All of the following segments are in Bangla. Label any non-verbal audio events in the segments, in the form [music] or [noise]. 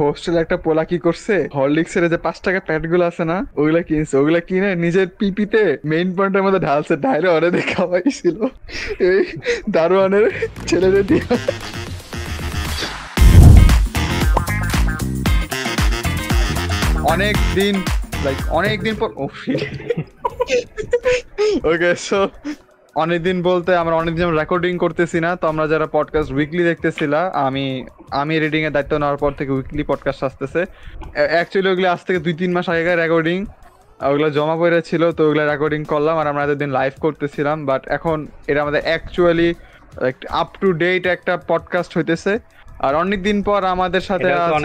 হোস্টেলে একটা পোলা কি করছে হরলিক্স এর যে পাঁচ টাকা প্যাট গুলো আছে না ওগুলা কিনছে ওগুলা কিনে নিজের পিপিতে মেইন পয়েন্টের মধ্যে ঢালছে ঢাইরে অনেক ছিল এই দারোয়ানের ছেলেদের দিয়ে অনেক দিন লাইক অনেক দিন পর ওকে সো [laughs] অনেকদিন বলতে আমরা অনেকদিন রেকর্ডিং করতেছি না তো আমরা যারা পডকাস্ট উইকলি দেখতেছিলা আমি আমি রিডিং এর দায়িত্ব নেওয়ার পর থেকে উইকলি পডকাস্ট আসতেছে অ্যাকচুয়ালি ওগুলো আজ থেকে দুই তিন মাস আগেকার রেকর্ডিং ওগুলো জমা পড়ে ছিল তো ওগুলো রেকর্ডিং করলাম আর আমরা এতদিন লাইভ করতেছিলাম বাট এখন এটা আমাদের অ্যাকচুয়ালি আপ টু ডেট একটা পডকাস্ট হইতেছে আর অনেক দিন পর আমাদের সাথে আছে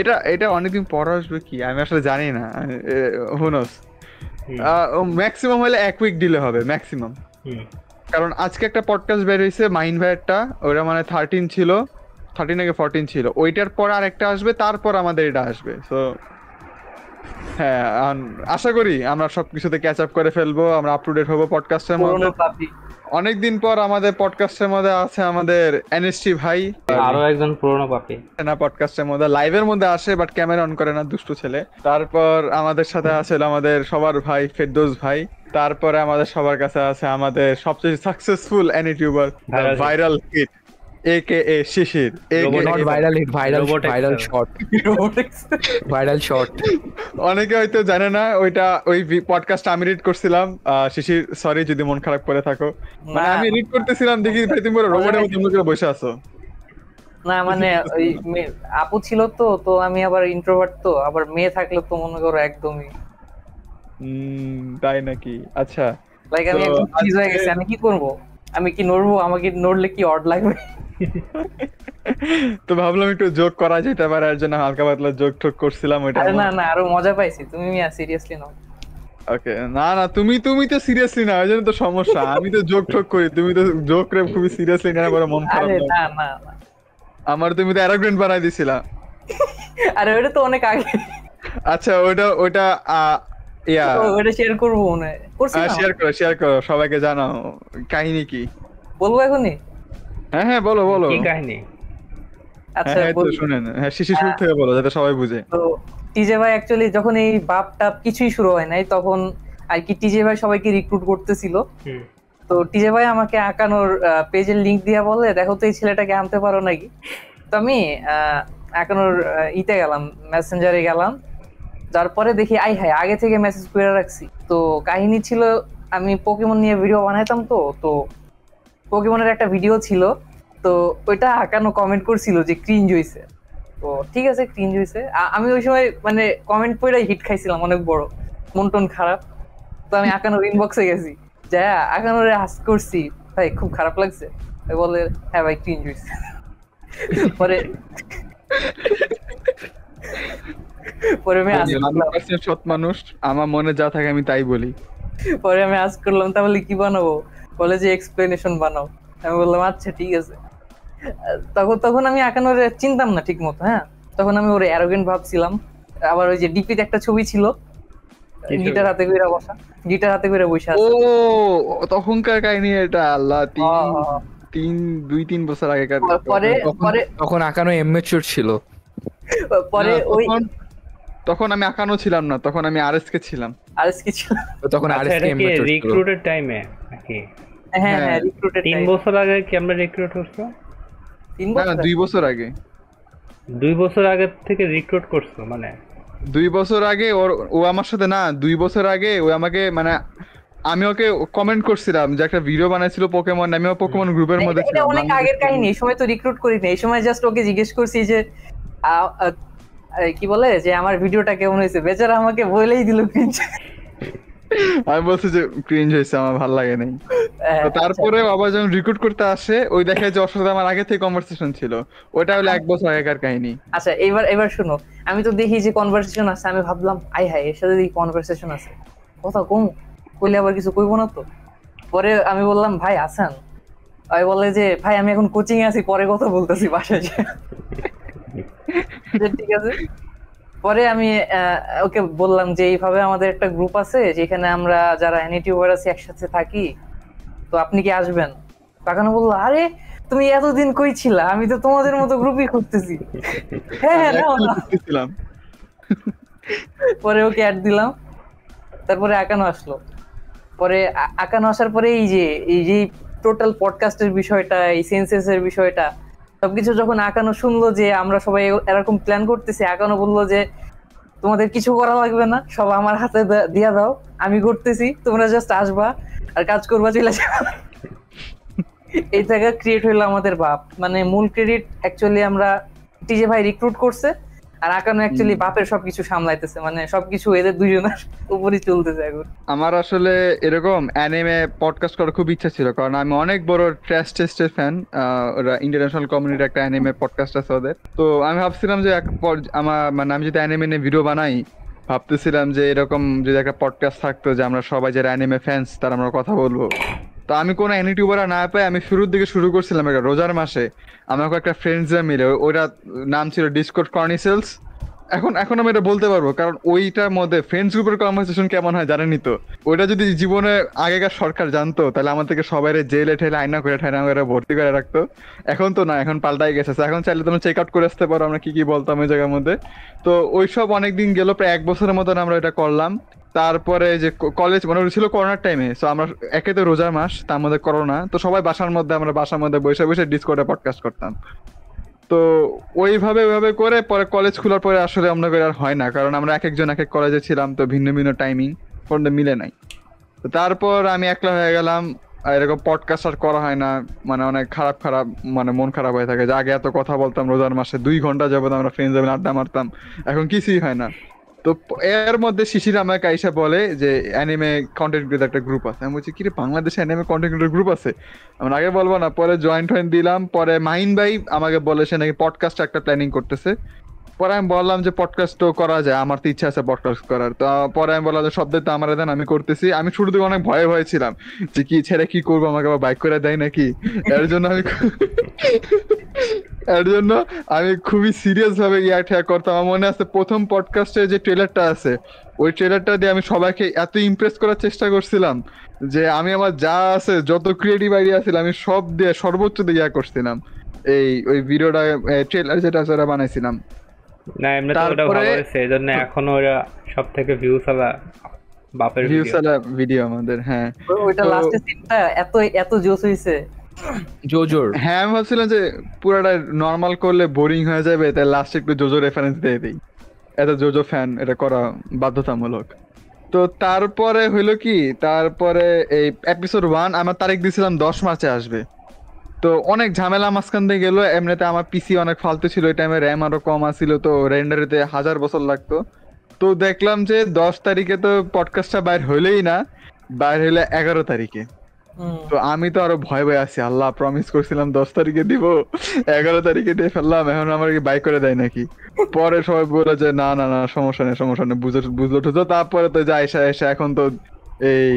এটা এটা অনেকদিন পর আসবে কি আমি আসলে জানি না হুনস ম্যাক্সিমাম হলে এক উইক ডিলে হবে ম্যাক্সিমাম কারণ আজকে একটা পডকাস্ট বের হয়েছে মাইন ভাইয়েরটা ওরা মানে থার্টিন ছিল থার্টিন আগে ফোরটিন ছিল ওইটার পর আর একটা আসবে তারপর আমাদের এটা আসবে সো হ্যাঁ আশা করি আমরা সবকিছুতে ক্যাচ আপ করে ফেলবো আমরা ডেট হবো পডকাস্টের মধ্যে অনেকদিন পর আমাদের পডকাস্টের মধ্যে আছে আমাদের এনএসটি ভাই আরো একজন পুরনো পাপি না পডকাস্টের মধ্যে লাইভের মধ্যে আসে বাট ক্যামেরা অন করে না দুষ্টু ছেলে তারপর আমাদের সাথে আছে আমাদের সবার ভাই ফেরদৌস ভাই তারপরে আমাদের সবার কাছে আছে আমাদের সবচেয়ে successful tuber viral hit aka Shishir. AKA not viral hit, viral viral shot. viral shot. অনেকে হয়তো জানে না ওইটা ওই পডকাস্ট আমি রিড করছিলাম শিশির সরি যদি মন খারাপ করে থাকো মানে আমি রিড করতেছিলাম দেখি ভাই তুমি রোবটের মতো মানে মুখে বসে আছো না মানে ওই আপু ছিল তো তো আমি আবার ইন্ট্রোভার্ট তো আবার মেয়ে থাকলে তো মনে করো একদমই তাই নাকি আচ্ছা লাইক আমি একদম হয়ে গেছে আমি কি করব আমি কি নড়বো আমাকে নড়লে কি অড লাগবে তো ভাবলাম একটু জোক করা যেতে পারে আর জন্য হালকা পাতলা জোক ঠোক করছিলাম ওইটা না না আরো মজা পাইছি তুমি মিয়া সিরিয়াসলি নাও ওকে না না তুমি তুমি তো সিরিয়াসলি না ওই জন্য তো সমস্যা আমি তো জোক ঠোক করি তুমি তো জোক রে খুবই সিরিয়াসলি না করে মন খারাপ না না আমার তুমি তো অ্যারোগ্রেন্ট বানাই দিছিলা আরে ওটা তো অনেক আগে আচ্ছা ওটা ওটা ইয়া ওটা শেয়ার করব না করছি শেয়ার করো শেয়ার করো সবাইকে জানাও কাহিনী কি বলবো এখনই হ্যাঁ হ্যাঁ বলো বলো কি কাহিনী টিজে আচ্ছা, হ্যাঁ, হ্যাঁ, হ্যাঁ, ভাই যখন বাপ টাপ কিছুই শুরু হয় নাই তখন টিজে ভাই রিক্রুট করতেছিল তো টিজে ভাই আমাকে আঁকানোর লিংক বলে দেখো তো এই ছেলেটাকে আনতে পারো নাকি তো আমি আঁকানোর ইতে গেলাম মেসেঞ্জারে গেলাম তারপরে দেখি আই হাই আগে থেকে মেসেজ করে রাখছি তো কাহিনী ছিল আমি পোকেমন নিয়ে ভিডিও বানাইতাম তো তো পোকেমনের একটা ভিডিও ছিল তো ওইটা হাঁকানো কমেন্ট করছিল যে ক্রিঞ্জ হইছে তো ঠিক আছে ক্রিঞ্জ হইছে আমি ওই সময় মানে কমেন্ট পড়ে হিট খাইছিলাম অনেক বড় মন টন খারাপ তো আমি আঁকানো ইনবক্সে গেছি যা হ্যাঁ, আঁকানোর হাস করছি ভাই খুব খারাপ লাগছে বলে হ্যাঁ ভাই ক্রিঞ্জ হইছে পরে পরে আমি সৎ মানুষ আমার মনে যা থাকে আমি তাই বলি পরে আমি আজ করলাম তাহলে কি বানাবো বলে যে এক্সপ্লেনেশন বানাও আমি বললাম আচ্ছা ঠিক আছে তখন তখন আমি আঁকানোর চিনতাম না ঠিক মতো হ্যাঁ তখন আমি ওরে অ্যারোগেন্ট ভাবছিলাম আবার ওই যে ডিপিতে একটা ছবি ছিল গিটার হাতে কইরা বসা গিটার হাতে কইরা বসে আছে ও তখনকার কাহিনী এটা আল্লাহ তিন হ্যাঁ, হ্যাঁ। তিন দুই তিন বছর আগেকার পরে পরে তখন আঁকানো এমএচুর ছিল পরে ওই তখন আমি আঁকানো ছিলাম না তখন আমি আরএসকে ছিলাম আরএসকে ছিলাম তখন আরএসকে এমএচুর রিক্রুটেড টাইমে নাকি হ্যাঁ হ্যাঁ, হ্যাঁ তিন বছর আগে কি আমরা রিক্রুট করছো তিন বছর না দুই বছর আগে দুই বছর আগে থেকে রিক্রুট করছো মানে দুই বছর আগে ওর ও আমার সাথে না দুই বছর আগে ও আমাকে মানে আমি ওকে কমেন্ট করছিলাম যে একটা ভিডিও বানাইছিল পোকেমন আমি ও পোকেমন গ্রুপের মধ্যে ছিলাম অনেক আগের কাহিনী এই সময় তো রিক্রুট করি না এই সময় জাস্ট ওকে জিজ্ঞেস করছি যে কি বলে যে আমার ভিডিওটা কেমন হয়েছে বেচারা আমাকে বলেই দিল কিন্তু আমি বলছি যে ক্রিঞ্জ হয়েছে আমার ভালো লাগে নাই হ্যাঁ, তারপরে আচ্ছা। বাবা যখন রিক্রুট করতে আসে ওই দেখে যে অসুবিধা আমার আগে থেকে কনভারসেশন ছিল ওটা হলো এক বছর আগেকার কাহিনী আচ্ছা এবার এবার শুনো আমি তো দেখি যে কনভারসেশন আছে আমি ভাবলাম আই হাই এর সাথে দেখি কনভারসেশন আছে কথা কম কইলে আবার কিছু কইব না তো পরে আমি বললাম ভাই আসেন আমি বলে যে ভাই আমি এখন কোচিং এ আছি পরে কথা বলতেছি বাসায় [laughs] ঠিক আছে পরে আমি ওকে বললাম যে এইভাবে আমাদের একটা গ্রুপ আছে যেখানে আমরা যারা অ্যানিটিউবার আছি একসাথে থাকি তো আপনি কি আসবেন তখন বললো আরে তুমি এতদিন কই ছিল আমি তো তোমাদের মতো গ্রুপই করতেছি [laughs] হ্যাঁ হ্যাঁ নাও না পরে ওকে অ্যাড দিলাম তারপরে আকানো আসলো পরে আকানো আসার পরে এই যে এই যে টোটাল পডকাস্টের বিষয়টা এই সেন্সেসের বিষয়টা সবকিছু যখন আঁকানো শুনলো যে আমরা সবাই এরকম প্ল্যান করতেছি আঁকানো বললো যে তোমাদের কিছু করা লাগবে না সব আমার হাতে দিয়া দাও আমি করতেছি তোমরা জাস্ট আসবা আর কাজ করবা চলে যাবে এই জায়গা ক্রিয়েট হইলো আমাদের বাপ মানে মূল ক্রেডিট অ্যাকচুয়ালি আমরা টিজে ভাই রিক্রুট করছে আর আকানো অ্যাকচুয়ালি বাপের সবকিছু সামলাইতেছে মানে সবকিছু এদের দুজনের উপরই চলতেছে এখন আমার আসলে এরকম অ্যানিমে পডকাস্ট করার খুব ইচ্ছা ছিল কারণ আমি অনেক বড় ট্র্যাশ টেস্টের ফ্যান ওরা ইন্টারন্যাশনাল কমিউনিটি একটা অ্যানিমে পডকাস্ট আছে ওদের তো আমি ভাবছিলাম যে এক আমার মানে আমি যদি অ্যানিমে নিয়ে ভিডিও বানাই ভাবতেছিলাম যে এরকম যদি একটা পডকাস্ট থাকতো যে আমরা সবাই যারা অ্যানিমে ফ্যান্স তারা আমরা কথা বলবো তো আমি কোনো ইউটিউবার না পাই আমি শুরুর দিকে শুরু করছিলাম একটা রোজার মাসে আমার ফ্রেন্ড ফ্রেন্ডসরা মিলে ওইটা নাম ছিল ডিসকোড কর্নিসেলস এখন এখন আমি এটা বলতে পারবো কারণ ওইটার মধ্যে ফ্রেন্ডস গ্রুপের কনভারসেশন কেমন হয় জানেনি তো ওইটা যদি জীবনে আগেকার সরকার জানতো তাহলে আমার থেকে সবাই জেলে ঠেলে আয়না করে ঠাইনা করে ভর্তি করে রাখতো এখন তো না এখন পাল্টাই গেছে এখন চাইলে তোমরা চেক আউট করে আসতে পারো আমরা কি কি বলতাম ওই জায়গার মধ্যে তো ওইসব অনেকদিন গেল প্রায় এক বছরের মতন আমরা এটা করলাম তারপরে যে কলেজ মনে ছিল করোনার টাইমে তো আমরা একে তো রোজার মাস তার মধ্যে করোনা তো সবাই বাসার মধ্যে আমরা বাসার মধ্যে বসে বসে ডিসকোডে পডকাস্ট করতাম তো ওইভাবে ওইভাবে করে পরে কলেজ খোলার পরে আসলে আমরা করে আর হয় না কারণ আমরা এক একজন এক এক কলেজে ছিলাম তো ভিন্ন ভিন্ন টাইমিং কোনো মিলে নাই তো তারপর আমি একলা হয়ে গেলাম এরকম পডকাস্ট আর করা হয় না মানে অনেক খারাপ খারাপ মানে মন খারাপ হয়ে থাকে যে আগে এত কথা বলতাম রোজার মাসে দুই ঘন্টা যাবত আমরা ফ্রেন্ডস আড্ডা মারতাম এখন কিছুই হয় না তো এর মধ্যে শিশির আমাকে আইসা বলে যে অ্যানিমে কন্টেন্ট ক্রিয়েটর একটা গ্রুপ আছে আমি বলছি কি রে বাংলাদেশে অ্যানিমে কন্টেন্ট ক্রিয়েটর গ্রুপ আছে আমি আগে বলবো না পরে জয়েন্ট টয়েন্ট দিলাম পরে মাহিন ভাই আমাকে বলে সে নাকি পডকাস্ট একটা প্ল্যানিং করতেছে পরে আমি বললাম যে পডকাস্টও করা যায় আমার তো ইচ্ছা আছে পডকাস্ট করার তো পরে আমি বললাম যে শব্দ তো আমার দেন আমি করতেছি আমি শুরু থেকে অনেক ভয়ে ভয়ে ছিলাম যে কি ছেড়ে কি করবো আমাকে আবার বাইক করে দেয় নাকি এর জন্য আমি [laughs] এর জন্য আমি খুবই সিরিয়াস ভাবে ইয়া ঠ্যাক করতাম আমার মনে আছে প্রথম পডকাস্টের যে ট্রেলারটা আছে ওই ট্রেলারটা দিয়ে আমি সবাইকে এত ইমপ্রেস করার চেষ্টা করছিলাম যে আমি আমার যা আছে যত ক্রিয়েটিভ আইডিয়া ছিল আমি সব দিয়ে সর্বোচ্চ দিয়ে ইয়া করছিলাম এই ওই ভিডিওটা ট্রেলার যেটা সেটা বানাইছিলাম না এমনি এখনো সব থেকে ভিউ সালা বাপের ভিউ সালা ভিডিও আমাদের হ্যাঁ ওইটা লাস্টের সিনটা এত এত জোস হইছে জোজোর হ্যাঁ আমি ভাবছিলাম যে পুরাটা নর্মাল করলে বোরিং হয়ে যাবে তাই লাস্টে একটু জোজো রেফারেন্স দিয়ে দিই এত জোজো ফ্যান এটা করা বাধ্যতামূলক তো তারপরে হইলো কি তারপরে এই এপিসোড ওয়ান আমার তারিখ দিয়েছিলাম দশ মার্চে আসবে তো অনেক ঝামেলা মাঝখান দিয়ে গেলো এমনিতে আমার পিসি অনেক ফালতু ছিল ওই টাইমে র্যাম আরও কম আসছিল তো রেন্ডারিতে হাজার বছর লাগতো তো দেখলাম যে দশ তারিখে তো পডকাস্টটা বাইর হইলেই না বাইর হইলে এগারো তারিখে তো আমি তো আরো ভয় ভয় আছি আল্লাহ প্রমিস করছিলাম দশ তারিখে দিব এগারো তারিখে দিয়ে ফেললাম এখন আমার কি বাই করে দেয় নাকি পরে সবাই বলে যে না না না সমস্যা নেই সমস্যা নেই বুঝে বুঝলো টুঝো তারপরে তো যাই এসে এখন তো এই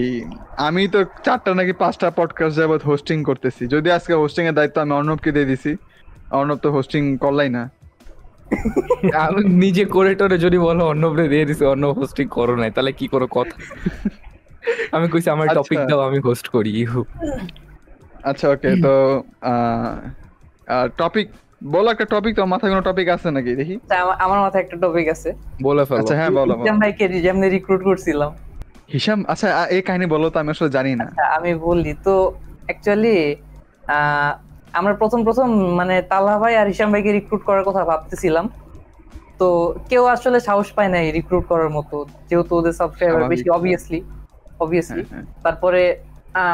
আমি তো চারটা নাকি পাঁচটা পডকাস্ট যাবত হোস্টিং করতেছি যদি আজকে হোস্টিং এর দায়িত্ব আমি অর্ণবকে দিয়ে দিছি অর্ণব তো হোস্টিং করলাই না নিজে করে টরে যদি বলো অর্ণব দিয়ে দিছি অর্ণব হোস্টিং করো নাই তাহলে কি করো কথা আমি কইছি আমার টপিক আচ্ছা। দাও আমি হোস্ট করি আচ্ছা ওকে তো টপিক বলো একটা টপিক তো মাথায় কোনো টপিক আছে নাকি দেখি আমার মাথায় একটা টপিক আছে বলে ফেলো আচ্ছা হ্যাঁ বলো হিসাম ভাইকে যেমনি রিক্রুট করছিলাম হিসাম আচ্ছা এই কাহিনী বলো তো আমি আসলে জানি না আচ্ছা, আমি বলি তো অ্যাকচুয়ালি আমরা প্রথম প্রথম মানে তালা ভাই আর হিসাম ভাইকে রিক্রুট করার কথা ভাবতেছিলাম তো কেউ আসলে সাহস পায় নাই রিক্রুট করার মতো যেহেতু ওদের সাবস্ক্রাইবার বেশি অবভিয়াসলি অবভিয়াসলি তারপরে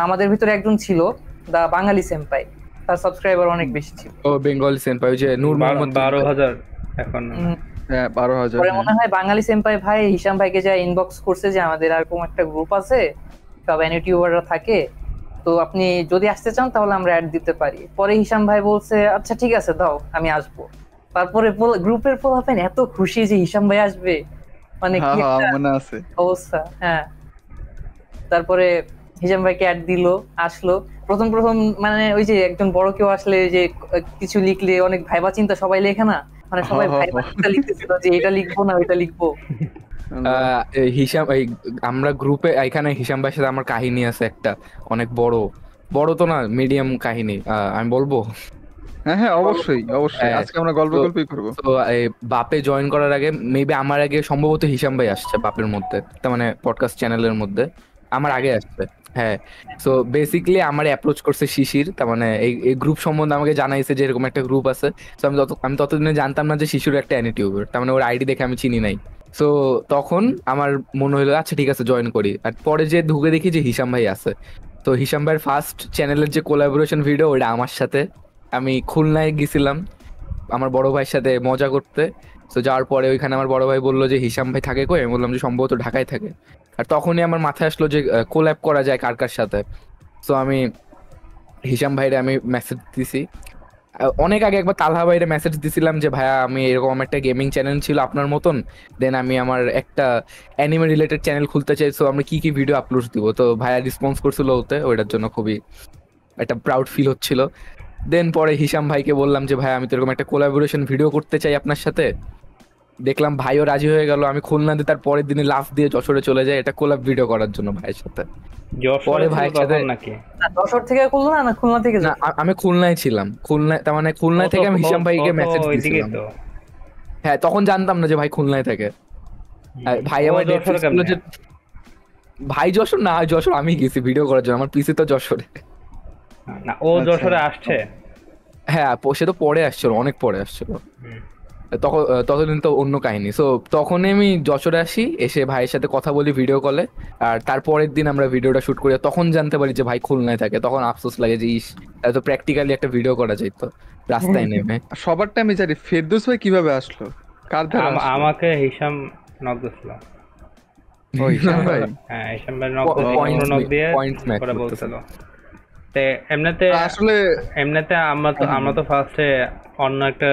আমাদের ভিতরে একজন ছিল দা বাঙালি সেম্পাই তার সাবস্ক্রাইবার অনেক বেশি ছিল ও বেঙ্গলি সেম্পাই যে নূর মোহাম্মদ 12000 এখন হ্যাঁ 12000 পরে হ্যাঁ। মনে হয় বাঙালি সেম্পাই ভাই হিশাম ভাইকে যা ইনবক্স করছে যে আমাদের কোন একটা গ্রুপ আছে সব ইউটিউবাররা থাকে তো আপনি যদি আসতে চান তাহলে আমরা অ্যাড দিতে পারি পরে হিশাম ভাই বলছে আচ্ছা ঠিক আছে দাও আমি আসব তারপরে গ্রুপের হবেন এত খুশি যে হিশাম ভাই আসবে মানে কি অবস্থা হ্যাঁ তারপরে হিজাম ভাইকে অ্যাড দিল আসলো প্রথম প্রথম মানে ওই যে একজন বড় কেউ আসলে যে কিছু লিখলে অনেক ভাইবা চিন্তা সবাই লেখে না মানে সবাই [laughs] ভাইবা লিখতেছিল যে এটা লিখবো না ওইটা লিখবো হিসাম আমরা গ্রুপে এখানে হিসাম ভাইয়ের সাথে আমার কাহিনী আছে একটা অনেক বড় বড় তো না মিডিয়াম কাহিনী আমি বলবো হ্যাঁ হ্যাঁ অবশ্যই অবশ্যই হ্যাঁ। আজকে আমরা গল্প গল্পই করব তো বাপে জয়েন করার আগে মেবি আমার আগে সম্ভবত হিসাম ভাই আসছে বাপের মধ্যে তার মানে পডকাস্ট চ্যানেলের মধ্যে আমার আগে আসবে হ্যাঁ সো বেসিক্যালি আমার অ্যাপ্রোচ করছে শিশির তার মানে এই এই গ্রুপ সম্বন্ধে আমাকে জানাইছে যে এরকম একটা গ্রুপ আছে সো আমি তত আমি ততদিনে জানতাম না যে শিশুর একটা অ্যানিটিউবের তার মানে ওর আইডি দেখে আমি চিনি নাই সো তখন আমার মনে হলো আচ্ছা ঠিক আছে জয়েন করি আর পরে যে ঢুকে দেখি যে হিসাম ভাই আছে তো হিসাম ভাইয়ের ফার্স্ট চ্যানেলের যে কোলাবোরেশন ভিডিও ওটা আমার সাথে আমি খুলনায় গেছিলাম আমার বড় ভাইয়ের সাথে মজা করতে তো যাওয়ার পরে ওইখানে আমার বড় ভাই বললো যে হিসাম ভাই থাকে কই আমি বললাম যে সম্ভবত ঢাকায় থাকে আর তখনই আমার মাথায় আসলো যে কোল্যাপ করা যায় কার কার সাথে সো আমি হিসাম ভাইরে আমি মেসেজ দিছি অনেক আগে একবার তালহা ভাইরে মেসেজ দিছিলাম যে ভাইয়া আমি এরকম একটা গেমিং চ্যানেল ছিল আপনার মতন দেন আমি আমার একটা অ্যানিমে রিলেটেড চ্যানেল খুলতে চাই সো আমি কী কী ভিডিও আপলোড দিব তো ভাইয়া রেসপন্স করছিল ওতে ওইটার জন্য খুবই একটা প্রাউড ফিল হচ্ছিল দেন পরে হিসাম ভাইকে বললাম যে ভাই আমি তো এরকম একটা কোলাবোরেশন ভিডিও করতে চাই আপনার সাথে দেখলাম ভাইও রাজি হয়ে গেল আমি খুলনা দিয়ে তার পরের দিনে লাফ দিয়ে যশোরে চলে যাই এটা কোলাপ ভিডিও করার জন্য ভাইয়ের সাথে পরে ভাইয়ের সাথে যশোর থেকে খুলনা না খুলনা থেকে না আমি খুলনায় ছিলাম খুলনায় তার মানে খুলনা থেকে আমি হিসাম ভাইকে মেসেজ দিয়েছিলাম হ্যাঁ তখন জানতাম না যে ভাই খুলনায় থাকে হ্যাঁ, ভাই আমার ভাই যশোর না যশোর আমি গেছি ভিডিও করার জন্য আমার পিসি তো যশোরে না ও আচ্ছা। যশোরে আসছে হ্যাঁ সে তো পরে আসছিল অনেক পরে আসছিল তখন ততদিন তো অন্য কাহিনী সো তখনই আমি যশোরে আসি এসে ভাইয়ের সাথে কথা বলি ভিডিও কলে আর তারপরের দিন আমরা ভিডিওটা শ্যুট করি তখন জানতে পারি যে ভাই খুলনায় থাকে তখন আফসোস লাগে যে ইস এত প্র্যাকটিক্যালি একটা ভিডিও করা তো রাস্তায় নেমে সবার আমি জানি ফেরদৌস ভাই কিভাবে আসলো কার আমাকে হিসাম নক দিছিল হিসাম ভাই হ্যাঁ হিসাম ভাই নক নক দিয়ে করে বলছিল তে এমনিতে আসলে এমনিতে আমরা তো আমরা তো ফার্স্টে অন্য একটা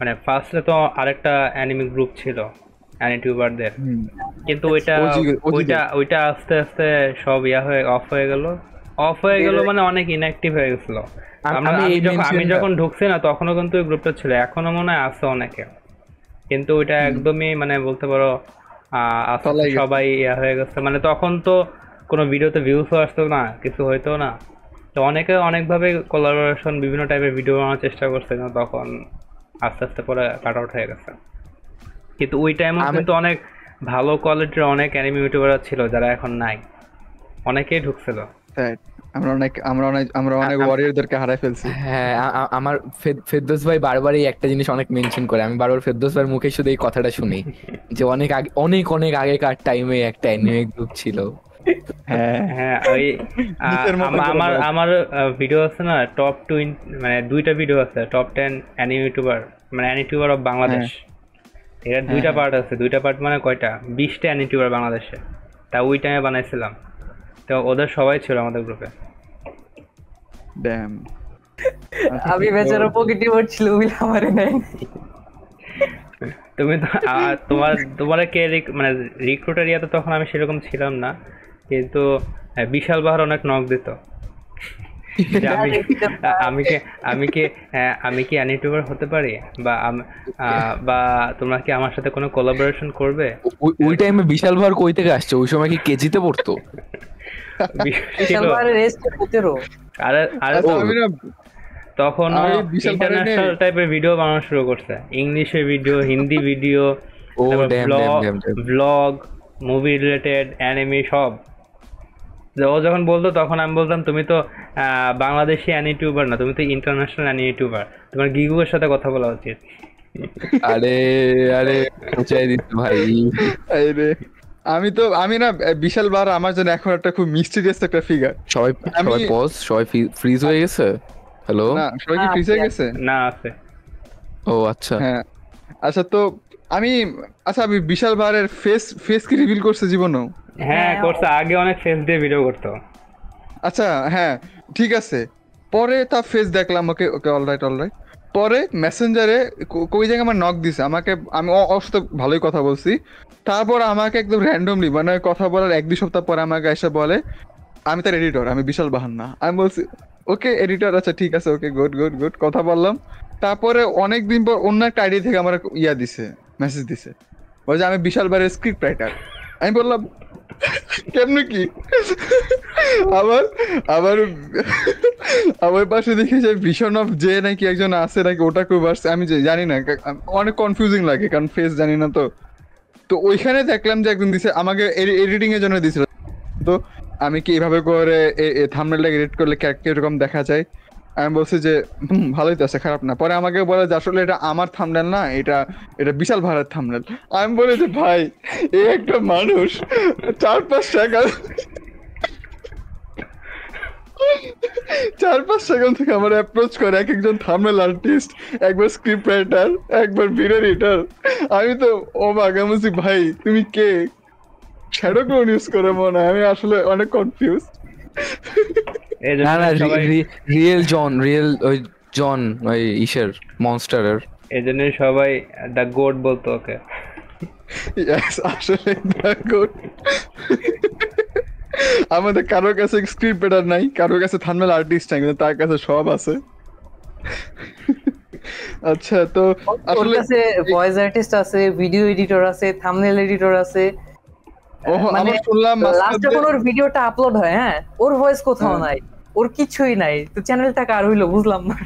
মানে ফার্স্টে তো আরেকটা অ্যানিমি গ্রুপ ছিল অ্যানিটিউবারদের কিন্তু ওইটা ওইটা ওইটা আস্তে আস্তে সব ইয়া হয়ে অফ হয়ে গেল অফ হয়ে গেল মানে অনেক ইনঅ্যাক্টিভ হয়ে গেছিল আমি যখন ঢুকছি না তখনও কিন্তু ওই গ্রুপটা ছিল এখনো মনে হয় আছে অনেকে কিন্তু ওইটা একদমই মানে বলতে পারো সবাই ইয়া হয়ে গেছে মানে তখন তো কোনো ভিডিওতে ভিউসও আসতো না কিছু হইতো না তো অনেকে অনেকভাবে কোলাবোরেশন বিভিন্ন টাইপের ভিডিও বানানোর চেষ্টা করছে তখন আস্তে আস্তে পরে কাট আউট হয়ে গেছে কিন্তু ওই টাইমও কিন্তু অনেক ভালো কোয়ালিটির অনেক অ্যানিমি ইউটিউবাররা ছিল যারা এখন নাই অনেকেই ঢুকছিল আমরা অনেক আমরা অনেক আমরা অনেক ওয়ারিয়রদেরকে হারাই ফেলছি হ্যাঁ আমার ফেরদোস ভাই বারবারই একটা জিনিস অনেক মেনশন করে আমি বারবার ফেরদোস ভাইয়ের মুখে শুধু এই কথাটা শুনি যে অনেক আগে অনেক অনেক আগেকার টাইমে একটা অ্যানিমে গ্রুপ ছিল হ্যাঁ। হ্যাঁ, আমার আমার ভিডিও আছে না টপ মানে দুইটা ভিডিও আছে টপ টেন ইউটিউবার মানে ইউটিউবার অফ বাংলাদেশ দুইটা পার্ট আছে দুইটা পার্ট মানে কয়টা বিশটা অ্যানি ইউটিউবার বাংলাদেশে তা ওই টাইমে বানাইছিলাম তো ওদের সবাই ছিল আমাদের গ্রুপে ড্যাম [laughs] আমি বেচারা পকেটে পড়ছিল উইল নাই তুমি তো তোমার তোমার কে মানে রিক্রুটার ইয়াতে তখন আমি সেরকম ছিলাম না কিন্তু বিশাল বাহার অনেক নখ দিত [laughs] আমি আমি কি আমি কি আমি কি অ্যানিটিউবার হতে পারি বা বা তোমরা কি আমার সাথে কোনো কোলাবোরেশন করবে ওই টাইমে বিশাল ভার কই থেকে আসছে ওই সময় কি কেজিতে পড়তো তখন ইন্টারন্যাশনাল টাইপের ভিডিও বানানো শুরু করছে ইংলিশে video Hindi video blog movie related anime সব যে ও যখন বলতো তখন আমি বলতাম তুমি তো বাংলাদেশি অ্যান ইউটিউবার না তুমি তো ইন্টারন্যাশনাল অ্যান ইউটিউবার তোমার গিগুয়ের সাথে কথা বলা উচিত আরে আরে চাই দিত ভাই আরে আমি তো আমি না বিশাল বার আমার জন্য এখন একটা খুব মিস্টিরিয়াস একটা ফিগার সবাই সবাই পজ সবাই ফ্রিজ হয়ে গেছে হ্যালো না সবাই কি ফ্রিজ হয়ে গেছে না আছে ও আচ্ছা হ্যাঁ আচ্ছা তো আমি আচ্ছা আমি বিশাল ভারের ফেস ফেস কি রিভিল করছে জীবনও হ্যাঁ, হ্যাঁ করছে আগে অনেক ফেস দিয়ে ভিডিও করতো আচ্ছা হ্যাঁ ঠিক আছে পরে তা ফেস দেখলাম ওকে ওকে অলরাইট অলরাইট পরে মেসেঞ্জারে কই জায়গায় আমার নক দিছে আমাকে আমি ওর ভালোই কথা বলছি তারপর আমাকে একদম র্যান্ডমলি মানে কথা বলার এক দুই সপ্তাহ পরে আমাকে এসে বলে আমি তার এডিটর আমি বিশাল বাহান্না আমি বলছি ওকে এডিটর আচ্ছা ঠিক আছে ওকে গুড গুড গুড কথা বললাম তারপরে অনেকদিন পর অন্য একটা আইডি থেকে আমার ইয়া দিছে মেসেজ দিছে বলছে আমি বিশাল বারের স্ক্রিপ্ট রাইটার আমি বললাম কেমনি কি আবার আবার আমার পাশে দেখি যে ভিশন অফ যে নাকি একজন আছে নাকি ওটা কেউ আমি জানি না অনেক কনফিউজিং লাগে কারণ ফেস জানি না তো তো ওইখানে দেখলাম যে একদিন দিছে আমাকে এডিটিং এর জন্য দিছিল তো আমি কি এভাবে করে থামনেলটাকে এডিট করলে ক্যারেক্টার এরকম দেখা যায় আমি বলছি যে ভালোই তো আছে খারাপ না পরে আমাকে বলে যে আসলে এটা আমার থামলেন না এটা এটা বিশাল ভাড়ার থামলেন আমি বলি যে ভাই এ একটা মানুষ চার পাঁচ সেকেন্ড চার পাঁচ সেকেন্ড থেকে আমার অ্যাপ্রোচ করে এক একজন থামনেল আর্টিস্ট একবার স্ক্রিপ্ট রাইটার একবার ভিডিও রিটার আমি তো ও বলছি ভাই তুমি কে শ্যাডো ক্লোন ইউজ করে মনে আমি আসলে অনেক কনফিউজ না না রিয়েল জন রিয়েল ওই জন ওই ইসের মনস্টারের জন্য সবাই দ্য গোড বলতো ওকে আসলে আমাদের কারোর কাছে স্ক্রিপ্ট বেটার নাই কারোর কাছে থানমেল আর্টিস্ট নাই কিন্তু তার কাছে সব আছে আচ্ছা তো আসলে ভয়েস আর্টিস্ট আছে ভিডিও এডিটর আছে থাম্বনেল এডিটর আছে মানে লাস্টে যখন ওর ভিডিওটা আপলোড হয় হ্যাঁ ওর ভয়েস কোথাও হ্যাঁ। নাই ওর কিছুই নাই তো চ্যানেলটা কার হইলো বুঝলাম না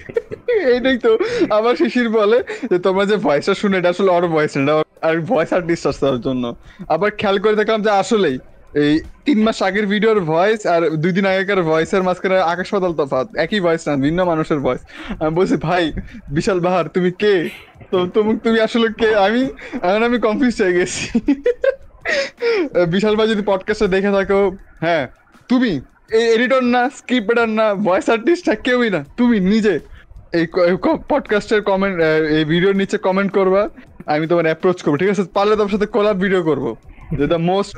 [laughs] এইটাই তো আবার শিশির বলে যে তোমরা যে ভয়েসটা শুনে এটা আসলে ওর ভয়েস না আর ভয়েস আর্টিস্ট আসছে ওর জন্য আবার খেয়াল করে দেখলাম যে আসলেই এই তিন মাস আগের ভিডিওর ভয়েস আর দুই দিন আগেকার ভয়েসের মাঝখানে আকাশ পাতাল তফাত একই ভয়েস না ভিন্ন মানুষের ভয়েস আমি বলছি ভাই বিশাল বাহার তুমি কে তো তুমি তুমি আসলে কে আমি এখন আমি কনফিউজ হয়ে গেছি [laughs] বিশাল ভাই যদি পডকাস্টে দেখে থাকো হ্যাঁ তুমি এই এডিটর না স্ক্রিপ্ট এডার না ভয়েস আর্টিস্ট না কেউই না তুমি নিজে এই পডকাস্টের কমেন্ট এই ভিডিওর নিচে কমেন্ট করবা আমি তোমার অ্যাপ্রোচ করবো ঠিক আছে পারলে তোমার সাথে কোলাপ ভিডিও করবো মোস্ট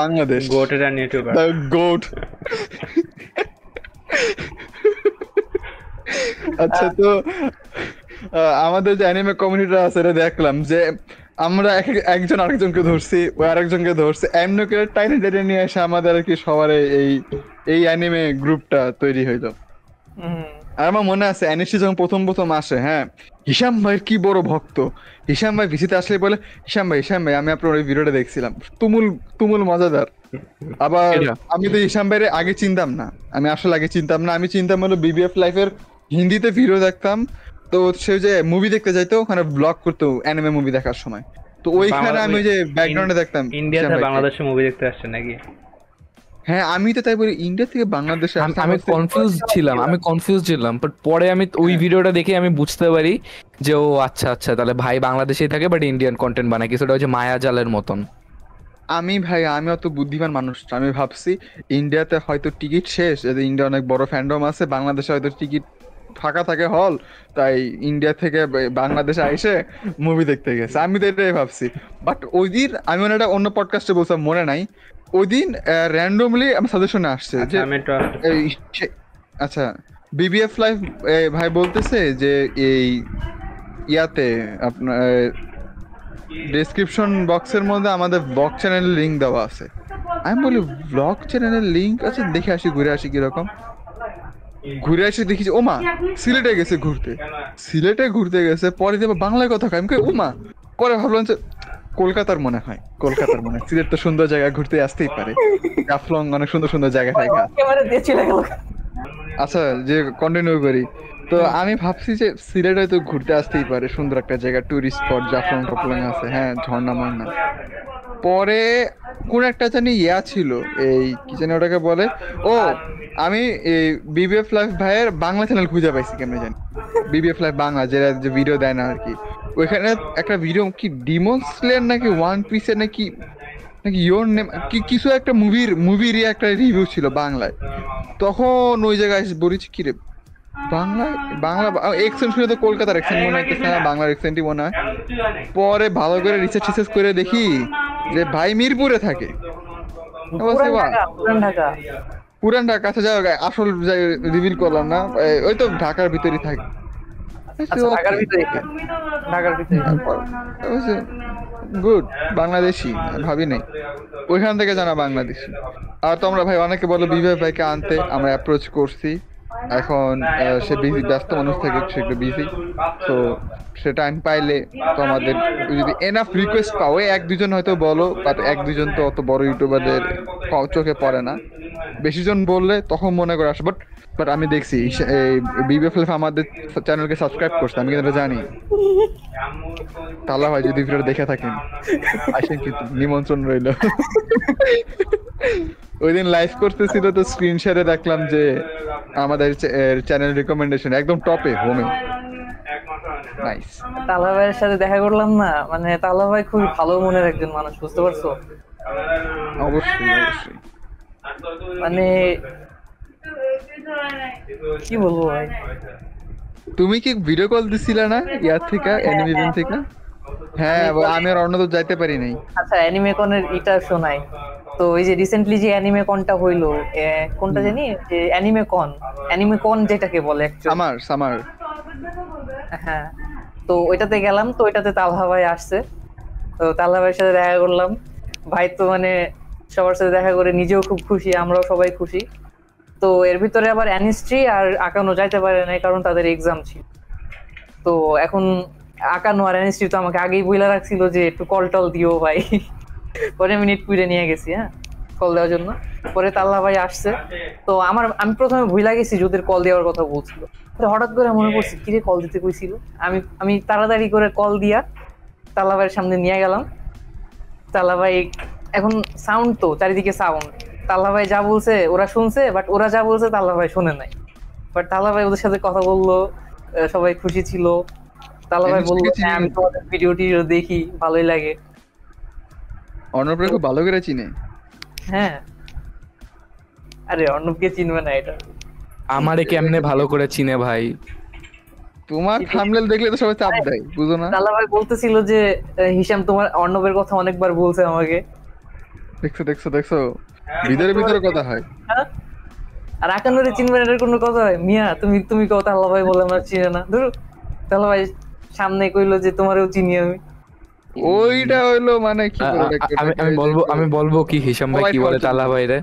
বাংলাদেশ গোট আচ্ছা তো আমাদের যে অ্যানিমে কমিউনিটিটা আছে এটা দেখলাম যে আমরা একজন আরেকজনকে ধরছি ওই আরেকজনকে ধরছি এমনি করে টাইনে টেনে নিয়ে এসে আমাদের আর কি সবার এই এই অ্যানিমে গ্রুপটা তৈরি হইলো আর আমার মনে আছে অ্যানিসি যখন প্রথম প্রথম আসে হ্যাঁ হিসাম ভাইয়ের কি বড় ভক্ত হিসাম ভাই ভিসিতে আসলে বলে হিসাম ভাই হিসাম ভাই আমি আপনার ওই ভিডিওটা দেখছিলাম তুমুল তুমুল মজাদার আবার আমি তো হিসাম ভাইয়ের আগে চিনতাম না আমি আসলে আগে চিনতাম না আমি চিনতাম হলো বিবিএফ লাইফের হিন্দিতে ভিডিও দেখতাম তো সে যে মুভি দেখতে যাইতো ওখানে ব্লগ করতো অ্যানিমে মুভি দেখার সময় তো ওইখানে আমি ওই যে ব্যাকগ্রাউন্ডে দেখতাম বাংলাদেশের বাংলাদেশে মুভি দেখতে আসছে নাকি হ্যাঁ আমি তো তাই বলি ইন্ডিয়া থেকে বাংলাদেশে আমি কনফিউজ ছিলাম আমি কনফিউজ ছিলাম বাট পরে আমি ওই হ্যাঁ। ভিডিওটা দেখে আমি বুঝতে পারি যে ও আচ্ছা আচ্ছা তাহলে ভাই বাংলাদেশেই থাকে বাট ইন্ডিয়ান কন্টেন্ট বানায় কিছুটা হচ্ছে মায়া জালের মতন আমি ভাই আমি অত বুদ্ধিমান মানুষ আমি ভাবছি ইন্ডিয়াতে হয়তো টিকিট শেষ ইন্ডিয়া অনেক বড় ফ্যান্ডম আছে বাংলাদেশে হয়তো টিকিট ফাঁকা থাকে হল তাই ইন্ডিয়া থেকে বাংলাদেশে আইসে মুভি দেখতে গেছে আমি তো এটাই ভাবছি বাট ওই দিন আমি মানে একটা অন্য পডকাস্টে বলছিলাম মনে নাই ওই দিন র্যান্ডমলি আমার সাজেশনে আসছে আচ্ছা, যে আচ্ছা বিবিএফ লাইফ ভাই বলতেছে যে এই ইয়াতে আপনার ডেসক্রিপশন বক্সের মধ্যে আমাদের ব্লগ চ্যানেলের লিঙ্ক দেওয়া আছে আমি বলি ব্লগ চ্যানেলের লিঙ্ক আছে দেখে আসি ঘুরে আসি কিরকম ঘুরে এসে দেখি যে ওমা সিলেটে গেছে ঘুরতে সিলেটে ঘুরতে গেছে পরে দেবে বাংলায় কথা আমি ওমা করে ভাবলাম যে কলকাতার মনে হয় কলকাতার মনে হয় সিলেট তো সুন্দর জায়গা ঘুরতে আসতেই পারে জাফলং অনেক সুন্দর সুন্দর জায়গা থাকে মানে আচ্ছা যে কন্টিনিউ করি তো আমি ভাবছি যে সিলেট হয়তো ঘুরতে আসতেই পারে সুন্দর একটা জায়গা টুরিস্ট স্পট জাফরান টপলং আছে হ্যাঁ ঝর্ণা মর্ণা পরে কোন একটা জানি ইয়া ছিল এই কি জানি ওটাকে বলে ও আমি এই বিবিএফ লাইফ ভাইয়ের বাংলা চ্যানেল খুঁজে পাইছি কেমনে জানি বিবিএফ লাইফ বাংলা যেটা যে ভিডিও দেয় না আর কি ওইখানে একটা ভিডিও কি ডিমন স্লেয়ার নাকি ওয়ান পিসের নাকি নাকি ইয়োর নেম কি কিছু একটা মুভির মুভির একটা রিভিউ ছিল বাংলায় তখন ওই জায়গায় বলেছি কি রে বাংলা বাংলা এক্সেন্ট শুনে তো কলকাতার এক্সেন্ট মনে বাংলার এক্সেন্টই মনে পরে ভালো করে রিসার্চ টিসার্চ করে দেখি যে ভাই মিরপুরে থাকে পুরান ঢাকা আচ্ছা যাই আসল রিভিল করলাম না ওই তো ঢাকার ভিতরেই থাকে আচ্ছা, গুড বাংলাদেশি ভাবি নাই ওইখান থেকে জানা বাংলাদেশি আর তোমরা ভাই অনেকে বলো বিভাই ভাইকে আনতে আমরা অ্যাপ্রোচ করছি এখন হ্যাঁ, সে বিজি ব্যস্ত মানুষ থেকে সে একটু বিজি তো সে টাইম পাইলে তো আমাদের যদি এনাফ রিকোয়েস্ট পাও এক দুজন হয়তো বলো বাট এক দুজন তো অত বড় ইউটিউবারদের চোখে পড়ে না বেশি জন বললে তখন মনে করে আসে বাট বাট আমি দেখছি এই বিবিএফএলএফ আমাদের চ্যানেলকে সাবস্ক্রাইব করছে আমি কিন্তু জানি তালা ভাই যদি ভিডিও দেখে থাকেন আসেন কিন্তু নিমন্ত্রণ রইল ওই দিন লাইভ করতেছিল তো স্ক্রিন শেয়ারে রাখলাম যে আমাদের চ্যানেল রিকমেন্ডেশন একদম টপে হোমে নাইস তালা ভাইয়ের সাথে দেখা করলাম না মানে তালা ভাই খুবই ভালো মনের একজন মানুষ বুঝতে পারছো অবশ্যই অবশ্যই মানে কি বলবো ভাই তুমি কি ভিডিও কল দিছিলা না ইয়ার থেকে অ্যানিমেশন হ্যাঁ, থেকে হ্যাঁ, হ্যাঁ আমি আর অন্য তো যাইতে পারি নাই আচ্ছা অ্যানিমে কনের এটা শোনাই তো এই যে রিসেন্টলি যে অ্যানিমে কনটা হইলো কোনটা জানি যে অ্যানিমে কন অ্যানিমে কন যেটাকে বলে অ্যাকচুয়ালি সামার সামার হ্যাঁ তো ওইটাতে গেলাম তো ওইটাতে তালহা ভাই আসছে তো তালহা ভাইয়ের সাথে দেখা করলাম ভাই তো মানে সবার সাথে দেখা করে নিজেও খুব খুশি আমরাও সবাই খুশি তো এর ভিতরে আবার অ্যানিস্ট্রি আর আঁকানো যাইতে পারে না কারণ তাদের এক্সাম ছিল তো এখন আঁকানো আর অ্যানিস্ট্রি তো আমাকে আগেই বইলা রাখছিল যে একটু কল টল দিও ভাই পরে মিনিট পুড়ে নিয়ে গেছি হ্যাঁ কল দেওয়ার জন্য পরে তাল্লা ভাই আসছে তো আমার আমি প্রথমে ভুলা গেছি যুদের কল দেওয়ার কথা বলছিল হঠাৎ করে মনে কি কিরে কল দিতে কইছিল আমি আমি তাড়াতাড়ি করে কল দিয়া তাল্লা ভাইয়ের সামনে নিয়ে গেলাম তাল্লা ভাই এখন সাউন্ড তো চারিদিকে সাউন্ড তাল্লা ভাই যা বলছে ওরা শুনছে বাট ওরা যা বলছে তাল্লা ভাই শুনে নাই বাট তাল্লা ভাই ওদের সাথে কথা বললো সবাই খুশি ছিল তাল্লা ভাই বললো হ্যাঁ, আমি তোমাদের ভিডিও টিডিও দেখি ভালোই লাগে অর্ণব খুব ভালো করে চিনে হ্যাঁ আরে অর্ণবকে চিনবে না এটা আমারে কেমনে ভালো করে চিনে ভাই তোমার থাম্বনেল দেখলে তো সবাই চাপ দেয় বুঝো না তালা ভাই বলতেছিল যে হিশাম তোমার অর্ণবের কথা অনেকবার বলছে আমাকে দেখছো দেখছো দেখছো হ্যাঁ, ভিতরে ভিতরে কথা হয় হ্যাঁ? আর আকানুরে চিনবেন এটার কোনো কথা হয় মিয়া তুমি তুমি কত আল্লাহ ভাই বলে আমার চিনে না ধরো তাহলে ভাই সামনে কইলো যে তোমারও চিনি আমি ওইটা হইলো মানে কি আমি আমি বলবো আমি বলবো কি হিসাম ভাই কি বলে তালা ভাই রে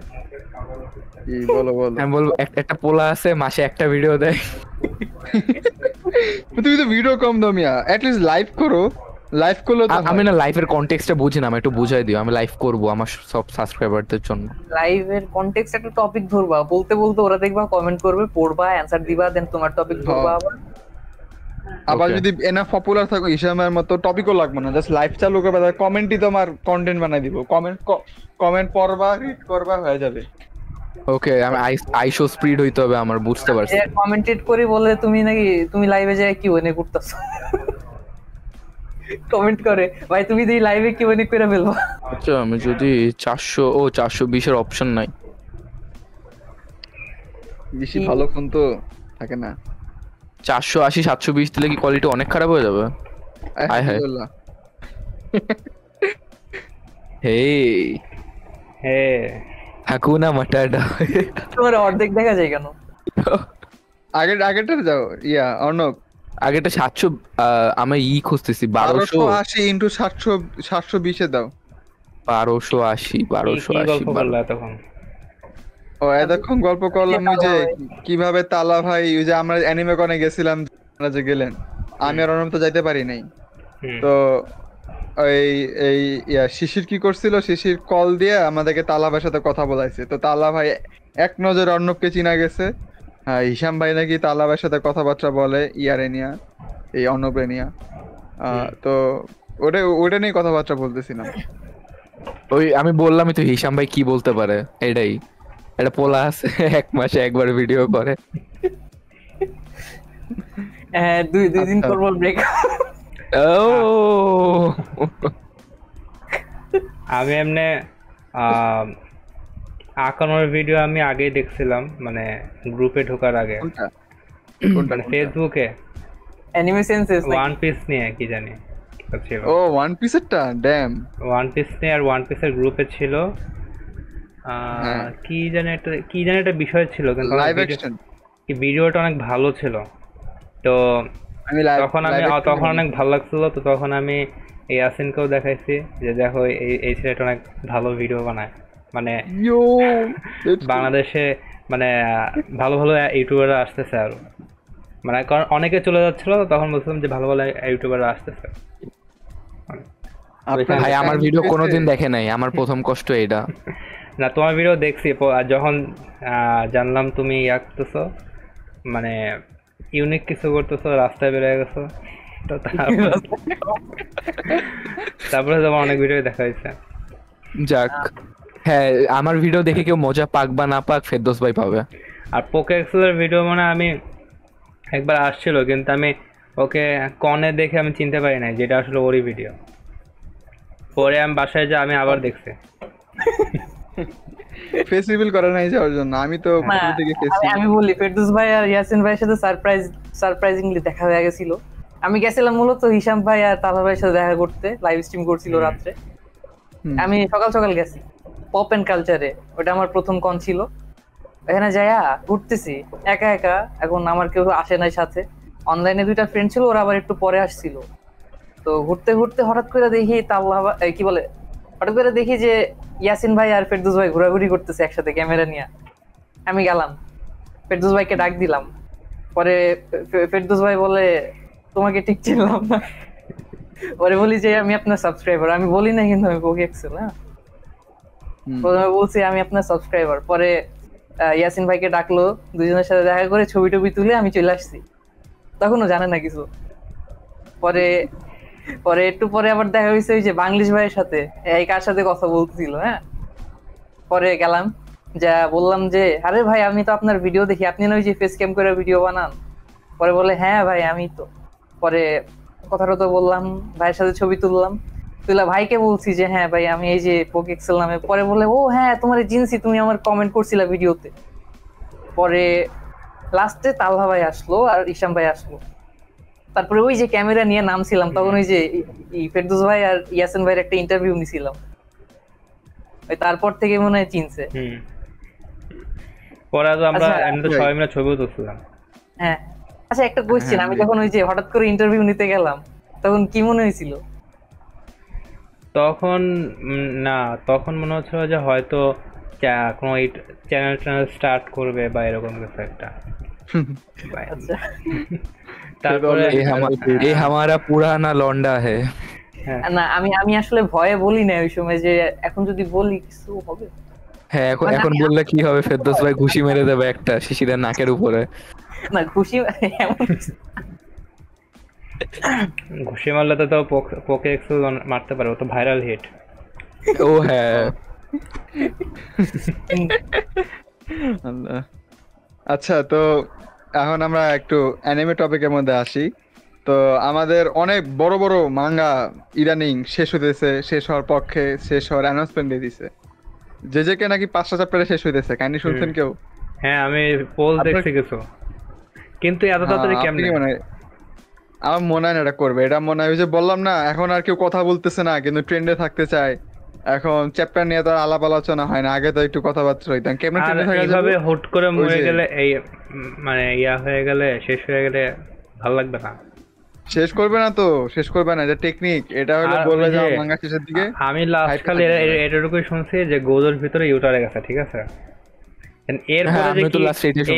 বলো বলো আমি বলবো একটা পোলা আছে মাসে একটা ভিডিও দেয় [laughs] তুমি তো ভিডিও কম দাও মিয়া অ্যাট লিস্ট লাইভ করো লাইভ করলো আমি না লাইভের কনটেক্সটটা বুঝি না আমি একটু বুঝাই দিও আমি লাইভ করব আমার সব সাবস্ক্রাইবারদের জন্য লাইভের কনটেক্সট একটা টপিক ধরবা বলতে বলতে ওরা দেখবা কমেন্ট করবে পড়বা অ্যানসার দিবা দেন তোমার টপিক ধরবা আবার আবার যদি এনাফ পপুলার থাকো ইসামের মতো টপিকও লাগবে না জাস্ট লাইভ চালু করবে তাহলে কমেন্টই তোমার কন্টেন্ট বানাই দিব কমেন্ট কমেন্ট পড়বা রিড করবা হয়ে যাবে ওকে আমি আই শো স্পিড হইতে হবে আমার বুঝতে পারছি কমেন্টেড করি বলে তুমি নাকি তুমি লাইভে যাই কি ওনে করতেছো কমেন্ট করে ভাই তুমি যদি লাইভে কি মনে করে ফেলবো আচ্ছা আমি যদি 400 ও 420 এর অপশন নাই বেশি ভালো ফোন তো থাকে না 480 720 দিলে কি কোয়ালিটি অনেক খারাপ হয়ে যাবে হাই হায় হে হে হাকুনা মাটাডা তোমার অর্ধেক দেখা যায় কেন [laughs] আগের আগেরটা যাও ইয়া অর্ণব আগেটা সাতশো আমি ই খুঁজতেছি বারোশো আশি ইন্টু সাতশো সাতশো দাও বারোশো আশি বারোশো ও এতক্ষণ গল্প করলাম যে কিভাবে তালা ভাই ওই যে আমরা অ্যানিমে কনে গেছিলাম আপনারা যে গেলেন আমি আর অনম তো যাইতে পারি নাই তো ওই এই শিশির কি করছিল শিশির কল দিয়ে আমাদেরকে তালা ভাইয়ের সাথে কথা বলাইছে তো তালা ভাই এক নজরে অর্ণবকে চিনা গেছে হ্যাঁ হিসাম ভাই নাকি তালাবের সাথে কথাবার্তা বলে ইয়ারেনিয়া এই অন্নপ্রেনিয়া তো ওটা ওটা নিয়ে কথাবার্তা বলতেছিলাম ওই আমি বললামই তো হিসাম ভাই কি বলতে পারে এটাই এটা পোলা আছে এক মাসে একবার ভিডিও করে হ্যাঁ, দুই দুই দিন করব আচ্ছা। ব্রেক ও হ্যাঁ। [laughs] আমি এমনে আকানোর ভিডিও আমি আগেই দেখছিলাম মানে গ্রুপে ঢোকার আগে মানে ফেসবুকে অ্যানিমে সেন্সেস ওয়ান পিস নিয়ে কি জানি আচ্ছা, ও ওয়ান পিসেরটা ড্যাম ওয়ান পিস নিয়ে আর ওয়ান পিসের গ্রুপে ছিল হ্যাঁ। কি জানি একটা কি জানি একটা বিষয় ছিল কিন্তু লাইভ অ্যাকশন কি ভিডিওটা অনেক ভালো ছিল তো আমি তখন আমি তখন অনেক ভালো লাগছিল তো তখন আমি এই আসিনকেও দেখাইছি যে দেখো এই এই ছেলেটা অনেক ভালো ভিডিও বানায় মানে বাংলাদেশে মানে ভালো ভালো ইউটিউবার আসতেছে আরো মানে কারণ অনেকে চলে যাচ্ছিল তখন বলছিলাম যে ভালো ভালো ইউটিউবার আসতেছে ভাই আমার ভিডিও কোনোদিন দেখে নাই আমার প্রথম কষ্ট এটা [laughs] না তোমার ভিডিও দেখছি যখন জানলাম তুমি ইয়া মানে ইউনিক কিছু করতেছো রাস্তায় বেরিয়ে গেছো তো [laughs] তারপরে তোমার অনেক ভিডিও দেখা হয়েছে যাক হ্যাঁ আমার ভিডিও দেখে কেউ মজা পাক বা না পাক ফেরদোস ভাই পাবে আর পোকে এক্সেলের ভিডিও মানে আমি একবার আসছিল কিন্তু আমি ওকে কনে দেখে আমি চিনতে পারি নাই যেটা আসলে ওরই ভিডিও পরে আমি বাসায় যা আমি আবার দেখছি ফেসিবল করা নাই যাওয়ার জন্য আমি তো প্রথম আমি বলি ফেরদোস ভাই আর ইয়াসিন ভাইয়ের সাথে সারপ্রাইজ সারপ্রাইজিংলি দেখা হয়ে গেছিল আমি গেছিলাম মূলত হিসাম ভাই আর তালা ভাইয়ের সাথে দেখা করতে লাইভ স্ট্রিম করছিল রাত্রে আমি সকাল সকাল গেছি পপ এন্ড কালচারে ওটা আমার প্রথম কন ছিল এখানে যাইয়া ঘুরতেছি একা একা এখন আমার কেউ আসে নাই সাথে অনলাইনে দুইটা ফ্রেন্ড ছিল ওরা আবার একটু পরে আসছিল তো ঘুরতে ঘুরতে হঠাৎ করে দেখি তাল্লাহ কি বলে হঠাৎ করে দেখি যে ইয়াসিন ভাই আর ফেরদুস ভাই ঘোরাঘুরি করতেছে একসাথে ক্যামেরা নিয়ে আমি গেলাম ফেরদুস ভাইকে ডাক দিলাম পরে ফেরদুস ভাই বলে তোমাকে ঠিক চিনলাম না পরে বলি যে আমি আপনার সাবস্ক্রাইবার আমি বলি না কিন্তু আমি বলি এক্সেল হ্যাঁ প্রথমে বলছি আমি আপনার সাবস্ক্রাইবার পরে ইয়াসিন ভাইকে ডাকলো দুজনের সাথে দেখা করে ছবি টবি তুলে আমি চলে আসছি তখনও জানে না কিছু পরে পরে একটু পরে আবার দেখা হয়েছে ওই যে বাংলিশ ভাইয়ের সাথে এই কার সাথে কথা বলছিল হ্যাঁ পরে গেলাম যা বললাম যে আরে ভাই আমি তো আপনার ভিডিও দেখি আপনি না ওই যে ফেস ক্যাম করে ভিডিও বানান পরে বলে হ্যাঁ ভাই আমি তো পরে কথাটা তো বললাম ভাইয়ের সাথে ছবি তুললাম তুলা ভাইকে বলছি যে হ্যাঁ ভাই আমি এই যে নামে পরে বলে ও হ্যাঁ তোমার জিনসি তুমি আমার কমেন্ট ভিডিওতে পরে লাস্টে তালহা ভাই আসলো আর ইশাম ভাই আসলো তারপরে ওই যে ক্যামেরা নিয়ে নামছিলাম তখন ওই যে ফেরদুস ভাই আর ভাইয়ের একটা ইন্টারভিউ নিছিলাম ওই তারপর থেকে মনে হয় চিনছে পরে আমরা আচ্ছা, এমনিতে সবাই মিলে ছবিও তুলছিলাম হ্যাঁ আচ্ছা একটা কোশ্চেন হ্যাঁ, আমি যখন ওই যে হঠাৎ করে ইন্টারভিউ নিতে গেলাম তখন কি মনে হয়েছিল তখন না তখন মনে হচ্ছিলো যে হয়তো কোনো চ্যানেল ট্যানেল স্টার্ট করবে বা এরকম কিছু একটা আচ্ছা। [laughs] তারপরে এই পুরানা লন্ডা হে হ্যাঁ। না আমি আমি আসলে ভয়ে বলি না ওই সময় যে এখন যদি বলি কিছু হবে হ্যাঁ এখন মানে এখন বললে কি হবে ফেরদৌস ভাই ঘুষি মেরে দেবে একটা শিশিরের নাকের উপরে না ঘুষি ঘুষে মারলে তো তাও পোকে এক্স মারতে পারে ও তো ভাইরাল হিট ও হ্যাঁ আচ্ছা তো এখন আমরা একটু অ্যানিমে টপিকের মধ্যে আসি তো আমাদের অনেক বড় বড় মাঙ্গা ইদানিং শেষ হতেছে শেষ হওয়ার পক্ষে শেষ হওয়ার অ্যানাউন্সমেন্ট দিয়ে দিছে যে যে কে নাকি পাঁচটা চ্যাপ্টারে শেষ হইতেছে কাইন্ডলি শুনছেন কেউ হ্যাঁ আমি পোল দেখছি কিছু কিন্তু এত তাড়াতাড়ি হ্যাঁ, কেমনে মানে আমার মনে হয় না এটা করবে এটা মনে হয় যে বললাম না এখন আর কেউ কথা বলতেছে না কিন্তু ট্রেন্ডে থাকতে চায় এখন চ্যাপ্টার নিয়ে তো আলাপ আলোচনা হয় না আগে তো একটু কথাবার্তা হইতাম কেমন ট্রেন্ডে থাকা যাবে হুট করে মরে গেলে এই মানে ইয়া হয়ে গেলে শেষ হয়ে গেলে ভালো লাগবে না শেষ করবে না তো শেষ করবে না এটা টেকনিক এটা হলো বলবে যে মাঙ্গা শেষের দিকে আমি লাস্ট খালি এটুকুই শুনছি যে গোদর ভিতরে ইউটারে গেছে ঠিক আছে হ্যাঁ,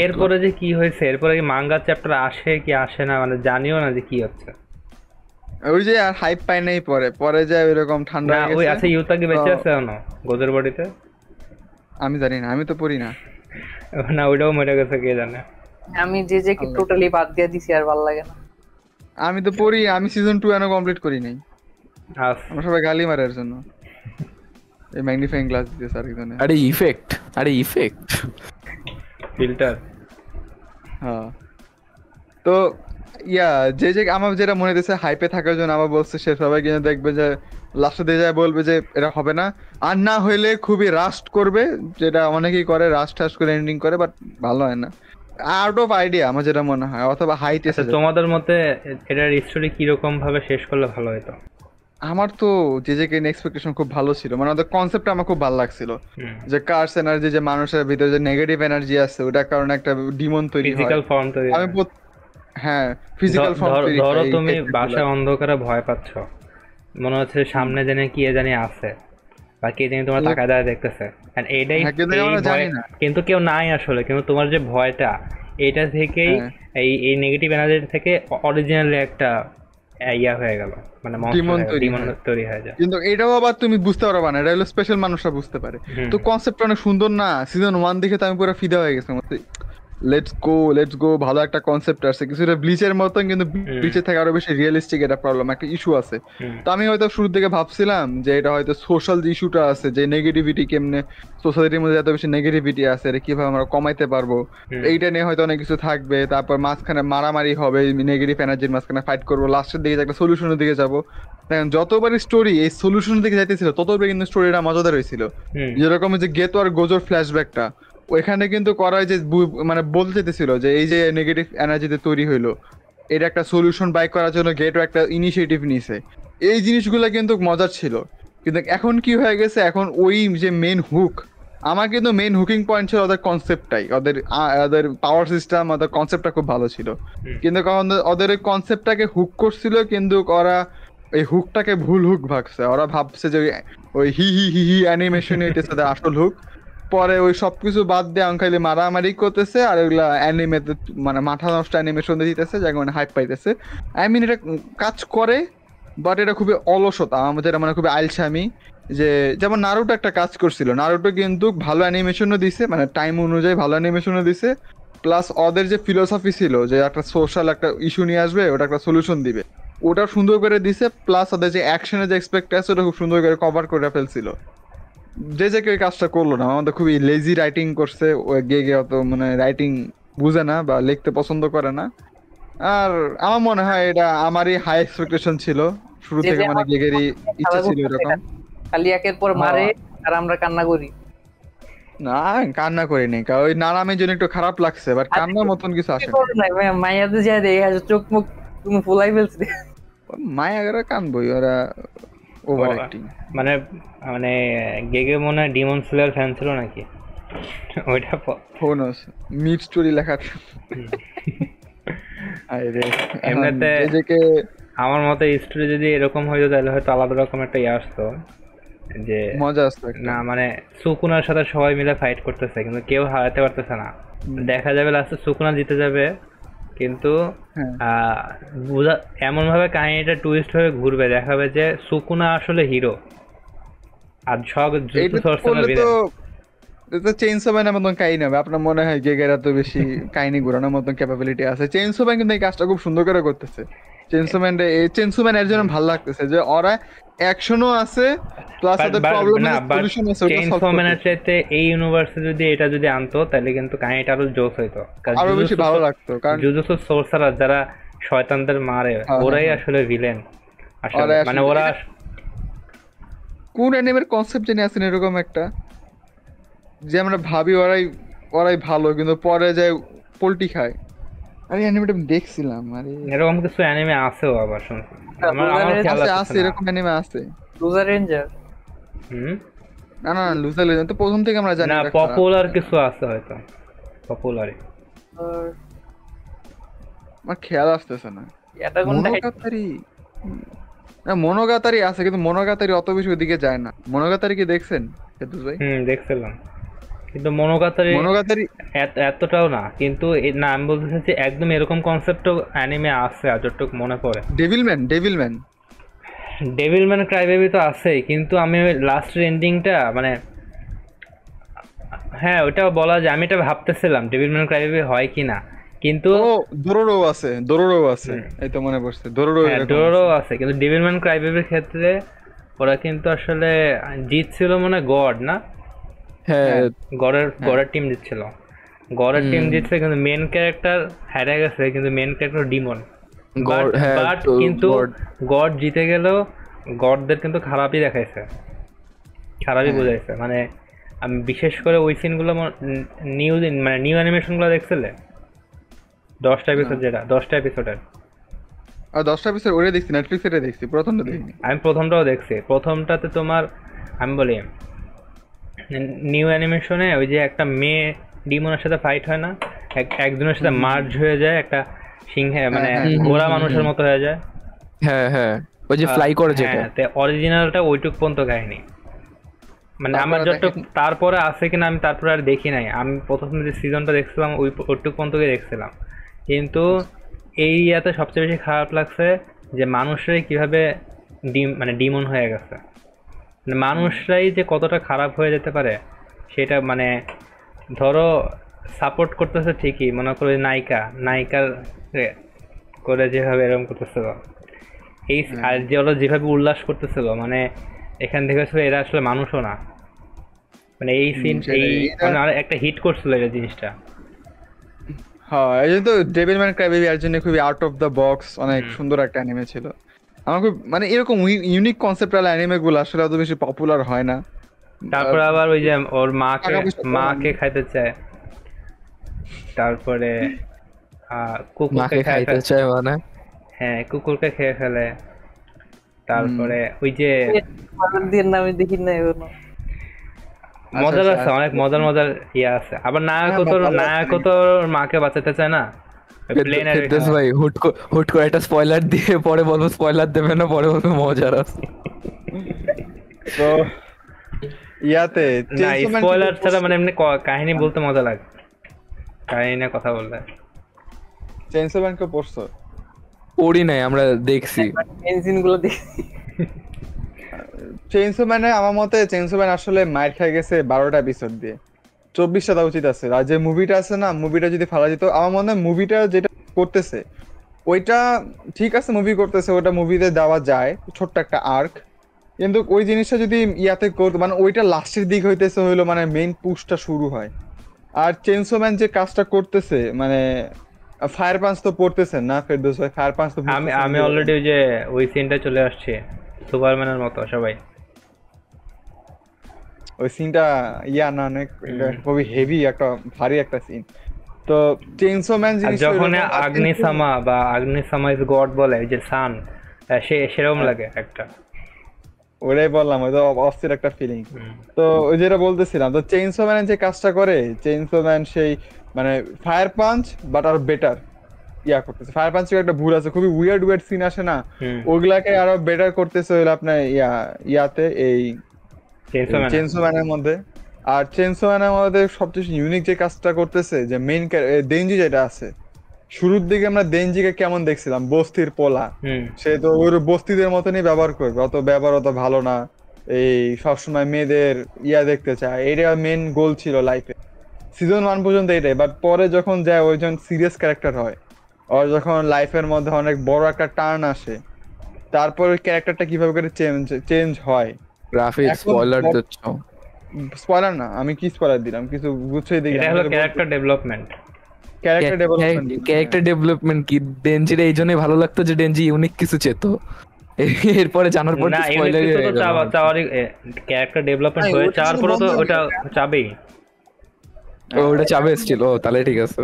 এরপরে যে কি হয়েছে এরপরে কি মাঙ্গা চ্যাপ্টার আসে কি আসে না মানে জানিও না যে কি হচ্ছে ওই যে আর হাইপ পায় নাই পরে পরে যায় এরকম ঠান্ডা না ওই আচ্ছা ইউতা বেঁচে আছে না গোদের বাড়িতে আমি জানি না আমি তো পড়ি না [laughs] না ওইটাও মরে গেছে কে জানে আমি যে যে কি টোটালি বাদ দিয়ে দিছি আর ভালো লাগে না আমি তো পড়ি আমি সিজন টু এখনো কমপ্লিট করি নাই আমার সবাই গালি মারার জন্য এই ম্যাগনিফাইং গ্লাস দিয়ে স্যার এখানে আরে ইফেক্ট আরে ইফেক্ট ফিল্টার হ্যাঁ তো ইয়া যে যে আমার যেটা মনে হইতেছে হাইপে থাকার জন্য আমার বলছে সে সবাই কিন্তু দেখবে যে লাস্টে দিয়ে যায় বলবে যে এটা হবে না আর না হইলে খুবই রাস্ট করবে যেটা অনেকেই করে রাস্ট টাস্ট করে এন্ডিং করে বাট ভালো হয় না আউট অফ আইডিয়া আমার যেটা মনে হয় অথবা হাইট আচ্ছা, তোমাদের মতে এটার স্টোরি কিরকম ভাবে শেষ করলে ভালো হতো আমার তো যে যে কেন এক্সপেকটেশন খুব ভালো ছিল মানে ওদের কনসেপ্টটা আমার খুব ভালো লাগছিল যে কার্স এনার্জি যে মানুষের ভিতরে যে নেগেটিভ এনার্জি আছে ওটার কারণে একটা ডিমন তৈরি হয় ফিজিক্যাল ফর্ম তৈরি আমি হ্যাঁ ফিজিক্যাল ফর্ম তৈরি ধরো তুমি বাসা অন্ধকারে ভয় পাচ্ছ মনে হচ্ছে সামনে জেনে কি এ জানি আছে বা কে জানি তোমার টাকা দেয় দেখতেছে এন্ড এইটাই হ্যাঁ, কিন্তু কেউ নাই আসলে কিন্তু তোমার যে ভয়টা এটা থেকেই হ্যাঁ। এই এই নেগেটিভ এনার্জি থেকে অরিজিনালি একটা হ্যাঁ, ইয়া হয়ে গেল মানে ডিমন তৈরি হয়ে যায় কিন্তু এটাও আবার তুমি বুঝতে পারবা না এটা হলো স্পেশাল মানুষরা বুঝতে পারে তো কনসেপ্ট অনেক সুন্দর না সিজন ওয়ান দেখে তো আমি পুরো ফিদা হয়ে গেছি লেটস গো লেটস গো ভালো একটা কনসেপ্ট আছে কিছুটা ব্লিচের মতন কিন্তু ব্লিচের থেকে আরো বেশি রিয়েলিস্টিক এটা প্রবলেম একটা ইস্যু আছে তো আমি হয়তো শুরু থেকে ভাবছিলাম যে এটা হয়তো সোশ্যাল যে ইস্যুটা আছে যে নেগেটিভিটি কেমনে সোসাইটির মধ্যে এত বেশি নেগেটিভিটি আছে এটা কিভাবে আমরা কমাইতে পারবো এইটা নিয়ে হয়তো অনেক কিছু থাকবে তারপর মাঝখানে মারামারি হবে নেগেটিভ এনার্জির মাঝখানে ফাইট করবো লাস্টের দিকে একটা সলিউশনের দিকে যাবো দেখেন যতবারই স্টোরি এই সলিউশনের দিকে যাইতেছিল ততবার কিন্তু স্টোরিটা মজাদার হয়েছিল যেরকম যে গেতো আর গোজোর ফ্ল্যাশব্যাকটা ওইখানে কিন্তু করা যে মানে বলতে চাইতেছিল যে এই যে নেগেটিভ এনার্জিতে তৈরি হইলো এটা একটা সলিউশন বাইক করার জন্য গেটও একটা ইনিশিয়েটিভ নিছে এই জিনিসগুলো কিন্তু মজার ছিল কিন্তু এখন কি হয়ে গেছে এখন ওই যে মেন হুক আমার কিন্তু মেন হুকিং পয়েন্ট ছিল ওদের কনসেপ্টটাই ওদের ওদের পাওয়ার সিস্টেম ওদের কনসেপ্টটা খুব ভালো ছিল কিন্তু কারণ ওদের ওই কনসেপ্টটাকে হুক করছিল কিন্তু ওরা এই হুকটাকে ভুল হুক ভাবছে ওরা ভাবছে যে ওই হি হি হি হি অ্যানিমেশন এটা আসল হুক পরে ওই সবকিছু বাদ দিয়ে আঙ্কালি মারামারি করতেছে আর ওইগুলা অ্যানিমেতে মানে মাথা নষ্ট অ্যানিমেশন দিতেছে যাকে মানে হাইপ পাইতেছে আই মিন এটা কাজ করে বাট এটা খুবই অলসতা আমাদের এটা মানে খুবই আলসামি যে যেমন নারুটো একটা কাজ করছিল নারুটো কিন্তু ভালো অ্যানিমেশনও দিছে মানে টাইম অনুযায়ী ভালো অ্যানিমেশনও দিছে প্লাস ওদের যে ফিলোসফি ছিল যে একটা সোশ্যাল একটা ইস্যু নিয়ে আসবে ওটা একটা সলিউশন দিবে ওটা সুন্দর করে দিছে প্লাস ওদের যে অ্যাকশনের যে এক্সপেক্ট আছে ওটা খুব সুন্দর করে কভার করে ফেলছিল যে যে কেউ কাজটা করলো না আমাদের খুবই লেজি রাইটিং করছে গে গে অত মানে রাইটিং বুঝে না বা লিখতে পছন্দ করে না আর আমার মনে হয় এটা আমারই হাই এক্সপেকটেশন ছিল শুরু থেকে মানে গেগেরই ইচ্ছা ছিল এরকম খালি একের পর হ্যাঁ। মারে আর আমরা কান্না করি না কান্না করিনি কারণ ওই নারামের জন্য একটু খারাপ লাগছে বাট আচ্ছা, কান্নার মতন কিছু আসে না মায়াতে যা দেখে চোখ মুখ তুমি ফুলাই ফেলছে মায়া ওরা বই ওরা ওভার অ্যাক্টিং মানে মানে গেগে মনে হয় ডিমন স্লেয়ার ফ্যান ছিল নাকি ওইটা ফোনস মিড স্টোরি লেখা এমনিতে আমার মতে স্টোরি যদি এরকম হইতো তাহলে হয়তো আলাদা রকম একটা ইয়ে আসতো যে মজা আসতো না মানে সুকুনার সাথে সবাই মিলে ফাইট করতেছে কিন্তু কেউ হারাতে পারতেছে না দেখা যাবে লাস্টে সুকুনা জিতে যাবে কিন্তু হ্যাঁ। এমন ভাবে কাহিনীটা টুইস্ট হয়ে ঘুরবে দেখাবে যে সুকুনা আসলে হিরো আর এর মতন কাহিনী হবে আপনার মনে হয় বেশি [laughs] কাহিনী মতন খুব সুন্দর করে করতেছে ভালো লাগতেছে যে ওরা আছে এই যদি এটা যদি আনতো তাহলে কিন্তু কাহিনীটা আরো হইতো বেশি ভালো লাগতো কারণ সোর্সারা যারা শয়তানদের মারে হ্যাঁ, হ্যাঁ, ওরাই হ্যাঁ। আসলে ভিলেন মানে ওরা কোন অ্যানিমের কনসেপ্ট জেনে আছেন এরকম একটা যে আমরা ভাবি ওরাই ওরাই ভালো কিন্তু পরে যায় পোলট্রি খায় আরে অ্যানিমেটা দেখছিলাম আরে এরকম কিছু অ্যানিমে আছেও আবার শুন হ্যাঁ, আমার আমার খেয়াল আছে এরকম অ্যানিমে আছে লুজার রেঞ্জার হুম না না লুজার রেঞ্জার তো প্রথম থেকে আমরা জানি না পপুলার কিছু আছে হয়তো পপুলারই আমার খেয়াল আসতেছে না এটা কোনটা মনোগাতারি আছে কিন্তু মনোগাতারি অত বেশি ওদিকে যায় না মনোগাতারি কি দেখছেন সেতুজ ভাই হুম দেখছিলাম কিন্তু মনোগাতারি মনোগাতারি এতটাও না কিন্তু না আমি বলতেছি যে একদম এরকম কনসেপ্টও অ্যানিমে আছে আর যতটুকু মনে পড়ে ডেভিলম্যান ডেভিলম্যান ডেভিলম্যান ক্রাইবেবি তো আছে কিন্তু আমি লাস্ট এন্ডিংটা মানে হ্যাঁ ওটা বলা যায় আমি এটা ভাবতেছিলাম ডেভিলম্যান ক্রাইবেবি হয় কি না কিন্তু দোরোরো আছে দোরোরো আছে এই তো মনে পড়ছে দোরোরো হ্যাঁ, দোরোরো আছে কিন্তু ডেভিল ডেভিলম্যান ক্রাইবেবের ক্ষেত্রে ওরা কিন্তু আসলে জিতছিল মানে গড না হ্যাঁ, হ্যাঁ গড়ের হ্যাঁ। গড়ের টিম জিতছিল গড়ের টিম জিতছে কিন্তু মেন ক্যারেক্টার হারে গেছে কিন্তু মেন ক্যারেক্টার ডিমন বাট কিন্তু গড জিতে গেল গডদের কিন্তু খারাপই দেখাইছে খারাপই বোঝাইছে মানে আমি বিশেষ করে ওই সিনগুলো নিউ মানে নিউ অ্যানিমেশনগুলো দেখছিলে দশটা এপিসোড হ্যাঁ। যেটা দশটা এপিসোডের আর দশটা এপিসোড ওরে দেখছি নেটফ্লিক্স এটা দেখছি প্রথমটা দেখিনি আমি প্রথমটাও দেখছি প্রথমটাতে তোমার আমি বলি নিউ অ্যানিমেশনে ওই যে একটা মেয়ে ডিমনের সাথে ফাইট হয় না একজনের সাথে মার্জ হয়ে যায় একটা সিংহে হ্যাঁ, মানে হ্যাঁ, ঘোড়া মানুষের মতো হয়ে যায় হ্যাঁ হ্যাঁ ওই যে ফ্লাই করে যেটা তে অরিজিনালটা ওইটুক পর্যন্ত গায়নি মানে আমার যত তারপরে আছে কিনা আমি তারপরে আর দেখি নাই আমি প্রথম যে সিজনটা দেখছিলাম ওই ওইটুক পর্যন্তই দেখছিলাম কিন্তু এই ইয়াতে সবচেয়ে বেশি খারাপ লাগছে যে মানুষরাই কিভাবে ডিম মানে ডিমন হয়ে গেছে মানে মানুষরাই যে কতটা খারাপ হয়ে যেতে পারে সেটা মানে ধরো সাপোর্ট করতেছে ঠিকই মনে করো নায়িকা নায়িকার করে যেভাবে এরকম করতেছিল এই আর যে ওরা যেভাবে উল্লাস করতেছিল মানে এখান থেকে আসলে এরা আসলে মানুষও না মানে এই সিন এই একটা মানে হিট করছিল এটা জিনিসটা হ্যাঁ এই জন্য তো ডেভিল ম্যান ক্রাইবেবি এর জন্য খুবই আউট অফ দ্য বক্স অনেক সুন্দর একটা অ্যানিমে ছিল আমার খুব মানে এরকম ইউনিক কনসেপ্ট কনসেপ্টাল অ্যানিমে গুলো আসলে অত বেশি পপুলার হয় না তারপর আবার ওই যে ওর মাকে মাকে খাইতে চায় তারপরে কুকুরকে খাইতে চায় মানে হ্যাঁ কুকুরকে খেয়ে ফেলে তারপরে ওই যে নামে দেখি না আচ্ছা, মজার আচ্ছা, আছে অনেক আচ্ছা। মজার মজার ইয়ে আছে আবার হ্যাঁ, নায়কও তোর নায়কও তোর মাকে বাঁচাতে চায় না ভাই হুট হুট করে একটা স্পয়লার পরে বলবো স্পয়লার না পরে বলবো মজার আছে তো ইয়াতে স্পয়লার ছাড়া মানে এমনি কাহিনী হ্যাঁ। বলতে মজা লাগে কাহিনী কথা বললে চেঞ্জ পড়ছো পড়ি নাই আমরা দেখছি গুলো দেখছি [laughs] চেইনসো ম্যানে আমার মতে চেইনসো ম্যান আসলে মায়ের খেয়ে গেছে বারোটা এপিসোড দিয়ে চব্বিশটা দেওয়া উচিত আছে আর যে মুভিটা আছে না মুভিটা যদি ফেলা যেত আমার মনে হয় মুভিটা যেটা করতেছে ওইটা ঠিক আছে মুভি করতেছে ওটা মুভিতে দেওয়া যায় ছোট্ট একটা আর্ক কিন্তু ওই জিনিসটা যদি ইয়াতে করতো মানে ওইটা লাস্টের দিক হইতেছে হইলো মানে মেইন পুশটা শুরু হয় আর চেনসোম্যান যে কাজটা করতেছে মানে ফায়ার পাঞ্চ তো পড়তেছে না ফেরদোস ভাই ফায়ার পাঞ্চ তো আমি আমি অলরেডি ওই যে ওই সিনটা চলে আসছে সুপারম্যানের মতো সবাই ওই সিনটা ইয়া না অনেক খুবই হেভি একটা ভারী একটা সিন তো চেইনসো ম্যান জিনিস যখন আগ্নেসামা বা আগ্নেসামা ইজ গড বলে যে সান সে সেরকম লাগে একটা ওরাই বললাম ওই তো অস্থির একটা ফিলিং তো ওই যেটা বলতেছিলাম তো চেইনসো ম্যান যে কাজটা করে চেইনসো ম্যান সেই মানে ফায়ার পাঞ্চ বাট আর বেটার ইয়া করতেছে ফায়ার পাঞ্চ একটা ভুল আছে খুবই উইয়ার্ড উইয়ার্ড সিন আসে না ওগুলাকে আরো বেটার করতেছে হইলো আপনার ইয়া ইয়াতে এই চেনসো ম্যানের মধ্যে আর চেনসো ম্যানের মধ্যে সবচেয়ে ইউনিক যে কাজটা করতেছে যে মেইন দেনজি যেটা আছে শুরুর দিকে আমরা দেনজিকে কেমন দেখছিলাম বস্তির পোলা সে তো ওর বস্তিদের মতনই ব্যবহার করবে অত ব্যবহার অত ভালো না এই সবসময় মেয়েদের ইয়া দেখতে চায় এটা মেন গোল ছিল লাইফে সিজন ওয়ান পর্যন্ত এটাই বাট পরে যখন যায় ওইজন সিরিয়াস ক্যারেক্টার হয় ওর যখন লাইফের মধ্যে অনেক বড় একটা টার্ন আসে তারপরে ক্যারেক্টারটা কিভাবে করে চেঞ্জ চেঞ্জ হয় রাফিজ স্পয়লার দিচ্ছ স্পয়লার না আমি কি স্পয়লার দিলাম কিছু এটা হলো character development character development character development কি ডেনজির এই জন্যই ভালো লাগতো যে ডেনজি ইউনিক কিছু চেত এরপরে জানার পর স্পয়লার ক্যারেক্টার ডেভেলপমেন্ট হয়ে পর তো ওটা চাবেই ওটা চাবে ছিল তাহলে ঠিক আছে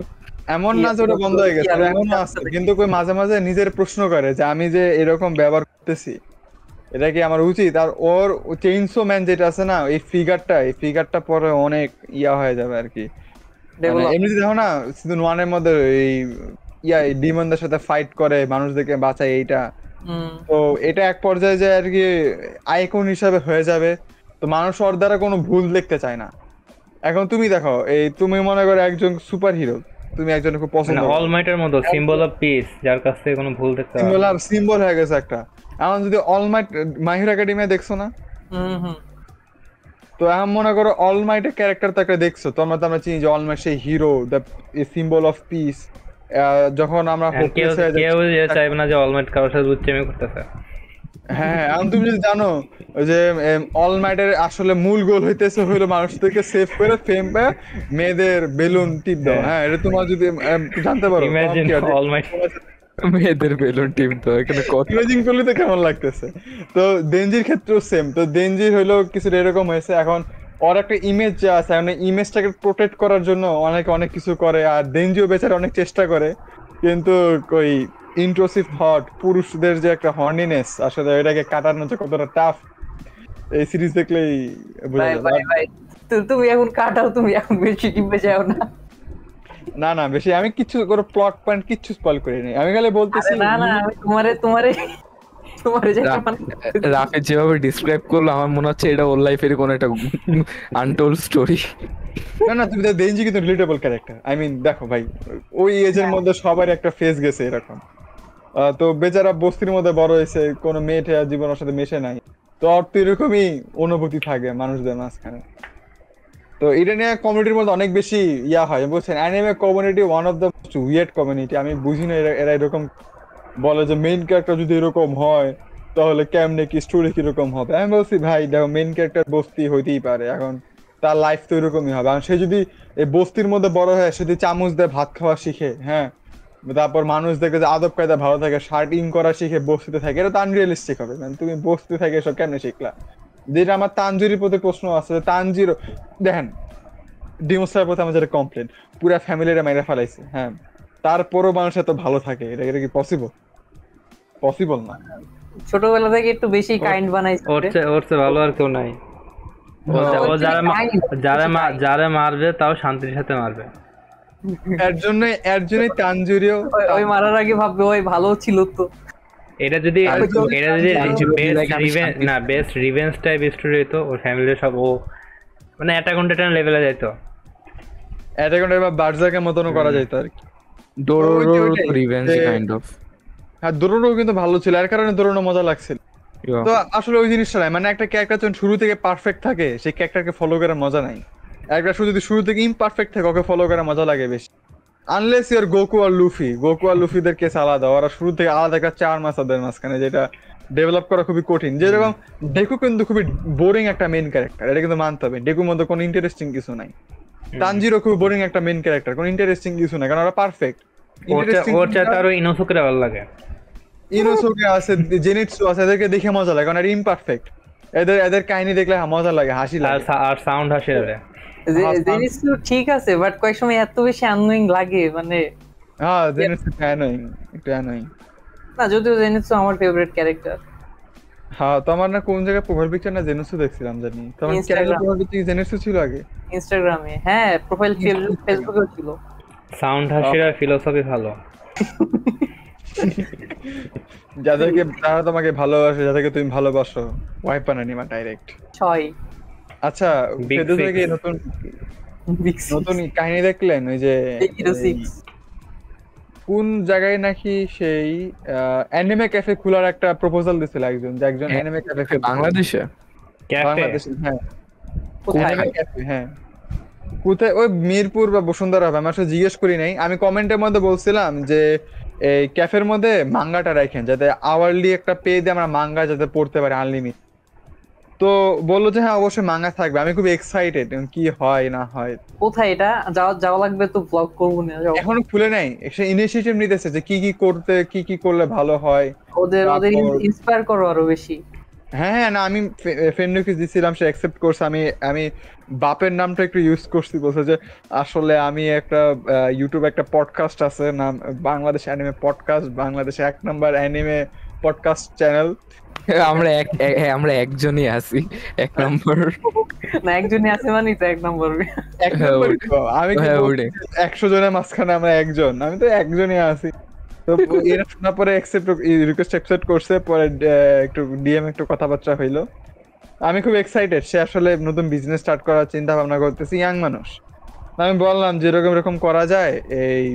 এমন না যে ওটা বন্ধ হয়ে গেছে এমন না আছে কিন্তু কই মাঝে মাঝে নিজের প্রশ্ন করে যে আমি যে এরকম ব্যবহার করতেছি এটা কি আমার উচিত আর ওর চেইনসো ম্যান যেটা আছে না এই ফিগারটা এই ফিগারটা পরে অনেক ইয়া হয়ে যাবে আর কি মানে এমনিতে দেখো না সিজন ওয়ান এর মধ্যে এই ইয়া ডিমনদের সাথে ফাইট করে মানুষদেরকে বাঁচায় এইটা তো এটা এক পর্যায়ে যে আর কি আইকন হিসাবে হয়ে যাবে তো মানুষ ওর দ্বারা কোনো ভুল দেখতে চায় না এখন তুমি দেখো এই তুমি মনে করো একজন সুপার হিরো তুমি একজনের খুব পছন্দ অল মাইটার মানে মতো সিম্বল অফ পিস যার কাছ থেকে কোনো ভুল দেখতে সিম্বল আর সিম্বল হয়ে গেছে একটা এখন যদি অল মাইট মাহির একাডেমি দেখছো না তো এখন মনে করো অল এর ক্যারেক্টার তাকে দেখছো তোমরা তো আমরা চিনি যে অল মাইট সেই hero the symbol of peace যখন আমরা হ্যাঁ, কেউ চাইবে না যে অল মাইট কারোর সাথে উচ্চামি করতেছে হ্যাঁ তুমি যদি জানো ওই যে অল মাইটের আসলে মূল গোল হইতেছে সেভ করে ফেম মেয়েদের বেলুন টিপ দাও হ্যাঁ এটা তোমার যদি জানতে পারো ইমাজিন অল মাইট মেয়েদের বেলুন এখানে কত করলে তো কেমন লাগতেছে তো দেনজির ক্ষেত্রেও সেম তো দেনজির হলো কিছুটা এরকম হয়েছে এখন ওর একটা ইমেজ যা আছে মানে ইমেজটাকে প্রোটেক্ট করার জন্য অনেকে অনেক কিছু করে আর ডেঞ্জিও বেচার অনেক চেষ্টা করে কিন্তু ওই ইন্ট্রোসিভ হট পুরুষদের যে একটা হর্নিনেস আসলে এটাকে কাটানো যে কতটা টাফ এই সিরিজ দেখলেই বোঝা যায় তুমি এখন কাটাও তুমি এখন বেশি ডিমে যাও না না না বেশি আমি কিছু করে প্লট পয়েন্ট কিছু স্পল করিনি আমি খালি বলতেছি না না আমি তোমারে তোমারে যে মানে রাফে যেভাবে ডেসক্রাইব করলো আমার মনে হচ্ছে এটা ওর লাইফের কোন একটা আনটোল্ড স্টোরি না না তুমি তো দেনজি কিন্তু রিলেটেবল ক্যারেক্টার আই মিন দেখো ভাই ওই এজের হ্যাঁ। মধ্যে সবার একটা ফেজ গেছে এরকম তো বেচারা বস্তির মধ্যে বড় হয়েছে কোনো মেয়ে জীবনের সাথে মেশে নাই তো তো এরকমই অনুভূতি থাকে মানুষদের মাঝখানে তো এটা নিয়ে কমিউনিটির মধ্যে অনেক বেশি ইয়া হয় বুঝছেন anime community one of the most weird community আমি বুঝি না এরা এরকম বলে যে মেইন ক্যারেক্টার যদি এরকম হয় তাহলে কেমনে কি স্টোরি কিরকম হবে আমি বলছি ভাই দেখো মেইন ক্যারেক্টার বস্তি হইতেই পারে এখন তার লাইফ তো এরকমই হবে আর সে যদি এই বস্তির মধ্যে বড় হয় সে যদি চামচ দিয়ে ভাত খাওয়া শিখে হ্যাঁ তারপর মানুষ দেখে যে আদব কায়দা ভালো থাকে শার্টিং করা শিখে বসতে থাকে এটা তো আনরিয়ালিস্টিক হবে মানে তুমি বসতে থাকে এসব কেন শিখলা যেটা আমার তানজুরির প্রতি প্রশ্ন আছে তানজির দেখেন ডিমোসার প্রতি আমার যেটা কমপ্লেন পুরা ফ্যামিলিরা মাইরা ফেলাইছে হ্যাঁ তারপরও মানুষ এত ভালো থাকে এটা এটা কি পসিবল পসিবল না ছোটবেলা থেকে একটু বেশি কাইন্ড বানাইছে ওরছে ওরছে ভালো আর কেউ নাই ও যারা যারা মারবে তাও শান্তির সাথে মারবে এর জন্য এর তানজুরিও ওই মারার আগে ভাববে ওই ভালো ছিল তো এটা যদি এটা যদি বেস্ট রিভেঞ্জ না বেস্ট রিভেঞ্জ টাইপ স্টোরি হতো ওর ফ্যামিলি সব ও মানে টাইটান লেভেলে যেত অ্যাটাক অন টাইটান মতনও করা যেত আর কি ডোরোরো রিভেঞ্জ কাইন্ড অফ হ্যাঁ ডোরোরো কিন্তু ভালো ছিল এর কারণে ডোরোরো মজা লাগছিল তো আসলে ওই জিনিসটা মানে একটা ক্যারেক্টার যখন শুরু থেকে পারফেক্ট থাকে সেই ক্যারেক্টারকে ফলো করার মজা নাই একটা শুধু যদি শুরু থেকে ইমপারফেক্ট থাকে ওকে ফলো করা মজা লাগে বেশি আনলেস ইয়ার গোকু আর লুফি গোকু আর লুফিদের কেস আলাদা ওরা শুরু থেকে আলাদা একটা চার মাস ওদের মাঝখানে যেটা ডেভেলপ করা খুবই কঠিন যেরকম ডেকু কিন্তু খুবই বোরিং একটা মেন ক্যারেক্টার এটা কিন্তু মানতে হবে ডেকুর মধ্যে কোনো ইন্টারেস্টিং কিছু নাই তানজিরও খুবই বোরিং একটা মেন ক্যারেক্টার কোনো ইন্টারেস্টিং কিছু নাই কারণ ওরা পারফেক্ট আরো ভালো লাগে আছে আছে এদেরকে দেখে মজা লাগে কারণ ইমপারফেক্ট এদের এদের কাহিনী দেখলে মজা লাগে হাসি লাগে আর সাউন্ড হাসি লাগে হ্যাঁ, হ্যাঁ। ঠিক আছে বাট কয়েক সময় এত বেশি অ্যানোয়িং লাগে মানে হ্যাঁ একটু না যদিও জেনিসু আমার ফেভারিট ক্যারেক্টার হ্যাঁ তো আমার না কোন জায়গায় প্রোফাইল পিকচার না দেখছিলাম জানি প্রোফাইল পিকচার ছিল আগে ইনস্টাগ্রামে হ্যাঁ প্রোফাইল ফেসবুক ছিল সাউন্ড হাসির আর ফিলোসফি oh. ভালো [laughs] যাদেরকে তারা তোমাকে ভালোবাসে যাদেরকে তুমি ভালোবাসো আনা মা ডাইরেক্ট ছয় আচ্ছা নতুন নতুন কাহিনী দেখলেন ওই যে কোন জায়গায় নাকি সেই অ্যানিমে ক্যাফে খোলার একটা প্রপোজাল দিছিল একজন একজন অ্যানিমে ক্যাফে বাংলাদেশে বাংলাদেশে হ্যাঁ ক্যাফে হ্যাঁ কোথায় ওই মিরপুর বা বসুন্ধরা হবে আমার আসলে জিজ্ঞেস করি নাই আমি কমেন্টের মধ্যে বলছিলাম যে এই ক্যাফের মধ্যে মাঙ্গাটা রাখেন যাতে আওয়ারলি একটা পেয়ে দিয়ে আমরা মাঙ্গা যাতে পড়তে পারি আনলিমিট তো বললো যে হ্যাঁ অবশ্যই মাঙ্গা থাকবে আমি খুব এক্সাইটেড কি হয় না হয় কোথায় এটা যাওয়া যাওয়া লাগবে তো ব্লগ করবো না এখনো খুলে নাই সে ইনিশিয়েটিভ নিতেছে যে কি কি করতে কি কি করলে ভালো হয় ওদের ওদের ইন্সপায়ার করো আরো বেশি হ্যাঁ হ্যাঁ না আমি ফ্রেন্ড রিকোয়েস্ট দিছিলাম সে অ্যাকসেপ্ট করছে আমি আমি বাপের নামটা একটু ইউজ করছি বলছে যে আসলে আমি একটা ইউটিউব একটা পডকাস্ট আছে নাম বাংলাদেশ অ্যানিমে পডকাস্ট বাংলাদেশে এক নাম্বার অ্যানিমে পডকাস্ট চ্যানেল [laughs] আমরা এক আমরা একজনই আছি এক নম্বর না একজনই আছে মানে তো এক নম্বর হ্যাঁ, আমি হ্যাঁ, একশো জনের মাঝখানে আমরা একজন আমি তো একজনই আছি তো [laughs] এরা শোনার পরে অ্যাকসেপ্ট রিকোয়েস্ট অ্যাকসেপ্ট করছে পরে একটু ডিএম একটু কথাবার্তা হইলো আমি খুব এক্সাইটেড সে আসলে নতুন বিজনেস স্টার্ট করার চিন্তা ভাবনা করতেছি ইয়াং মানুষ আমি বললাম যে এরকম এরকম করা যায় এই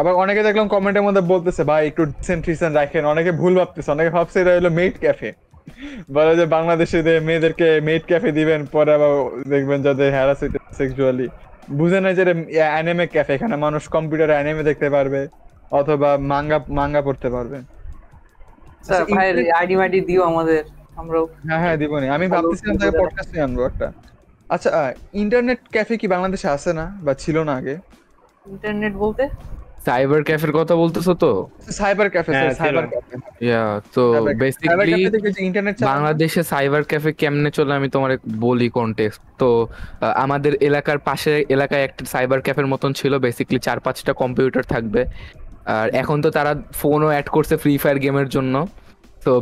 আবার অনেকে দেখলাম কমেন্টের মধ্যে বলতেছে ভাই একটু ডিসেন্ট রাখেন অনেকে ভুল ভাবতেছে অনেকে ভাবছে এটা হলো মেড ক্যাফে বলে যে বাংলাদেশে মেয়েদেরকে মেড ক্যাফে দিবেন পরে আবার দেখবেন যাদের হ্যারাস সেক্সুয়ালি বুঝে না যে অ্যানিমে ক্যাফে এখানে মানুষ কম্পিউটারে অ্যানিমে দেখতে পারবে অথবা মাঙ্গা মাঙ্গা পড়তে পারবে স্যার আচ্ছা, ভাই আইডি মাইডি দিও আমাদের আমরাও হ্যাঁ হ্যাঁ দিবনি আমি ভাবতেছিলাম তাকে পডকাস্টে আনবো একটা আচ্ছা ইন্টারনেট ক্যাফে কি বাংলাদেশে আছে না বা ছিল না আগে ইন্টারনেট বলতে সাইবার ক্যাফের কথা বলতেছো তো cyber cafe cyber cafe yeah তো বেসিক্যালি বাংলাদেশে সাইবার ক্যাফে কেমনে চলে আমি তোমার বলি কনটেক্সট তো আমাদের এলাকার পাশে এলাকায় একটা সাইবার ক্যাফের মতন ছিল বেসিক্যালি চার পাঁচটা কম্পিউটার থাকবে আর এখন তো তারা ফোনও অ্যাড করছে ফ্রি ফায়ার গেমের জন্য তো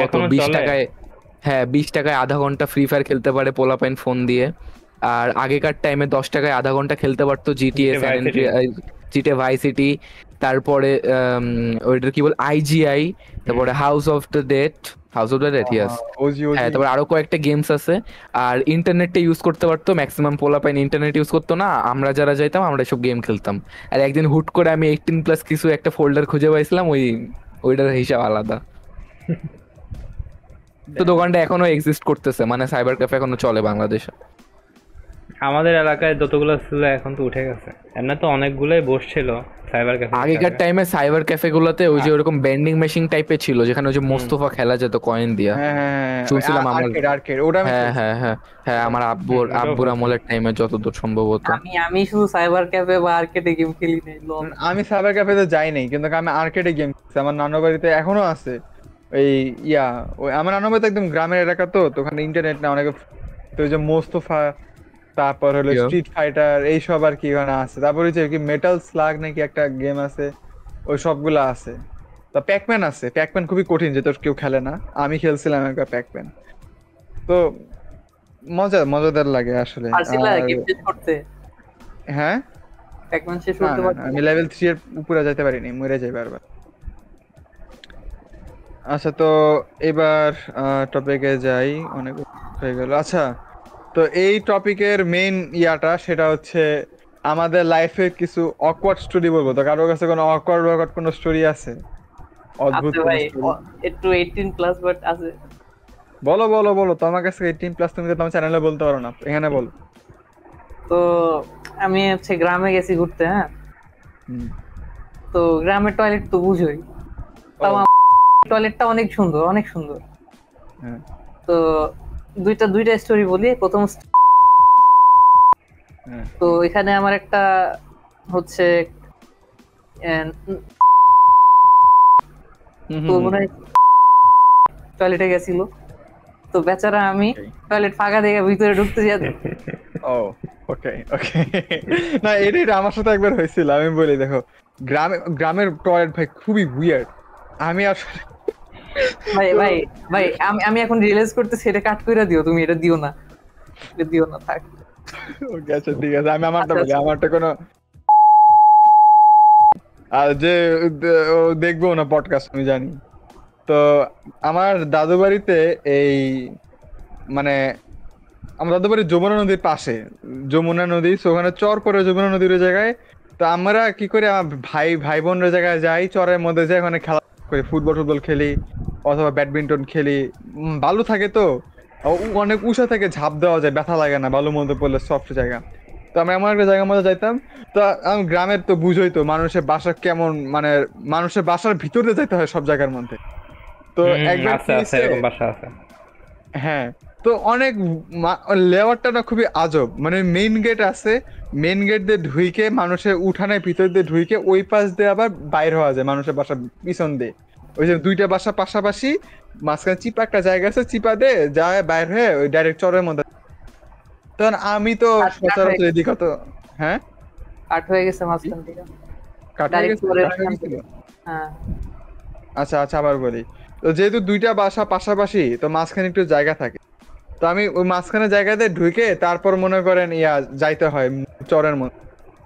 কত বিশ টাকায় হ্যাঁ বিশ টাকায় আধা ঘন্টা ফ্রি ফায়ার খেলতে পারে পোলাপাইন ফোন দিয়ে আর আগেকার টাইমে দশ টাকায় আধা ঘন্টা খেলতে পারতো জিটিএস চিটে ভাই সিটি তারপরে ওইটার কি বল আইজিআই তারপরে House of the Dead House of the Dead yes হ্যাঁ তারপরে আরো কয়েকটা গেমস আছে আর ইন্টারনেটটা ইউজ করতে পারতো ম্যাক্সিমাম পোলা পাইন ইন্টারনেট ইউজ করতো না আমরা যারা যাইতাম আমরা সব গেম খেলতাম আর একদিন হুট করে আমি এইটিন প্লাস কিছু একটা ফোল্ডার খুঁজে পাইছিলাম ওই ওইটার হিসাব আলাদা [laughs] তো দোকানটা এখনো এক্সিস্ট করতেছে মানে সাইবার ক্যাফে এখনো চলে বাংলাদেশে আমাদের এলাকায় যতগুলো ছিল এখন তো উঠে গেছে এমনি তো অনেকগুলোই বসছিল সাইবার ক্যাফে আগেকার টাইমে সাইবার ক্যাফে গুলোতে ওই যে হ্যাঁ। ওরকম বেন্ডিং মেশিন টাইপের ছিল যেখানে ওই যে মোস্তফা খেলা যেত কয়েন দিয়া হ্যাঁ, হ্যাঁ, শুনছিলাম আমার হ্যাঁ হ্যাঁ হ্যাঁ হ্যাঁ আমার আব্বুর আব্বুর আমলের টাইমে যতদূর হতো আমি আমি শুধু সাইবার ক্যাফে বা আর্কেডে গেম খেলি নাই আমি সাইবার ক্যাফে তো যাই নাই কিন্তু আমি আর্কেডে গেম আমার নানু বাড়িতে এখনো আছে ওই ইয়া ওই আমার নানু বাড়িতে একদম গ্রামের এলাকা তো তো ওখানে ইন্টারনেট না অনেক তো ওই যে মোস্তফা তারপর হলো স্ট্রিট ফাইটার এই সব আর কি ওখানে আছে তারপর হচ্ছে কি মেটাল স্লাগ নাকি একটা গেম আছে ওই সবগুলো আছে তা প্যাকম্যান আছে প্যাকম্যান খুবই কঠিন যে তোর কেউ খেলে না আমি খেলছিলাম একবার প্যাকম্যান তো মজা মজাদার লাগে আসলে হ্যাঁ প্যাকম্যান শেষ করতে হ্যাঁ? আমি লেভেল 3 এর উপরে যেতে পারিনি মরে যাই বারবার আচ্ছা তো এবার টপিকে যাই অনেক হয়ে গেল আচ্ছা তো এই টপিকের মেইন ইয়াটা সেটা হচ্ছে আমাদের লাইফে কিছু অকওয়ার্ড স্টোরি বলবো তো কারোর কাছে কোনো অকওয়ার্ড অকওয়ার্ড কোনো স্টোরি আছে অদ্ভুত একটু 18 প্লাস বাট আছে বলো বলো বলো তোমার কাছে 18 প্লাস তুমি তো তোমার চ্যানেলে বলতে পারো না এখানে বলো তো আমি হচ্ছে গ্রামে গেছি ঘুরতে হ্যাঁ তো গ্রামের টয়লেট তো বুঝই তাও টয়লেটটা অনেক সুন্দর অনেক সুন্দর হ্যাঁ। তো দুইটা দুইটা স্টোরি বলি প্রথম হ্যাঁ। তো এখানে আমার একটা হচ্ছে তো মনে হয় টয়লেটে গেছিল তো বেচারা আমি টয়লেট ফাঁকা দেখে ভিতরে ঢুকতে যাতে ও ওকে ওকে না এটা আমার সাথে একবার হয়েছিল আমি বলি দেখো গ্রামে গ্রামের টয়লেট ভাই খুবই উইয়ার্ড আমি আসলে ভাই ভাই ভাই আমি আমি এখন রিয়েলাইজ করতেছি এটা কাট কইরা দিও তুমি এটা দিও না এটা দিও না থাক ওকে আচ্ছা ঠিক আছে আমি আমারটা আচ্ছা, বলি আচ্ছা। আমারটা কোনো আর যে দেখবো না পডকাস্ট আমি জানি তো আমার দাদু বাড়িতে এই মানে আমার দাদু বাড়ি যমুনা নদীর পাশে যমুনা নদী ওখানে চর করে যমুনা নদীর জায়গায় তো আমরা কি করি আমার ভাই ভাই বোনের জায়গায় যাই চরের মধ্যে যাই ওখানে খেলা করি ফুটবল ফুটবল খেলি অথবা ব্যাডমিন্টন খেলি বালু থাকে তো অনেক উষা থেকে ঝাঁপ দেওয়া যায় ব্যথা লাগে না বালু মধ্যে পড়লে সফট জায়গা তো আমরা এমন একটা জায়গার মধ্যে যাইতাম তো আমি গ্রামের তো বুঝোই তো মানুষের বাসা কেমন মানে মানুষের বাসার ভিতরে যাইতে হয় সব জায়গার মধ্যে তো একবার হ্যাঁ তো অনেক লেয়ারটা না খুবই আজব মানে মেইন গেট আছে মেইন গেট দিয়ে ঢুইকে মানুষের উঠানে ভিতর দিয়ে ঢুইকে ওই পাশ দিয়ে আবার বাইর হওয়া যায় মানুষের বাসার পিছন দিয়ে ওই যে দুইটা বাসা পাশাপাশি মাঝখানে চিপা একটা জায়গা আছে চিপা দে যায় বাইর হয়ে ওই ডাইরেক্ট চরের মধ্যে তখন আমি তো সচরাচর এদিক হতো হ্যাঁ কাট হয়ে গেছে মাঝখান থেকে হ্যাঁ। আচ্ছা আচ্ছা আবার বলি তো যেহেতু দুইটা বাসা পাশাপাশি তো মাঝখানে একটু জায়গা থাকে তো আমি ওই মাঝখানে জায়গাতে ঢুকে তারপর মনে করেন ইয়া যাইতে হয় চরের মধ্যে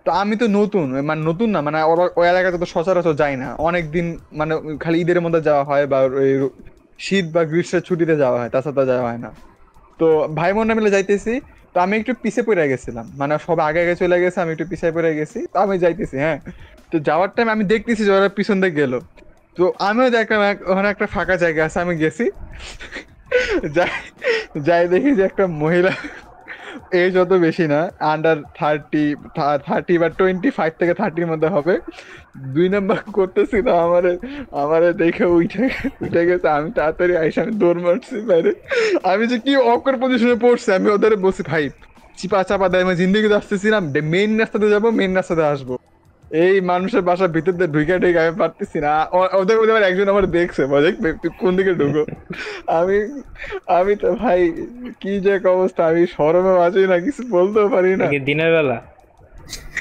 তো আমি তো নতুন মানে নতুন না মানে ওই এলাকাতে তো সচরাচর যাই না অনেক দিন মানে খালি ঈদের মধ্যে যাওয়া হয় বা ওই শীত বা গ্রীষ্মের ছুটিতে যাওয়া হয় তাছাড়া যাওয়া হয় না তো ভাই বোনরা মিলে যাইতেছি তো আমি একটু পিছিয়ে পড়ে গেছিলাম মানে সব আগে আগে চলে গেছে আমি একটু পিছিয়ে পড়ে গেছি তো আমি যাইতেছি হ্যাঁ তো যাওয়ার টাইম আমি দেখতেছি যে ওরা পিছন দিয়ে গেলো তো আমিও দেখলাম ওখানে একটা ফাঁকা জায়গা আছে আমি গেছি যাই দেখি যে একটা মহিলা এজ অত বেশি না আন্ডার থার্টি থার্টি বা টোয়েন্টি ফাইভ থেকে থার্টির মধ্যে হবে দুই নাম্বার না আমার আমার দেখে উঠে উঠে গেছে আমি তাড়াতাড়ি আইসা আমি দৌড় মারছি বাইরে আমি যে কি অকর পজিশনে পড়ছি আমি ওদের বসি ভাই চিপা চাপা দেয় আমি জিন্দিগিতে আসতেছিলাম মেইন রাস্তাতে যাবো মেইন রাস্তাতে আসবো এই মানুষের বাসা ভিতর দিয়ে ঢুকে আমি পারতেছি না ওদের মধ্যে একজন আমার দেখছে মজাক কোন দিকে ঢুকো আমি আমি তো ভাই কি যে এক অবস্থা আমি সরমে বাঁচি না কিছু বলতেও পারি না দিনের বেলা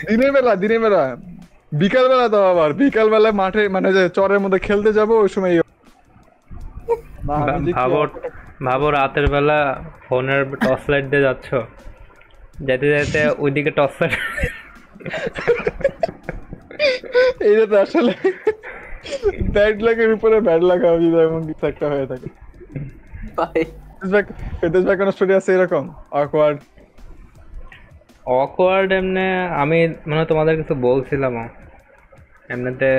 দিনের বেলা দিনের বেলা বিকাল বেলা তো আবার বিকাল বেলা মাঠে মানে যে চরের মধ্যে খেলতে যাব ওই সময় ভাবো ভাবো রাতের বেলা ফোনের টর্চ লাইট দিয়ে যাচ্ছ যেতে যেতে ওইদিকে টর্চ লাইট এইটা তো আসলে ব্যাড লাকের উপরে ব্যাড লাক হবে যদি এমন কিছু একটা হয়ে থাকে ফেদেশ ব্যাক কোনো স্টোরি আছে এরকম অকওয়ার্ড অকওয়ার্ড এমনি আমি মানে তোমাদের কিছু বলছিলাম এমনিতে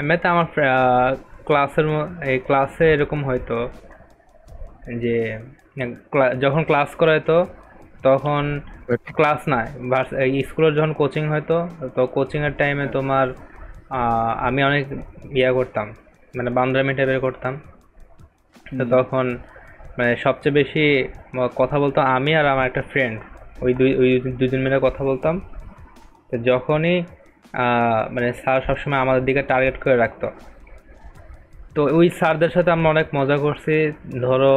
এমনিতে আমার ক্লাসের এই ক্লাসে এরকম হয়তো যে হ্যাঁ, যখন ক্লাস করাইতো তখন ক্লাস নাই স্কুলের যখন কোচিং হয়তো তো কোচিংয়ের টাইমে তোমার আমি অনেক ইয়া করতাম মানে মিটে বের করতাম তো তখন মানে সবচেয়ে বেশি কথা বলতাম আমি আর আমার একটা ফ্রেন্ড ওই দুই ওই দুজন মিলে কথা বলতাম তো যখনই মানে স্যার সবসময় আমাদের দিকে টার্গেট করে রাখতো তো ওই স্যারদের সাথে আমরা অনেক মজা করছি ধরো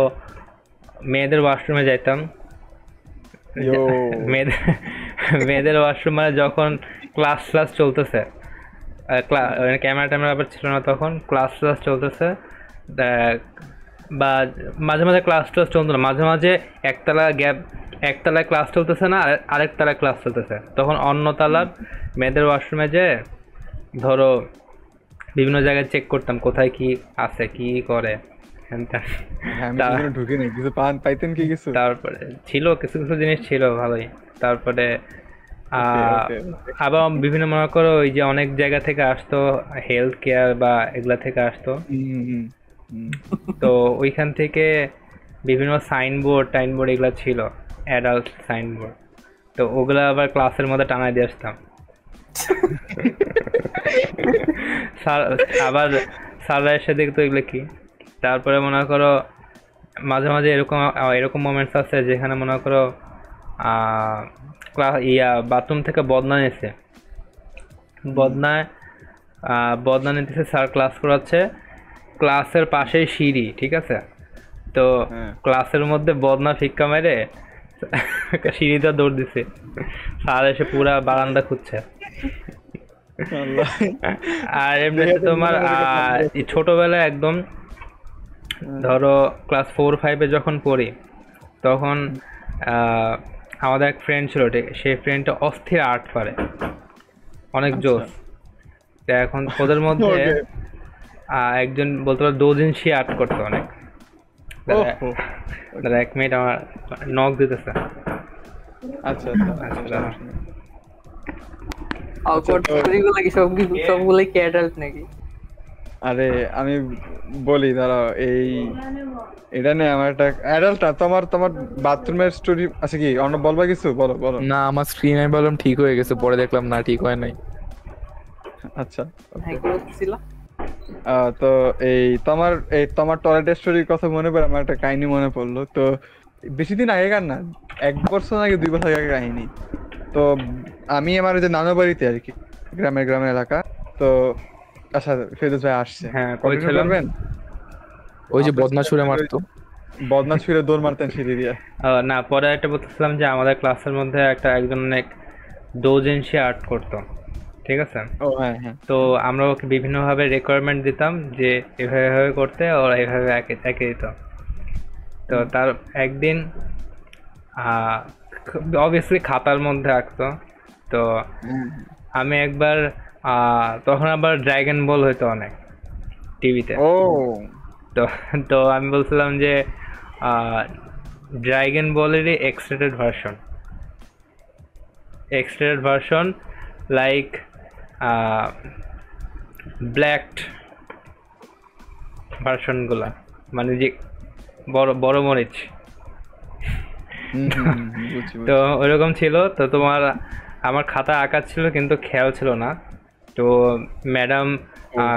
মেয়েদের ওয়াশরুমে যাইতাম মেয়েদের মেয়েদের ওয়াশরুম মানে যখন ক্লাস ক্লাস চলতেছে মানে ক্যামেরা ট্যামেরা আবার ছিল না তখন ক্লাস ক্লাস চলতেছে বা মাঝে মাঝে ক্লাস ক্লাস চলতো না মাঝে মাঝে একতলা গ্যাপ একতলায় ক্লাস চলতেছে না আরেক তালায় ক্লাস চলতেছে তখন অন্য তালার মেয়েদের ওয়াশরুমে যে ধরো বিভিন্ন জায়গায় চেক করতাম কোথায় কি আছে কি করে হ্যাঁ, আমি কিছু পান কি কিছু তারপরে ছিল কিছু কিছু জিনিস ছিল ভালোই তারপরে আবার বিভিন্ন মনে করো ওই যে অনেক জায়গা থেকে আসতো হেলথ কেয়ার বা এগুলা থেকে আসতো তো ওইখান থেকে বিভিন্ন সাইনবোর্ড টাইনবোর্ড এগুলা ছিল অ্যাডাল্ট সাইনবোর্ড তো ওগুলা আবার ক্লাসের মধ্যে টানায় দিয়ে আসতাম [laughs] আবার স্যাররা এসে দেখতো এগুলো কি তারপরে মনে করো মাঝে মাঝে এরকম এরকম মোমেন্টস আছে যেখানে মনে করো ক্লাস ইয়া বাথরুম থেকে বদনা নিয়েছে বদনায় বদনা নিতেছে স্যার ক্লাস করাচ্ছে ক্লাসের পাশেই সিঁড়ি ঠিক আছে তো হ্যাঁ। ক্লাসের মধ্যে বদনা ফিক্কা মেরে সিঁড়িটা দৌড় দিছে স্যার এসে পুরা বারান্দা খুঁজছে আর এমনি তোমার ছোটবেলায় একদম ধরো ক্লাস ফোর ফাইভে যখন পড়ি তখন আমাদের এক ফ্রেন্ড ছিল সেই ফ্রেন্ডটা অস্থির আর্ট পারে অনেক আচ্ছা। জোর এখন ওদের মধ্যে [laughs] একজন বলতে পারো দুদিন সে আর্ট করতো অনেক দাদা এক মিনিট আমার নখ দিতেছে আচ্ছা আচ্ছা আচ্ছা আচ্ছা আচ্ছা আচ্ছা আচ্ছা আচ্ছা নাকি আরে আমি বলি দাঁড়াও এই এটা নিয়ে আমার একটা অ্যাডাল্ট তোমার তোমার বাথরুমের স্টোরি আছে কি অন্য বলবা কিছু বলো বলো না আমার স্ক্রিন আমি বললাম ঠিক হয়ে গেছে পরে দেখলাম না ঠিক হয় নাই আচ্ছা তো এই তোমার এই তোমার টয়লেটের স্টোরির কথা মনে পড়ে আমার একটা কাহিনী মনে পড়লো তো বেশি দিন আগেকার না এক বছর আগে দুই বছর আগে কাহিনী তো আমি আমার যে নানু বাড়িতে আর কি গ্রামের গ্রামের এলাকা তো আচ্ছা ফেরদৌস ভাই আসছে হ্যাঁ খেলবেন ওই যে বদনা ছুঁড়ে মারতো বদনা ছুঁড়ে দৌড় মারতেন সিঁড়ি দিয়ে না পরে একটা বলতেছিলাম যে আমাদের ক্লাসের মধ্যে একটা একজন অনেক ডোজেন্সি আর্ট করতো ঠিক আছে হ্যাঁ, হ্যাঁ। তো আমরা ওকে বিভিন্নভাবে রেকোয়ারমেন্ট দিতাম যে এভাবে এভাবে করতে ওরা এভাবে একে একে দিত তো তার একদিন অবভিয়াসলি খাতার মধ্যে আঁকতো তো হ্যাঁ, আমি একবার তখন আবার ড্রাগন বল হইতো অনেক টিভিতে ও তো তো আমি বলছিলাম যে ড্রাগন বলেরই extended version extended version like black ভার্সনগুলো মানে যে বড় বড় মরিচ তো ওইরকম ছিল তো তোমার আমার খাতা আঁকা ছিল কিন্তু খেয়াল ছিল না তো ম্যাডাম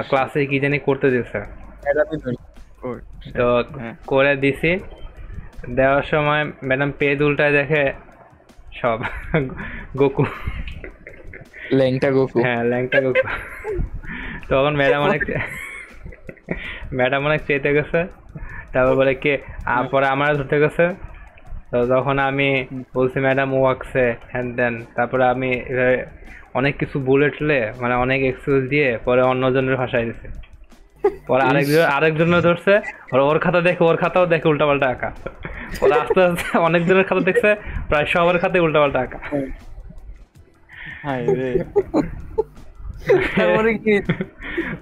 ক্লাসে কি জানি করতে দিছে তো হ্যাঁ। করে দিছি দেওয়ার সময় ম্যাডাম পেজ উল্টায় দেখে সব [laughs] গোকু ল্যাংটা গোকু হ্যাঁ ল্যাংটা গোকু তখন ম্যাডাম অনেক ম্যাডাম অনেক চেতে গেছে তারপর বলে কে পরে আমার ধরতে গেছে তো তখন আমি বলছি ম্যাডাম ও আঁকছে হ্যান দেন তারপরে আমি অনেক কিছু বলে লে মানে অনেক এক্সকিউজ দিয়ে পরে অন্যজনের ভাষায় দিছে পরে আরেকজন আরেকজন ধরছে ওর খাতা দেখে ওর খাতাও দেখে উল্টাপাল্টা আঁকা পরে আস্তে আস্তে অনেকজনের খাতা দেখছে প্রায় সবার খাতায় উল্টাপাল্টা আঁকা হ্যাঁ,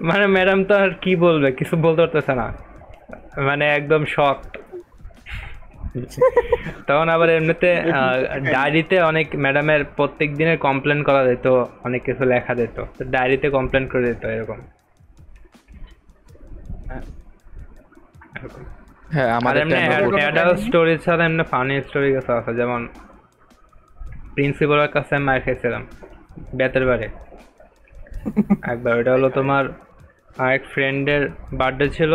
মানে ম্যাডাম তো আর কি বলবে কিছু বলতে পারতেছে না মানে একদম শখ তখন আবার এমনিতে ডায়েরিতে [laughs] অনেক ম্যাডামের প্রত্যেক দিনের কমপ্লেন করা যেত অনেক কিছু লেখা যেত তো ডায়েরিতে কমপ্লেন করে দিত এরকম হ্যাঁ স্টোরি ছাড়া এমনি ফানি স্টোরি আছে যেমন খেয়েছিলাম বেতের বাড়ি একবার হলো তোমার ফ্রেন্ডের বার্থডে ছিল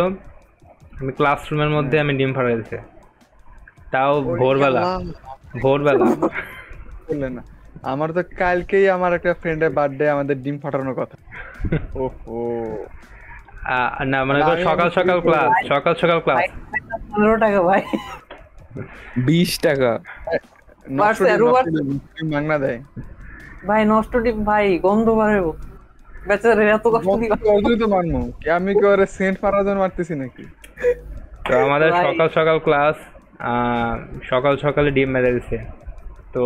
আমি ক্লাসরুমের মধ্যে হ্যাঁ। আমি ডিম ফাটাইছে তাও ভোরবেলা ভোরবেলা বললেন না আমার তো কালকেই আমার একটা ফ্রেন্ডের বার্থডে আমাদের ডিম ফাটানোর কথা ওহো না মানে তো সকাল সকাল ক্লাস সকাল সকাল ক্লাস 15 টাকা ভাই 20 টাকা মাংনা দেয় ভাই নষ্ট ডিম ভাই গন্ধ বাড়াইব বেচারা এত কষ্ট দিবা তো মানমু আমি কি ওরে সেন্ট মারার মারতেছি নাকি তো আমাদের সকাল সকাল ক্লাস সকাল সকালে ডিম মেরে দিছে তো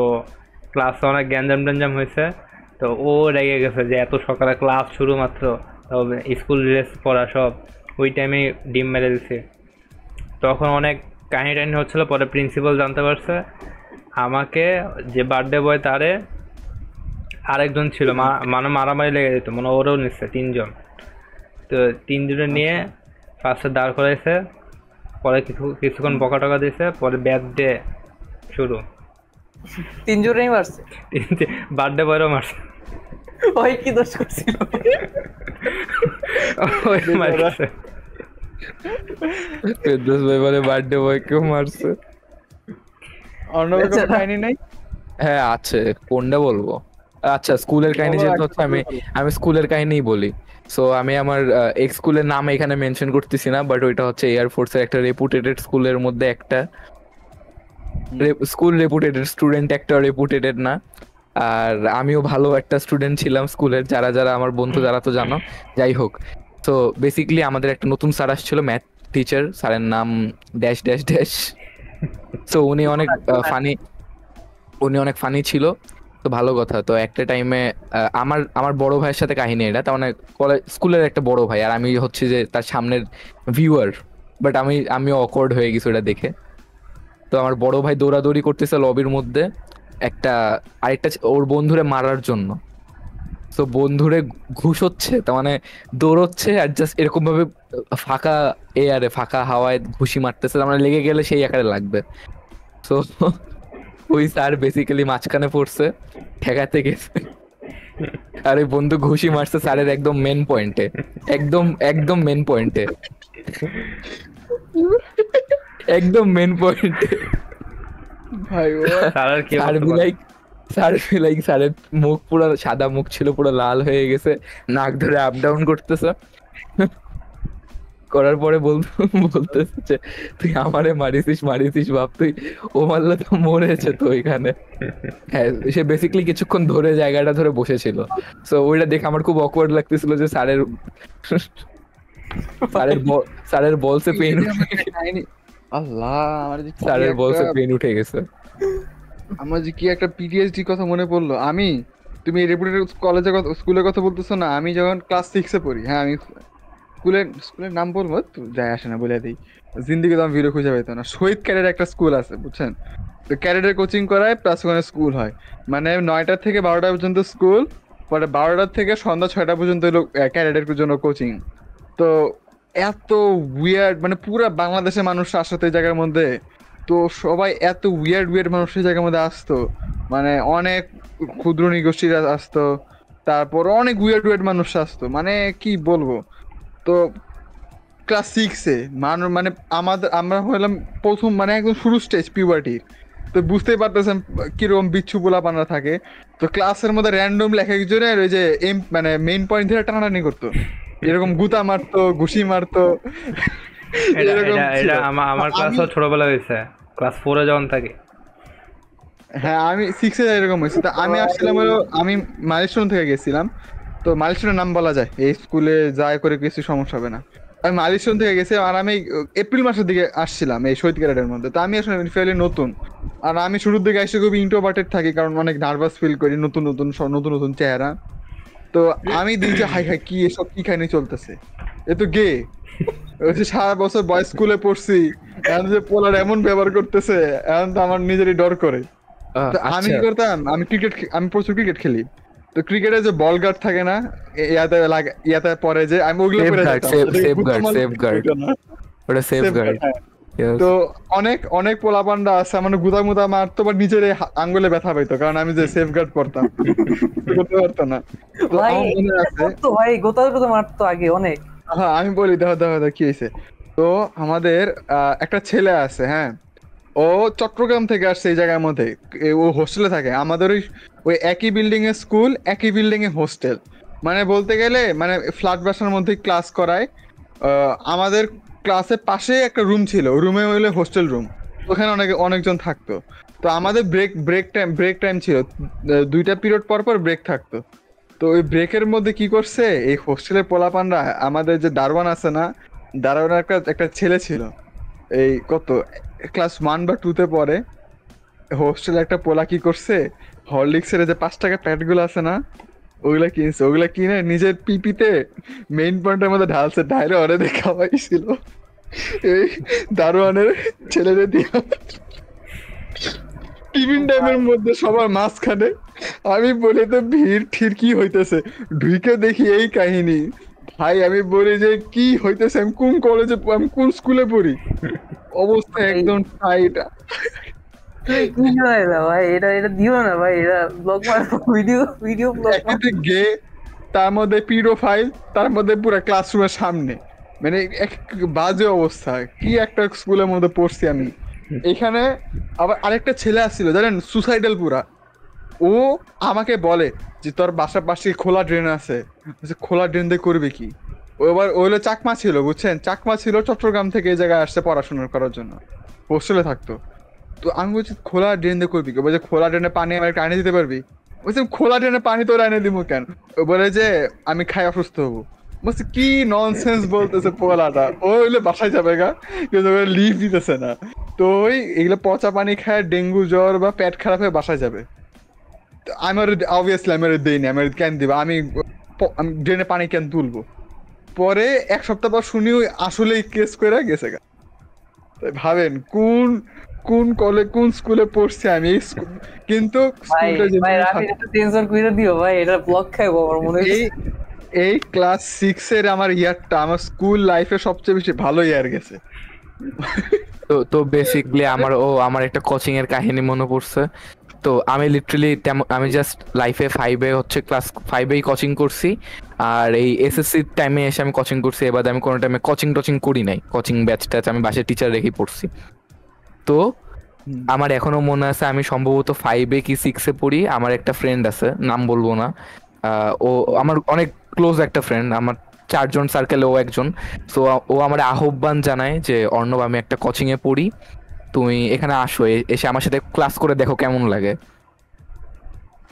ক্লাসে অনেক গ্যাঞ্জাম ট্যাঞ্জাম হয়েছে তো ও রেগে গেছে যে এত সকালে ক্লাস শুরু মাত্র তবে স্কুল ড্রেস পরা সব ওই টাইমে ডিম মেরে দিছে তখন অনেক কাহিনি টাহিনি হচ্ছিলো পরে প্রিন্সিপাল জানতে পারছে আমাকে যে বার্থডে বয় তারে আরেকজন ছিল মানে মারামারি লেগে যেত মানে ওরও নিচ্ছে তিনজন তো তিনজনে নিয়ে ফার্স্টে আচ্ছা। দাঁড় করাইছে পরে কিছু কিছুক্ষণ বকা টকা দিয়েছে পরে ব্যাট ডে শুরু তিন মারছে বার্থডে বয়েরও মারছে ওই কি দোষ করছিল ওই মারছে ভাই বলে বার্থডে বয় কেউ মারছে কোনো কাহিনী আচ্ছা। নাই হ্যাঁ আছে কোনটা বলবো আচ্ছা স্কুলের কাহিনী যেহেতু হচ্ছে আমি আমি স্কুলের কাহিনীই বলি সো আমি আমার এক স্কুলের নাম এখানে মেনশন করতেছি না বাট ওইটা হচ্ছে এয়ারফোর্সের একটা রেপুটেটেড স্কুলের মধ্যে একটা স্কুল রেপুটেটেড স্টুডেন্ট একটা রেপুটেটেড না আর আমিও ভালো একটা স্টুডেন্ট ছিলাম স্কুলের যারা যারা আমার বন্ধু যারা তো জানো যাই হোক তো বেসিকলি আমাদের একটা নতুন স্যার আসছিল ম্যাথ টিচার স্যারের নাম ড্যাশ ড্যাশ ড্যাশ তো উনি অনেক ফানি উনি অনেক ফানি ছিল তো ভালো কথা তো একটা টাইমে আমার আমার বড় ভাইয়ের সাথে কাহিনী এটা তার মানে কলেজ স্কুলের একটা বড় ভাই আর আমি হচ্ছে যে তার সামনের ভিউয়ার বাট আমি আমি অকওয়ার্ড হয়ে গেছি ওটা দেখে তো আমার বড় ভাই দৌড়াদৌড়ি করতেছে লবির মধ্যে একটা আরেকটা ওর বন্ধুরে মারার জন্য তো বন্ধুরে ঘুষ হচ্ছে তার মানে দৌড়চ্ছে আর জাস্ট এরকম ভাবে ফাঁকা এয়ারে ফাঁকা হাওয়ায় ঘুষি মারতেছে তার মানে লেগে গেলে সেই আকারে লাগবে তো [laughs] ওই স্যার বেসিক্যালি মাঝখানে পড়ছে ঠেকাতে গেছে আর ওই বন্ধু ঘুষি মারছে স্যারের একদম মেন পয়েন্টে একদম একদম মেন পয়েন্টে একদম মেন পয়েন্টে ভাই স্যার লাইক স্যার লাইক স্যারের মুখ পুরো সাদা মুখ ছিল পুরো লাল হয়ে গেছে নাক ধরে আপ ডাউন করতেছে করার পরে বলতো বলতেছে তুই আমারে মারিছিস মারিছিস বাপ তুই ও মারলে তো মরেছে তো ওইখানে হ্যাঁ সে বেসিকলি কিছুক্ষণ ধরে জায়গাটা ধরে বসেছিল তো ওইটা দেখে আমার খুব অকওয়ার্ড লাগতেছিল যে স্যারের স্যারের স্যারের বলসে পেন আল্লাহ আমার স্যারের বলসে পেন উঠে গেছে আমার যে কি একটা পিটিএসডি কথা মনে পড়লো আমি তুমি রেপুটেড কলেজে স্কুলের কথা বলতেছো না আমি যখন ক্লাস সিক্সে পড়ি হ্যাঁ আমি স্কুলের স্কুলের নাম বলবো যাই আসে না বলে দিই জিন্দিগি তো আমি ভিডিও খুঁজে পাইতো না শহীদ ক্যাডের একটা স্কুল আছে বুঝছেন তো ক্যারেটের কোচিং করায় প্লাস ওখানে স্কুল হয় মানে নয়টার থেকে বারোটা পর্যন্ত স্কুল পরে বারোটার থেকে সন্ধ্যা ছয়টা পর্যন্ত ক্যারেটের জন্য কোচিং তো এত উইয়ার্ড মানে পুরো বাংলাদেশের মানুষ আসতো এই জায়গার মধ্যে তো সবাই এত উইয়ার্ড উইয়ার্ড মানুষ এই জায়গার মধ্যে আসতো মানে অনেক ক্ষুদ্র নিগোষ্ঠীরা আসতো তারপর অনেক উইয়ার্ড উইয়ার্ড মানুষ আসতো মানে কি বলবো তো ক্লাস সিক্সে মানুষ মানে আমাদের আমরা হলাম প্রথম মানে একদম শুরু স্টেজ পিউবার্টির তো বুঝতেই পারতেছেন কিরকম বিচ্ছু পানা থাকে তো ক্লাসের মধ্যে র্যান্ডম লেখা একজনের ওই যে এম মানে মেইন পয়েন্ট ধরে টানাটানি করতো এরকম গুতা মারতো ঘুষি মারতো এটা আমার ছোটবেলা হয়েছে ক্লাস ফোরে যখন হ্যাঁ আমি সিক্সে এরকম হয়েছে তো আমি আসছিলাম আমি মাইলস্টোন থেকে গেছিলাম তো মালিশনের নাম বলা যায় এই স্কুলে যা করে কিছু সমস্যা হবে না আমি মালিশন থেকে গেছি আর আমি এপ্রিল মাসের দিকে আসছিলাম এই শহীদ ক্যারেটের মধ্যে তো আমি আসলে ফেলে নতুন আর আমি শুরুর দিকে এসে খুব ইন্টোভার্টেড থাকি কারণ অনেক নার্ভাস ফিল করি নতুন নতুন নতুন নতুন চেহারা তো আমি দেখছি হাই হাই কি এসব কি খাইনি চলতেছে এ তো গে সারা বছর বয়স স্কুলে পড়ছি এখন যে পোলার এমন ব্যবহার করতেছে এখন তো আমার নিজেরই ডর করে আমি আচ্ছা। কি করতাম আমি ক্রিকেট আমি প্রচুর ক্রিকেট খেলি তো ক্রিকেটে যে বল গার্ড থাকে না ইয়াতে লাগে ইয়াতে পরে যে আমি ওগুলো পরে সেফ গার্ড সেফ গার্ড ওটা সেফ গার্ড হ্যাঁ। তো অনেক অনেক আছে মানে গুদা মুদা মারতো বা নিজের আঙ্গুলে ব্যথা পাইতো কারণ আমি যে সেফ গার্ড পড়তাম করতে [laughs] পারতো না তো ভাই গোতা মারতো আগে অনেক হ্যাঁ আমি বলি দেখো দেখো দেখো কি হয়েছে তো আমাদের একটা ছেলে আছে হ্যাঁ ও চট্টগ্রাম থেকে আসছে এই জায়গার মধ্যে ও হোস্টেলে থাকে আমাদের ওই ওই একই বিল্ডিং এ স্কুল একই বিল্ডিং এ হোস্টেল মানে বলতে গেলে মানে ফ্ল্যাট বাসার মধ্যে ক্লাস করায় আমাদের ক্লাসের পাশে একটা রুম ছিল রুমে হইলে হোস্টেল রুম ওখানে অনেক অনেকজন থাকতো তো আমাদের break break time break time ছিল দুইটা পিরিয়ড পর পর ব্রেক থাকতো তো ওই ব্রেকের মধ্যে কি করছে এই হোস্টেলের পোলাপানরা আমাদের যে দারোয়ান আছে না দারোয়ানের একটা একটা ছেলে ছিল এই কত ক্লাস ওয়ান বা টুতে পড়ে হোস্টেলে একটা পোলা কি করছে হরলিক্সের যে পাঁচ টাকা প্যাড গুলো আছে না ওগুলা কিনছে ওগুলা কিনে নিজের পিপিতে মেইন পয়েন্টের মধ্যে ঢালছে ঢাইরে অরে দেখাওয়াইছিল এই দারোয়ানের ছেলেদের দিয়ে টিফিন টাইমের মধ্যে সবার মাঝখানে আমি বলি তো ভিড় ঠির কি হইতেছে ঢুকে দেখি এই কাহিনী ভাই আমি বলি যে কি হইতেছে আমি কোন কলেজে আমি কোন স্কুলে পড়ি অবস্থা একদম টাইট তার মধ্যে পিরোফাইল তার মধ্যে পুরো ক্লাসরুমের সামনে মানে এক বাজে অবস্থা কি একটা স্কুলের মধ্যে পড়ছি আমি এখানে আবার আরেকটা ছেলে আসছিল জানেন সুসাইডাল পুরা ও আমাকে বলে যে তোর বাসার পাশে খোলা ড্রেন আছে খোলা ড্রেন দিয়ে করবে কি এবার ওই হলো চাকমা ছিল বুঝছেন চাকমা ছিল চট্টগ্রাম থেকে এই জায়গায় আসছে পড়াশোনা করার জন্য হোস্টেলে থাকতো তো আমি বলছি খোলা ড্রেন দিয়ে করবি বলছে খোলা ড্রেনে পানি আমার একটা দিতে পারবি বলছি খোলা ড্রেনে পানি তোর এনে দিব কেন বলে যে আমি খাই অসুস্থ হবো বলছি কি ননসেন্স বলতেছে পোলাটা ও হইলে বাসায় যাবে গা কিন্তু লিভ দিতেছে না তো ওই এগুলো পচা পানি খায় ডেঙ্গু জ্বর বা পেট খারাপ হয়ে বাসায় যাবে আমি আর অবভিয়াসলি আমি আর দিইনি আমি কেন দিবা আমি ড্রেনে পানি কেন তুলবো পরে এক সপ্তাহ পর শুনি ওই আসলেই কেস করে গেছে গা ভাবেন কোন কোন কলে কোন স্কুলে পড়ছি আমি কিন্তু এই ক্লাস সিক্স এর আমার ইয়ারটা আমার স্কুল লাইফে সবচেয়ে বেশি ভালো ইয়ার গেছে তো তো বেসিকলি আমার ও আমার একটা কোচিং এর কাহিনী মনে পড়ছে তো আমি লিটারালি আমি জাস্ট লাইফে ফাইভে হচ্ছে ক্লাস ফাইভেই কোচিং করছি আর এই এসএসসি টাইমে এসে আমি কোচিং করছি এবার আমি কোনো টাইমে কোচিং টচিং করি নাই কোচিং ব্যাচ ট্যাচ আমি বাসায় টিচার রেখেই পড়ছি তো আমার এখনো মনে আছে আমি সম্ভবত ফাইভে কি সিক্সে পড়ি আমার একটা ফ্রেন্ড আছে নাম বলবো না ও আমার অনেক ক্লোজ একটা ফ্রেন্ড আমার চারজন সার্কেলে ও একজন সো ও আমার আহ্বান জানায় যে অর্ণব আমি একটা কোচিংয়ে পড়ি তুমি এখানে আসো এসে আমার সাথে ক্লাস করে দেখো কেমন লাগে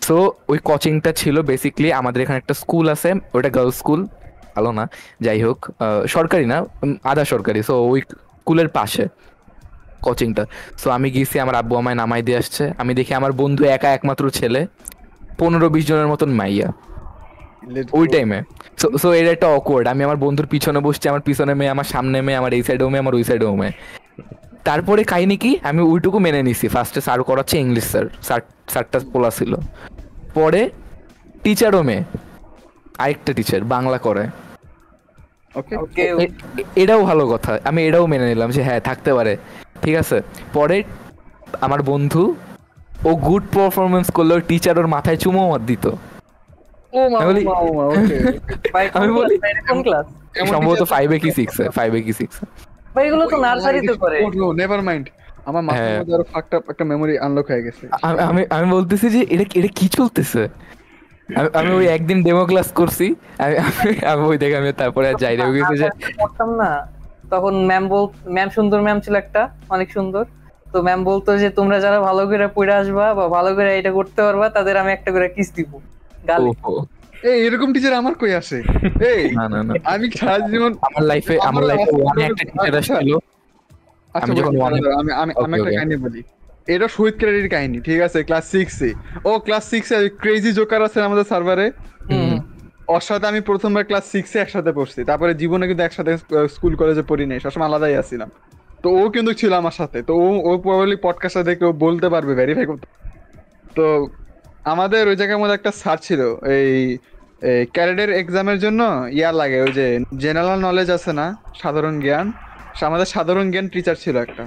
সো ওই কোচিংটা ছিল বেসিকলি আমাদের এখানে একটা স্কুল আছে ওটা গার্লস স্কুল ভালো না যাই হোক সরকারি না আধা সরকারি সো ওই স্কুলের পাশে কোচিংটা সো আমি গিয়েছি আমার আব্বু আমায় নামাই দিয়ে আসছে আমি দেখি আমার বন্ধু একা একমাত্র ছেলে পনেরো বিশ জনের মতন মাইয়া ওই টাইমে সো সো এটা একটা অকওয়ার্ড আমি আমার বন্ধুর পিছনে বসছি আমার পিছনে মেয়ে আমার সামনে মেয়ে আমার এই সাইডে মেয়ে আমার ওই সাইডেও মেয়ে তারপরে কাহিনী কি আমি ওইটুকু মেনে নিছি ফার্স্টে স্যার করাচ্ছে ইংলিশ স্যার স্যার স্যারটা পোলা ছিল পরে টিচারও মেয়ে আরেকটা টিচার বাংলা করে এটাও ভালো কথা আমি এটাও মেনে নিলাম যে হ্যাঁ থাকতে পারে ঠিক আছে পরে আমার বন্ধু ও গুড পারফরমেন্স করলো টিচার ওর মাথায় চুমো মার দিত আমি বলি সম্ভবত ফাইভে কি সিক্সে ফাইভে কি সিক্সে এগুলো তো নার্সারিতে করে নেভার মাইন্ড আমার মাথায় হ্যাঁ। মধ্যে আরো ফাকটা একটা মেমরি আনলক হয়ে গেছে আমি আমি বলতেছি যে এটা এটা কি চলতেছে আমি ওই একদিন ডেমো ক্লাস করছি আমি আমি ওই দেখে আমি তারপরে যাই রেগে গেছে আচ্ছা, যে আচ্ছা, না তখন ম্যাম বল ম্যাম সুন্দর ম্যাম ছিল একটা অনেক সুন্দর তো ম্যাম বলতো যে তোমরা যারা ভালো করে পড়ে আসবা বা ভালো করে এটা করতে পারবা তাদের আমি একটা করে কিস দিব গালে এই এরকম টিচার আমার কই আসে এই না না আমি সারা জীবন আমার লাইফে আমার লাইফে ওয়ানে একটা টিচার আসছিল আচ্ছা, আমি যখন আমি আমি আমি একটা কাহিনী বলি এটা শহীদ ক্রেডিট কাহিনী ঠিক আছে ক্লাস সিক্সে ও ক্লাস সিক্সে ক্রেজি জোকার আছে আমাদের সার্ভারে ওর সাথে আমি প্রথমবার ক্লাস সিক্সে একসাথে পড়ছি তারপরে জীবনে কিন্তু একসাথে স্কুল কলেজে পড়ি নাই সবসময় আলাদাই আসছিলাম তো ও কিন্তু ছিল আমার সাথে তো ও ও প্রবাবলি পডকাস্টটা দেখে ও বলতে পারবে ভেরিফাই করতে তো আমাদের ওই জায়গার মধ্যে একটা স্যার ছিল এই ক্যারেডের এক্সামের জন্য ইয়ার লাগে ওই যে জেনারেল নলেজ আছে না সাধারণ জ্ঞান আমাদের সাধারণ জ্ঞান টিচার ছিল একটা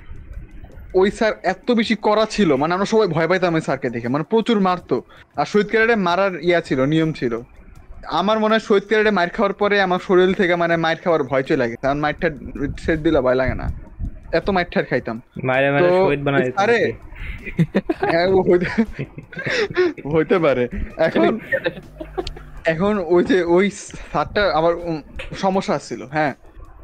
ওই স্যার এত বেশি করা ছিল মানে আমরা সবাই ভয় পাইতাম ওই স্যারকে দেখে মানে প্রচুর মারতো আর শহীদ ক্যারেডে মারার ইয়া ছিল নিয়ম ছিল আমার মনে হয় শহীদ ক্যারেটে মাইর খাওয়ার পরে আমার শরীর থেকে মানে মাইর খাওয়ার ভয় চলে গেছে কারণ মারটা সেট দিলে ভয় লাগে না এত মাইঠার খাইতাম মানে বানাই আরে হ্যাঁ, হইতে পারে এখন এখন ওই যে ওই সারটা আমার সমস্যা ছিল হ্যাঁ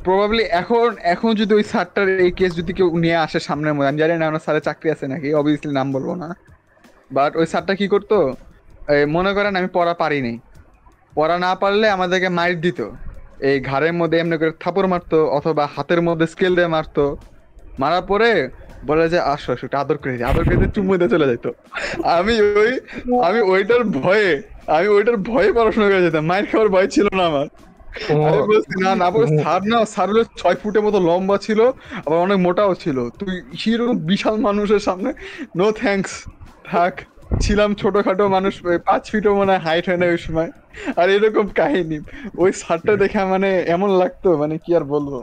প্রবাবলি এখন এখন যদি ওই সারটার এই কেস যদি কেউ নিয়ে আসে সামনের মধ্যে আমি জানি না আমার স্যারের চাকরি আছে নাকি অবভিয়াসলি নাম বলবো না বাট ওই সারটা কি করতো মনে করেন আমি পড়া পারিনি পড়া না পারলে আমাদেরকে মাইট দিত এই ঘাড়ের মধ্যে এমনি করে থাপড় মারতো অথবা হাতের মধ্যে স্কেল দিয়ে মারতো মারা পরে বলে যে আসো আসো আদর করে আদর করে চুম্বু দিয়ে চলে যেত আমি ওই আমি ওইটার ভয়ে আমি ওইটার ভয়ে পড়াশোনা করে যেতাম মায়ের খাওয়ার ভয় ছিল না আমার না না সার না সারলে ছয় ফুটের মতো লম্বা ছিল আবার অনেক মোটাও ছিল তুই সেরকম বিশাল মানুষের সামনে নো থ্যাংকস থাক ছিলাম ছোটখাটো মানুষ পাঁচ ফিটও মনে হাইট হয় না ওই সময় আর এরকম কাহিনী ওই শার্টটা দেখে মানে এমন লাগতো মানে কি আর বলবো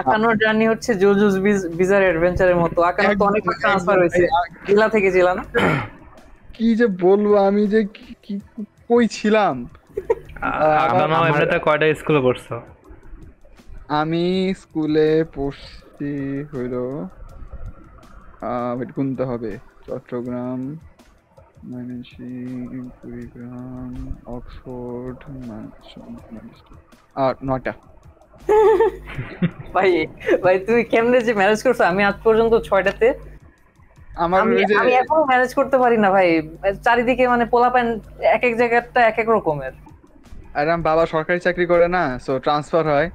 আকানোর জার্নি হচ্ছে জোজুস বিজার অ্যাডভেঞ্চারের মতো আকানো তো অনেক ট্রান্সফার হয়েছে জেলা থেকে জেলা না কি যে বলবো আমি যে কি কই ছিলাম কয়টা স্কুলে পড়ছো আমি স্কুলে পড়ছি হইলো আহ গুনতে হবে চট্টগ্রাম ময়মনসিংহ কুড়িগ্রাম অক্সফোর্ড আর নয়টা ভাই ভাই তুই কেমনে যে ম্যানেজ করছো আমি আজ পর্যন্ত ছয়টাতে আমার আমি এখনো ম্যানেজ করতে পারি না ভাই চারিদিকে মানে পোলাপান এক এক জায়গাটা এক এক রকমের আর আমার বাবা সরকারি চাকরি করে না সো ট্রান্সফার হয়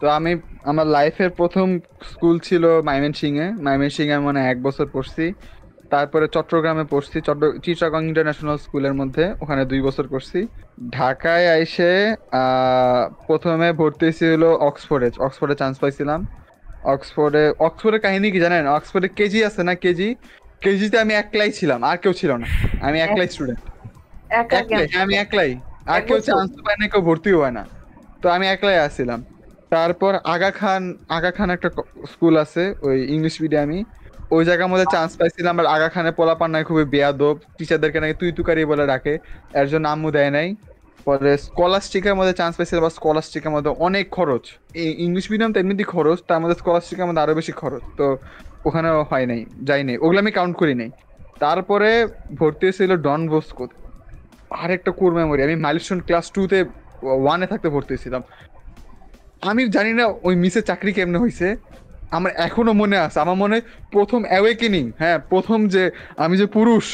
তো আমি আমার লাইফের প্রথম স্কুল ছিল মাইমেন সিং এ মাইমেনসিংয়ে মাইমেনসিংয়ে মানে এক বছর পড়ছি তারপরে চট্টগ্রামে পড়ছি চিটাগং ইন্টারন্যাশনাল স্কুলের মধ্যে ওখানে দুই বছর করছি ঢাকায় আইসে প্রথমে ভর্তি হয়েছিল অক্সফোর্ডে অক্সফোর্ডে চান্স পাইছিলাম অক্সফোর্ডে অক্সফোর্ডের কাহিনী কি জানেন অক্সফোর্ডে কেজি আছে না কেজি কেজিতে আমি একলাই ছিলাম আর কেউ ছিল না আমি একলাই স্টুডেন্ট আমি একলাই আর কেউ চান্স পায় না কেউ ভর্তি হয় না তো আমি একলাই আসছিলাম তারপর আগা খান আগা খান একটা স্কুল আছে ওই ইংলিশ মিডিয়ামই ওই জায়গার মধ্যে চান্স পাইছিলাম আর আগা খানে পোলা পান নাই খুবই বেয়াদব টিচারদেরকে নাকি তুই তুকারি বলে ডাকে এর জন্য আম্মু দেয় নাই পরে স্কলারস্টিকের মধ্যে চান্স পাইছিল বা স্কলারস্টিকের মধ্যে অনেক খরচ ইংলিশ মিডিয়াম তো এমনিতেই খরচ তার মধ্যে স্কলারশিপের মধ্যে আরো বেশি খরচ তো ওখানে হয় নাই যাই নাই ওগুলো আমি কাউন্ট করি নাই তারপরে ভর্তি হয়েছিল ডন বস্কো আর একটা কোর মেমোরি আমি মাইলস্টোন ক্লাস টুতে ওয়ানে থাকতে ভর্তি হয়েছিলাম আমি জানি না ওই মিসের চাকরি কেমনে হয়েছে আমার এখনো মনে আছে আমার মনে প্রথম অ্যাওয়েকেনিং হ্যাঁ প্রথম যে আমি যে পুরুষ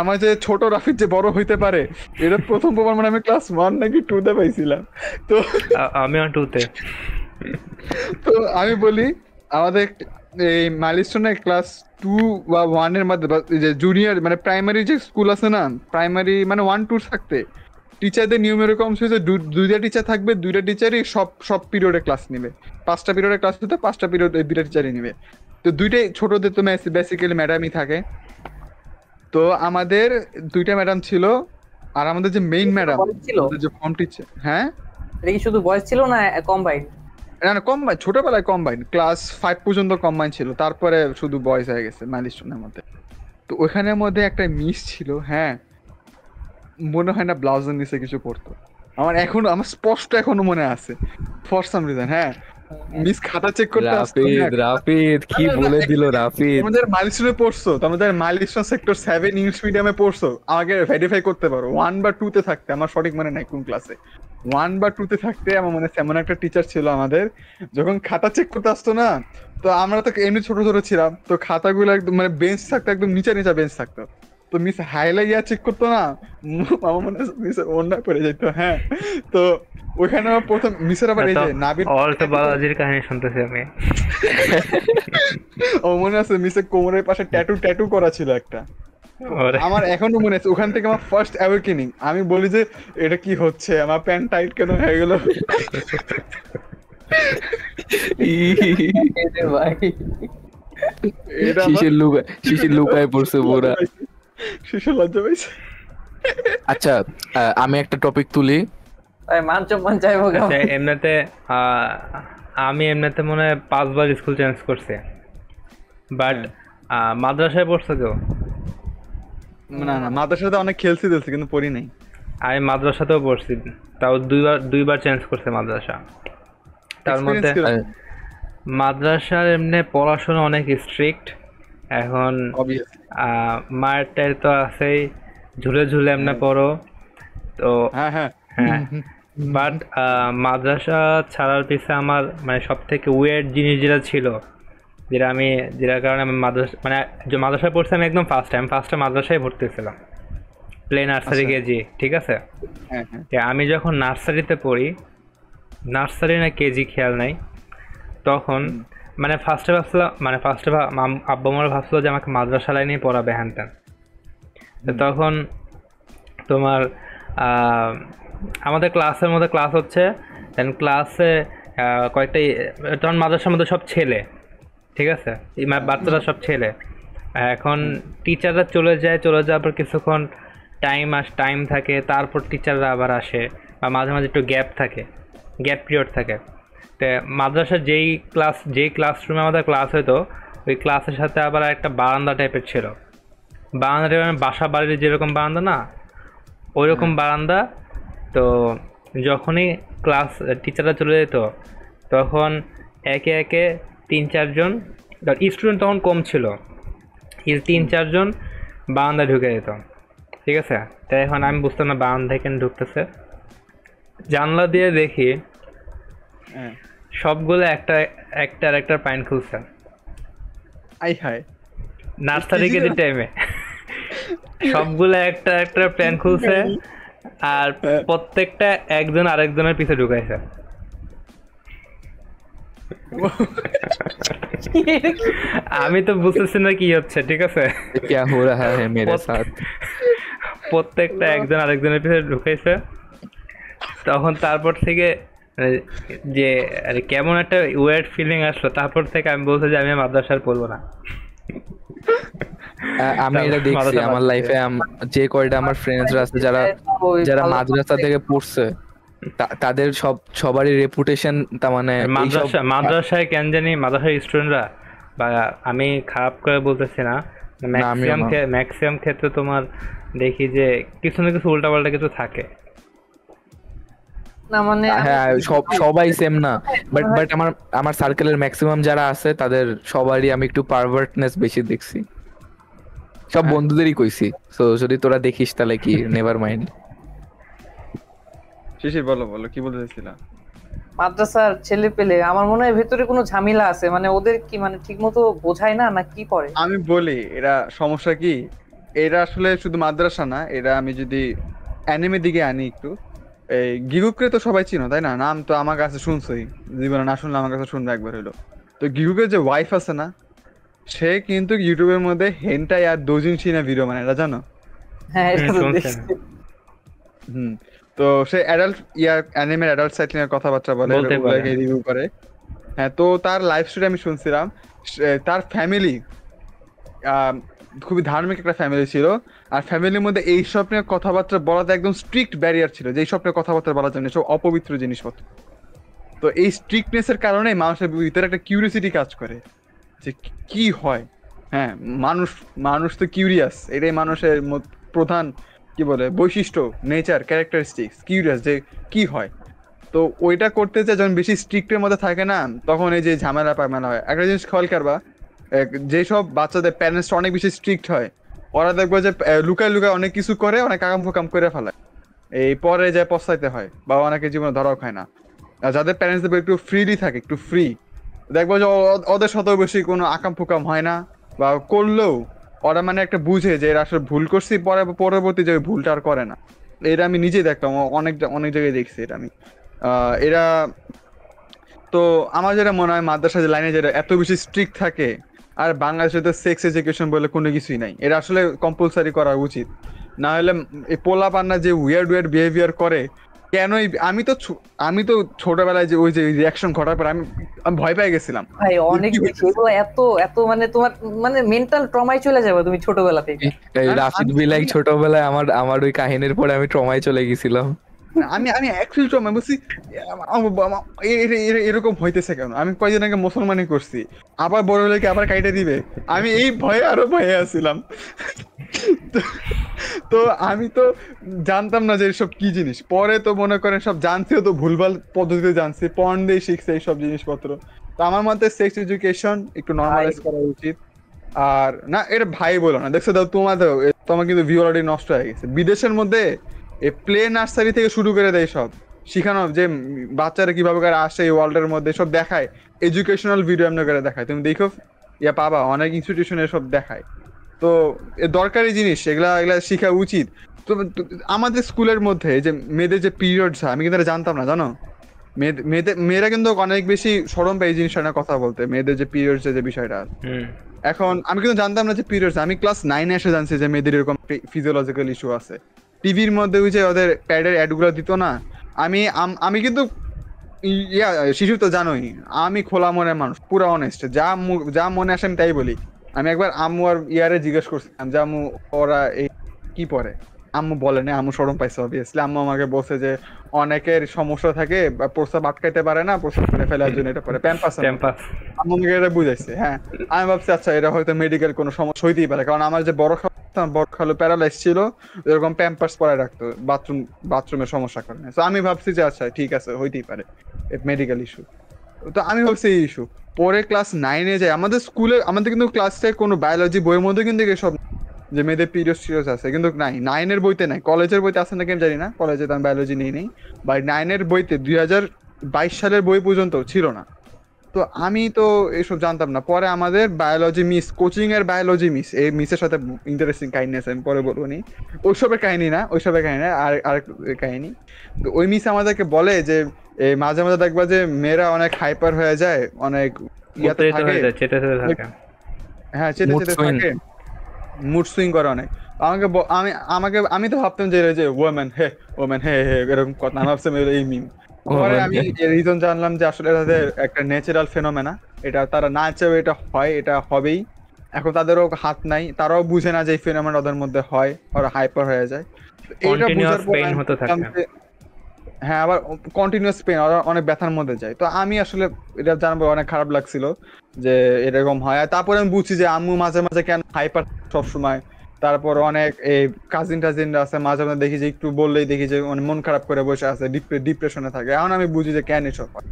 আমার যে ছোট রাফির যে বড় হইতে পারে এটা প্রথম প্রমাণ মানে আমি ক্লাস ওয়ান নাকি টু তে পাইছিলাম তো আমি টু তে তো আমি বলি আমাদের এই মাইলস্টোনে ক্লাস টু বা ওয়ানের মধ্যে যে জুনিয়র মানে প্রাইমারি যে স্কুল আছে না প্রাইমারি মানে ওয়ান টু থাকতে টিচারদের নিয়ম এরকম ছিল যে দুইটা টিচার থাকবে দুইটা টিচারই সব সব পিরিয়ডে ক্লাস নেবে পাঁচটা পিরিয়ডে ক্লাস হতে পাঁচটা পিরিয়ড দুইটা টিচারই নেবে তো দুইটাই ছোটদের তো বেসিক্যালি ম্যাডামই থাকে তো আমাদের দুইটা ম্যাডাম ছিল আর আমাদের যে মেইন ম্যাডাম ছিল যে ফর্ম টিচার হ্যাঁ এটা শুধু বয়স ছিল না কম্বাইন না না কম্বাইন ছোটবেলায় কম্বাইন ক্লাস ফাইভ পর্যন্ত কম্বাইন ছিল তারপরে শুধু বয়স হয়ে গেছে মালিশ মধ্যে তো ওখানের মধ্যে একটা মিস ছিল হ্যাঁ মনে হয় না ব্লাউজের নিচে কিছু পড়তো আমার এখন আমার স্পষ্ট এখনো মনে আছে ফর সাম রিজন হ্যাঁ মিস খাতা চেক করতে হ্যাঁ। রাফিদ কি বলে দিল রাফিদ মালিশনে পড়ছো তোমাদের মালিশন সেক্টর 7 ইংলিশ মিডিয়ামে পড়ছো আগে ভেরিফাই করতে পারো 1 বা 2 তে থাকতে আমার সঠিক মনে নাই কোন ক্লাসে 1 বা 2 তে থাকতে আমার মনে এমন একটা টিচার ছিল আমাদের যখন খাতা চেক করতে আসতো না তো আমরা তো এমনি ছোট ছোট ছিলাম তো খাতাগুলো একদম মানে বেঞ্চ থাকতো একদম নিচে নিচে বেঞ্চ থাকতো তো মিস হাইলাই ইয়া চেক করতো না আমার মনে মিস অন্যায় পড়ে যেত হ্যাঁ তো ওখানে প্রথম মিসের আবার এই যে নাবির অল্ট বালাজির কাহিনী শুনতেছি আমি ও [laughs] মনে আছে মিসের কোমরের পাশে ট্যাটু ট্যাটু করা ছিল একটা আমার এখনো মনে আছে ওখান থেকে আমার ফার্স্ট অ্যাওয়েকেনিং আমি বলি যে এটা কি হচ্ছে আমার প্যান্ট টাইট কেন হয়ে গেল ভাই [laughs] এটা শিশির লুকায় পড়ছে বোরা [laughs] আচ্ছা আমি একটা টপিক তুলি মান সম্মান আচ্ছা, এমনিতে আমি এমনিতে মনে হয় পাঁচবার স্কুল চেঞ্জ করছে বাট মাদ্রাসায় পড়ছে কেউ না না মাদ্রাসাতে অনেক খেলছি দিলছি কিন্তু পড়ি নাই আমি মাদ্রাসাতেও পড়ছি তাও দুইবার দুইবার চেঞ্জ করছে মাদ্রাসা তার মধ্যে মাদ্রাসার এমনি পড়াশোনা অনেক স্ট্রিক্ট এখন অবভিয়াসলি মারটার তো আছেই ঝুলে ঝুলে এমনি হ্যাঁ। পড়ো তো হ্যাঁ বাট হ্যাঁ। হ্যাঁ। মাদ্রাসা ছাড়ার পিছে আমার মানে সব থেকে ওয়েট জিনিস যেটা ছিল যেটা আমি যেটার কারণে আমি মাদ্রাসা মানে মাদ্রাসায় পড়ছি আমি একদম ফার্স্ট টাইম ফার্স্ট টাইম মাদ্রাসায় ভর্তি হয়েছিলাম প্লে নার্সারি কেজি ঠিক আছে আমি যখন নার্সারিতে পড়ি নার্সারি না কেজি খেয়াল নাই তখন মানে ফার্স্টে ভাবছিল মানে ফার্স্টে আব্বা মারা ভাবছিল যে আমাকে মাদ্রাসালায় নিয়ে পড়াবে হ্যান ত্যান তখন তোমার আমাদের ক্লাসের মধ্যে ক্লাস হচ্ছে দেন ক্লাসে কয়েকটা তখন মাদ্রাসার মধ্যে সব ছেলে ঠিক আছে বাচ্চারা সব ছেলে এখন টিচাররা চলে যায় চলে যাওয়ার পর কিছুক্ষণ টাইম আস টাইম থাকে তারপর টিচাররা আবার আসে বা মাঝে মাঝে একটু গ্যাপ থাকে গ্যাপ পিরিয়ড থাকে মাদ্রাসা যেই ক্লাস যেই ক্লাসরুমে আমাদের ক্লাস হতো ওই ক্লাসের সাথে আবার একটা বারান্দা টাইপের ছিল বারান্দা টাইপের মানে বাসা বাড়ির যেরকম বারান্দা না ওই রকম বারান্দা তো যখনই ক্লাস টিচাররা চলে যেত তখন একে একে তিন চারজন স্টুডেন্ট তখন কম ছিল তিন চারজন বারান্দা ঢুকে যেত ঠিক আছে তাই এখন আমি বুঝতাম না বারান্দা কেন ঢুকতেছে জানলা দিয়ে দেখি হ্যাঁ। সবগুলো একটা একটা একটা পাইন খুলছেন আই হাই নার্সারি গেটের টাইমে সবগুলো একটা একটা প্ল্যান খুলছে আর হ্যাঁ। প্রত্যেকটা একজন আরেকজনের পিছে ঢুকাইছে আমি তো বুঝতেছি না কি হচ্ছে ঠিক আছে হ্যাঁ, প্রত্যেকটা একজন আরেকজনের পিছনে ঢুকেছে তখন তারপর থেকে মানে যে আরে কেমন একটা ওয়েট ফিলিং আসলো তারপর থেকে আমি বলছি যে আমি মাদ্রাসার পড়বো না আমি এটা দেখছি আমার লাইফে যে কয়টা আমার ফ্রেন্ডসরা আছে যারা যারা মাদ্রাসা থেকে পড়ছে তাদের সব সবারই রেপুটেশন তা মানে মাদ্রাসা মাদ্রাসায় কেন জানি মাদ্রাসার স্টুডেন্টরা বা আমি খারাপ করে বলতেছি না ম্যাক্সিমাম ম্যাক্সিমাম ক্ষেত্রে তোমার দেখি যে কিছু না কিছু উল্টাপাল্টা কিছু থাকে না মানে হ্যাঁ সব সবাই সেম না বাট হ্যাঁ। বাট আমার আমার সার্কেলের ম্যাক্সিমাম যারা আছে তাদের সবারই আমি একটু পারভার্টনেস বেশি দেখছি সব হ্যাঁ। বন্ধুদেরই কইছি সো যদি তোরা দেখিস তাহলে কি নেভার [laughs] মাইন্ড শিশির বলো বলো কি বলতে মাদ্রাসার ছেলে পেলে আমার মনে হয় ভেতরে কোনো ঝামেলা আছে মানে ওদের কি মানে ঠিক মতো বোঝায় না না কি করে আমি বলি এরা সমস্যা কি এরা আসলে শুধু মাদ্রাসা না এরা আমি যদি অ্যানিমে দিকে আনি একটু এই গিগুকরে তো সবাই চিনো তাই না নাম তো আমার কাছে শুনছই জীবনে না শুনলে আমার কাছে শুনবে একবার হলো তো গিগুকের যে ওয়াইফ আছে না সে কিন্তু ইউটিউবের মধ্যে হেনটাই আর দোজিন সিনা ভিডিও মানে এটা জানো হ্যাঁ, হ্যাঁ, হুম তো সে অ্যাডাল্ট ইয়ার অ্যানিমের অ্যাডাল্ট নিয়ে কথাবার্তা বলে রিভিউ করে হ্যাঁ তো তার লাইফ স্ট্রিম আমি শুনছিলাম তার ফ্যামিলি খুবই ধার্মিক একটা ফ্যামিলি ছিল আর ফ্যামিলির মধ্যে এই সব নিয়ে কথাবার্তা বলাতে একদম স্ট্রিক্ট ব্যারিয়ার ছিল যে সব নিয়ে কথাবার্তা বলা যায় না সব অপবিত্র জিনিসপত্র তো এই স্ট্রিক্টনেসের কারণে মানুষের ভিতরে একটা কিউরিয়াসিটি কাজ করে যে কি হয় হ্যাঁ মানুষ মানুষ তো কিউরিয়াস এটাই মানুষের প্রধান কি বলে বৈশিষ্ট্য নেচার ক্যারেক্টারিস্টিক্স কিউরিয়াস যে কি হয় তো ওইটা করতে যে যখন বেশি স্ট্রিক্টের মধ্যে থাকে না তখন এই যে ঝামেলা পামেলা হয় একটা জিনিস খেয়াল করবা যেসব বাচ্চাদের প্যারেন্টস অনেক বেশি স্ট্রিক্ট হয় ওরা দেখবে যে লুকায় লুকায় অনেক কিছু করে অনেক আগাম ফোকাম করে ফেলে এই পরে যায় পস্তাইতে হয় বা অনেকে জীবনে ধরাও খায় না যাদের প্যারেন্টস দেখবে একটু ফ্রিলি থাকে একটু ফ্রি দেখবো যে ওদের সাথেও বেশি কোনো আকাম ফুকাম হয় না বা করলেও ওরা মানে একটা বুঝে যে এরা আসলে ভুল করছি পরে পরবর্তী যে ভুলটা আর করে না এটা আমি নিজেই দেখতাম অনেক অনেক জায়গায় দেখছি এটা আমি এরা তো আমার যেটা মনে হয় মাদ্রাসা যে লাইনে যেটা এত বেশি স্ট্রিক্ট থাকে আর বাংলাদেশে তো সেক্স এডুকেশন বলে কোনো কিছুই নাই এটা আসলে কম্পালসারি করা উচিত না হলে এই পোলা পান্না যে উইয়ার্ড উইয়ার্ড বিহেভিয়ার করে কেনই আমি তো আমি তো ছোটবেলায় যে ওই যে রিয়াকশন ঘটার পর আমি আমি ভয় পেয়ে গেছিলাম ভাই অনেক এত এত মানে তোমার মানে মেন্টাল ট্রমায় চলে যাবে তুমি ছোটবেলা থেকে রাফিদ বিলাইক ছোটবেলায় আমার আমার ওই কাহিনীর পরে আমি ট্রমায় চলে গেছিলাম আমি আমি অ্যাকচুয়ালি সময় বলছি এরকম হইতেছে কেন আমি কয়েকদিন আগে মুসলমানই করছি আবার বড় হলে আবার কাইটা দিবে আমি এই ভয়ে আরো ভয়ে আছিলাম তো আমি তো জানতাম না যে এসব কি জিনিস পরে তো মনে করেন সব জানছিও তো ভুলভাল পদ্ধতিতে জানছি পণ দিয়ে শিখছে এইসব জিনিসপত্র তো আমার মতে সেক্স এডুকেশন একটু নর্মালাইজ করা উচিত আর না এটা ভাই বলো না দেখছো দাও তোমাদের তোমার কিন্তু ভিউ অলরেডি নষ্ট হয়ে গেছে বিদেশের মধ্যে এ প্লে নার্সারি থেকে শুরু করে দেয় সব শিখানো যে বাচ্চারা কিভাবে করে আসে এই ওয়ার্ল্ডের মধ্যে সব দেখায় এডুকেশনাল ভিডিও এমনি করে দেখায় তুমি দেখো ইয়া পাবা অনেক ইনস্টিটিউশনে সব দেখায় তো এ দরকারি জিনিস এগুলা এগুলা শেখা উচিত তো আমাদের স্কুলের মধ্যে যে মেয়েদের যে পিরিয়ডস আমি কিন্তু জানতাম না জানো মেয়েদের মেয়েরা কিন্তু অনেক বেশি সরম পায় এই জিনিসটা না কথা বলতে মেয়েদের যে পিরিয়ডস যে বিষয়টা এখন আমি কিন্তু জানতাম না যে পিরিয়ডস আমি ক্লাস নাইনে এসে জানছি যে মেয়েদের এরকম ফিজিওলজিক্যাল ইস্যু আছে টিভির মধ্যে হচ্ছে ওদের প্যাডের অ্যাডগুলো দিত না আমি আমি কিন্তু ইয়া শিশু তো জানোই আমি খোলা মনের মানুষ পুরা অনেস্ট যা যা মনে আসে আমি তাই বলি আমি একবার আম্মু আর ইয়ারে জিজ্ঞেস করছিলাম যে আম্মু ওরা এই কি পরে আম্মু বলে নাই আম্মু সরম পাইছে অবভিয়াসলি আম্মু আমাকে বলছে যে অনেকের সমস্যা থাকে প্রস্তাব আটকাইতে পারে না প্রস্তাব ফেলে ফেলার জন্য এটা পরে প্যাম্পাস আম্মু আমাকে এটা বুঝাইছে হ্যাঁ আমি ভাবছি আচ্ছা এটা হয়তো মেডিকেল কোনো সমস্যা হইতেই পারে কারণ আমার যে বড় খাওয়া বড় খালো প্যারালাইজ ছিল এরকম প্যাম্পাস পরায় রাখতো বাথরুম বাথরুমের সমস্যা কারণে তো আমি ভাবছি যে আচ্ছা ঠিক আছে হইতেই পারে মেডিকেল ইস্যু তো আমি ভাবছি এই ইস্যু পরে ক্লাস নাইনে যাই আমাদের স্কুলে আমাদের কিন্তু ক্লাস কোনো বায়োলজি বইয়ের মধ্যে কিন্তু এসব যে মেয়েদের পিরিয়ড সিরিয়াস আছে কিন্তু নাই নাইনের বইতে নাই কলেজের বইতে আছে নাকি আমি জানি না কলেজে তো আমি বায়োলজি নেই নেই বা নাইনের বইতে দুই হাজার বাইশ সালের বই পর্যন্ত ছিল না তো আমি তো এসব জানতাম না পরে আমাদের বায়োলজি মিস কোচিং এর বায়োলজি মিস এই মিসের সাথে ইন্টারেস্টিং কাহিনী আছে আমি পরে বলবো নি ওইসবের কাহিনী না ওইসবের কাহিনী না আর আরেক কাহিনী তো ওই মিস আমাদেরকে বলে যে মাঝে মাঝে দেখবা যে মেয়েরা অনেক হাইপার হয়ে যায় অনেক ইয়াতে থাকে হ্যাঁ চেতে চেতে থাকে মুড সুইং করে অনেক আমাকে আমি আমাকে আমি তো ভাবতাম যে যে ওমেন হে ওমেন হে হে এরকম কথা আমি ভাবছিলাম এই মিম পরে আমি রিজন জানলাম যে আসলে তাদের একটা ন্যাচারাল ফেনোমেনা এটা তারা না চাও এটা হয় এটা হবেই এখন তাদেরও হাত নাই তারাও বুঝে না যে এই ফেনোমেনা ওদের মধ্যে হয় ওরা হাইপার হয়ে যায় এটা বুঝার পর হ্যাঁ আবার কন্টিনিউয়াস পেন অনেক ব্যথার মধ্যে যায় তো আমি আসলে এটা জানবো অনেক খারাপ লাগছিল যে এরকম হয় আর তারপরে আমি বুঝছি যে আম্মু মাঝে মাঝে কেন হাইপার সবসময় তারপর অনেক এই কাজিন টাজিনরা আছে মাঝে মাঝে দেখি যে একটু বললেই দেখি যে মন খারাপ করে বসে আছে ডিপ্রেশনে থাকে এখন আমি বুঝি যে কেন এসব হয়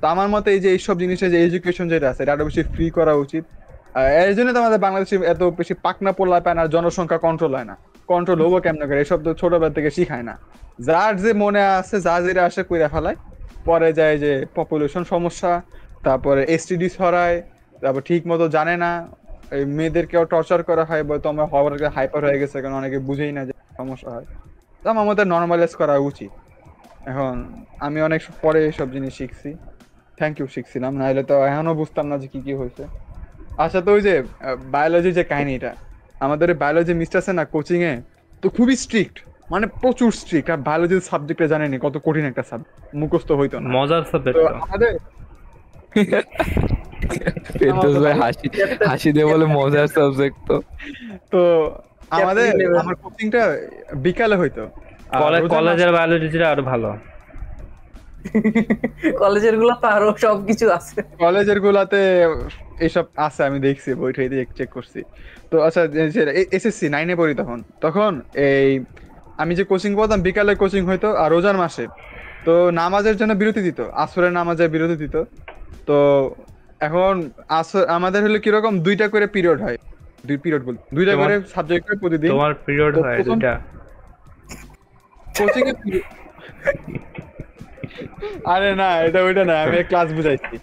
তো আমার মতে এই যে এইসব জিনিসের যে এডুকেশন যেটা আছে এটা আরো বেশি ফ্রি করা উচিত এর জন্য তো আমাদের বাংলাদেশে এত বেশি পাকনা পোলা পায় না জনসংখ্যা কন্ট্রোল হয় না কন্ট্রোল হবো কেমন করে এসব তো ছোটবেলা থেকে শিখায় না যার যে মনে আছে যা যেটা আসে কইরা ফেলায় পরে যায় যে পপুলেশন সমস্যা তারপরে এসটিডি ছড়ায় তারপর ঠিক মতো জানে না এই মেয়েদেরকেও টর্চার করা হয় বলতো আমরা হওয়ার হাইপার হয়ে গেছে কারণ অনেকে বুঝেই না যে সমস্যা হয় তো আমার মতে নর্মালাইজ করা উচিত এখন আমি অনেক পরে এসব জিনিস শিখছি থ্যাংক ইউ শিখছিলাম নাহলে তো এখনও বুঝতাম না যে কী কী হয়েছে আচ্ছা তো ওই যে বায়োলজি যে কাহিনীটা আমাদের বায়োলজি মিস্ট আছে না কোচিং এ তো খুবই স্ট্রিক্ট মানে প্রচুর স্ট্রিক্ট আর বায়োলজির সাবজেক্টে জানেনি কত কঠিন একটা সাবজেক্ট মুখস্থ হইতো না মজার সাবজেক্ট আমাদের হাসি বলে মজার সাবজেক্ট তো তো আমাদের বিকালে হইতো বায়োলজি আরো ভালো কলেজের আরো সবকিছু আছে কলেজের গুলাতে এসব আছে আমি দেখছি বই ঠাই দিয়ে চেক করছি তো আচ্ছা এসএসসি নাইনে পড়ি তখন তখন এই আমি যে কোচিং পড়তাম বিকালে কোচিং হইতো আর রোজার মাসে তো নামাজের জন্য বিরতি দিত আসরের নামাজের বিরতি দিত তো এখন আসর আমাদের হলে কিরকম দুইটা করে পিরিয়ড হয় দুই পিরিয়ড বল দুইটা করে সাবজেক্ট করে প্রতিদিন তোমার পিরিয়ড হয় দুইটা কোচিং এ আরে না এটা ওইটা না আমি ক্লাস বুঝাইছি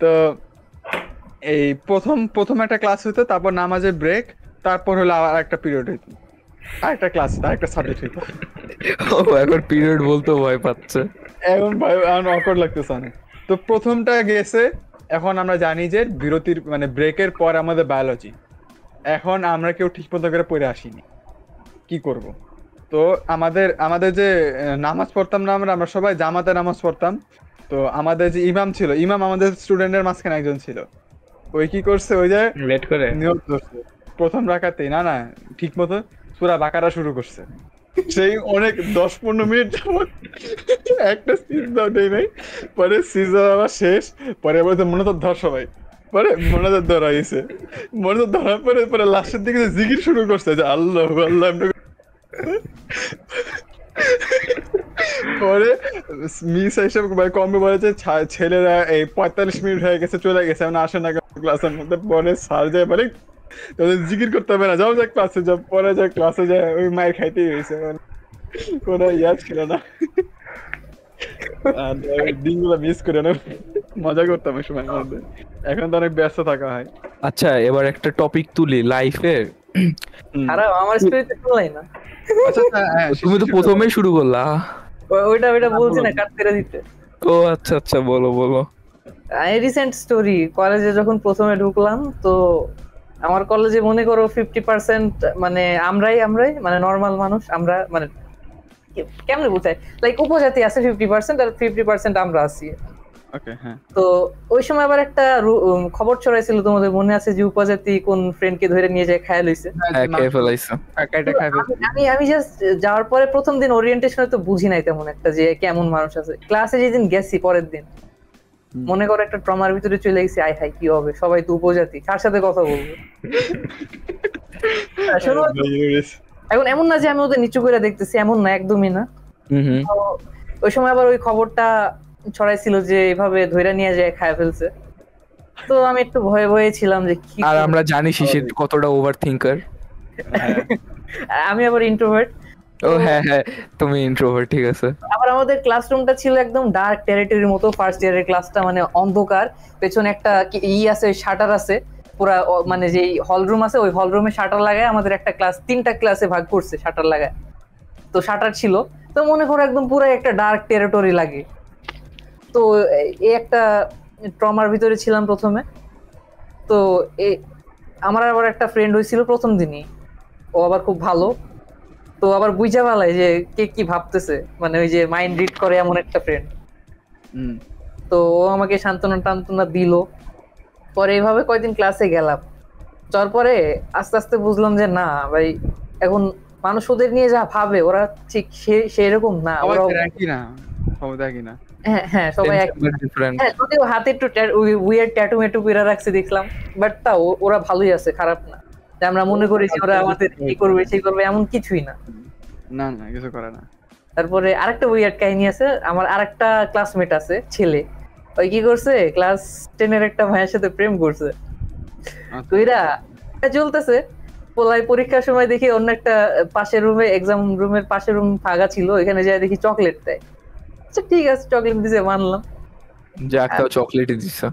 তো এই প্রথম প্রথম একটা ক্লাস হইতো তারপর নামাজের ব্রেক তারপর হলো আর একটা পিরিয়ড হইতো আর একটা ক্লাস আর একটা সাবজেক্ট হইতো ও এখন পিরিয়ড বলতে ভয় পাচ্ছে এখন ভয় এখন অকওয়ার্ড লাগতেছে অনেক তো প্রথমটা গেছে এখন আমরা জানি যে বিরতির মানে ব্রেকের পর আমাদের বায়োলজি এখন আমরা কেউ ঠিক মতো করে পড়ে আসিনি কি করব তো আমাদের আমাদের যে নামাজ পড়তাম না আমরা আমরা সবাই জামাতে নামাজ পড়তাম তো আমাদের যে ইমাম ছিল ইমাম আমাদের স্টুডেন্টের মাঝখানে একজন ছিল ওই কি করছে ওই যে লেট করে নিয়ত করছে প্রথম রাখাতে না না ঠিক মতো সুরা বাকারা শুরু করছে সেই অনেক দশ পনেরো মিনিট যেমন একটা সিজদা ওঠেই নাই পরে সিজদা আবার শেষ পরে আবার মনে তো ধর সবাই পরে মনে তো ধরা গেছে মনে তো ধরার পরে পরে লাস্টের দিকে জিকির শুরু করছে যে আল্লাহ আল্লাহ পরে মিস হিসেবে কমবে বলেছে ছেলেরা এই পঁয়তাল্লিশ মিনিট হয়ে গেছে চলে গেছে এখন আসে না ক্লাসের মধ্যে পরে সার যায় বলে তোদের জিকির করতে হবে না যাও যাক ক্লাসে যাও পরে যাক ক্লাসে যায় ওই মায়ের খাইতেই হয়েছে মানে কোনো ইয়া ছিল না দিনগুলো মিস করে না মজা করতাম ওই সময় মধ্যে এখন তো অনেক ব্যস্ত থাকা হয় আচ্ছা এবার একটা টপিক তুলি লাইফে আমার স্পিরিট না আচ্ছা, আচ্ছা, হ্যাঁ, তুমি তো প্রথমেই শুরু করলা ওইটা ওইটা বলছি না কাট করে দিতে ও আচ্ছা আচ্ছা বলো বলো আই রিসেন্ট স্টোরি কলেজে যখন প্রথমে ঢুকলাম তো আমার কলেজে মনে করো ফিফটি পার্সেন্ট মানে আমরাই আমরাই মানে নর্মাল মানুষ আমরা মানে কেমনে বোঝায় লাইক উপজাতি আছে ফিফটি পার্সেন্ট আর ফিফটি পার্সেন্ট আমরা আছি হ্যাঁ। তো ওই সময় আবার একটা খবর ছড়াইছিল তোমাদের মনে আছে যে উপজাতি কোন ফ্রেন্ডকে ধরে নিয়ে যায় খায় লইছে হ্যাঁ, হ্যাঁ, আমি আমি জাস্ট যাওয়ার পরে প্রথম দিন ওরিয়েন্টেশনে তো বুঝি নাই তেমন একটা যে কেমন মানুষ আছে ক্লাসে যেদিন গেছি পরের দিন মনে করো একটা ট্রমার ভিতরে চলে গেছি আই হাই কি হবে সবাই তো উপজাতি কার সাথে কথা বলবো [laughs] এখন এমন না যে আমি ওদের নিচু করে দেখতেছি এমন না একদমই না ওই সময় আবার ওই খবরটা ছড়াইছিল যে এভাবে ধইরা নিয়ে যায় খায় ফেলছে তো আমি একটু ভয়ে ভয়ে ছিলাম যে কি আর আমরা জানি শিশির কতটা ওভার হ্যাঁ। থিংকার আমি আবার ইন্ট্রোভার্ট ও হ্যাঁ হ্যাঁ তুমি ইন্ট্রোভার্ট ঠিক আছে আবার আমাদের ক্লাসরুমটা ছিল একদম ডার্ক টেরিটরির মতো ফার্স্ট ইয়ারের ক্লাসটা মানে অন্ধকার পেছনে একটা ই আছে শাটার আছে পুরা মানে যে হল রুম আছে ওই হল রুমে শাটার লাগায় আমাদের একটা ক্লাস তিনটা ক্লাসে ভাগ করছে শাটার লাগায় তো শাটার ছিল তো মনে করো একদম পুরো একটা ডার্ক টেরিটরি লাগে তো এই একটা ট্রমার ভিতরে ছিলাম প্রথমে তো এ আমার আবার একটা ফ্রেন্ড হয়েছিল প্রথম দিনই ও আবার খুব ভালো তো আবার বুঝা ভালাই যে কে কি ভাবতেছে মানে ওই যে মাইন্ড রিড করে এমন একটা ফ্রেন্ড তো ও আমাকে সান্ত্বনা টান্তনা দিল পরে এইভাবে কয়েকদিন ক্লাসে গেলাম যাওয়ার পরে আস্তে আস্তে বুঝলাম যে না ভাই এখন মানুষ ওদের নিয়ে যা ভাবে ওরা ঠিক সে সেরকম না ওরা ক্ষমতা কিনা ক্লাসমেট আছে ছেলে ওই কি করছে ক্লাস টেনের একটা ভাইয়ের সাথে প্রেম করছে আচ্ছা। চলতেছে পোলাই পরীক্ষার সময় দেখি অন্য একটা পাশের রুমে এক্সাম রুমের পাশের রুম ফাঁকা ছিল এখানে যাই দেখি চকলেট দেয় আচ্ছা ঠিক আছে চকলেট দিছে মানলাম যে চকলেটই দিছে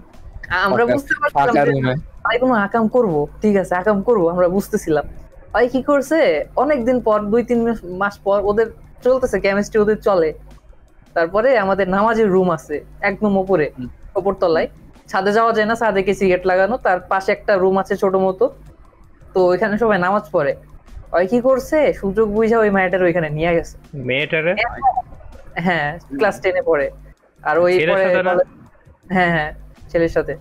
আমরা বুঝতে পারছিলাম ভাই কোনো আকাম করব ঠিক আছে আকাম করব আমরা বুঝতেছিলাম ভাই কি করছে অনেকদিন পর দুই তিন মাস পর ওদের চলতেছে কেমিস্ট্রি ওদের চলে তারপরে আমাদের নামাজের রুম আছে একদম ওপরে উপর তলায় ছাদে যাওয়া যায় না ছাদে কেসি গেট লাগানো তার পাশে একটা রুম আছে ছোট মতো তো ওইখানে সবাই নামাজ পড়ে ওই কি করছে সুযোগ বুঝা ওই মেয়েটার ওইখানে নিয়ে গেছে মেয়েটারে হ্যাঁ, হ্যাঁ ক্লাস টেনে পড়ে আর ওই পরে হ্যাঁ হ্যাঁ ছেলের সাথে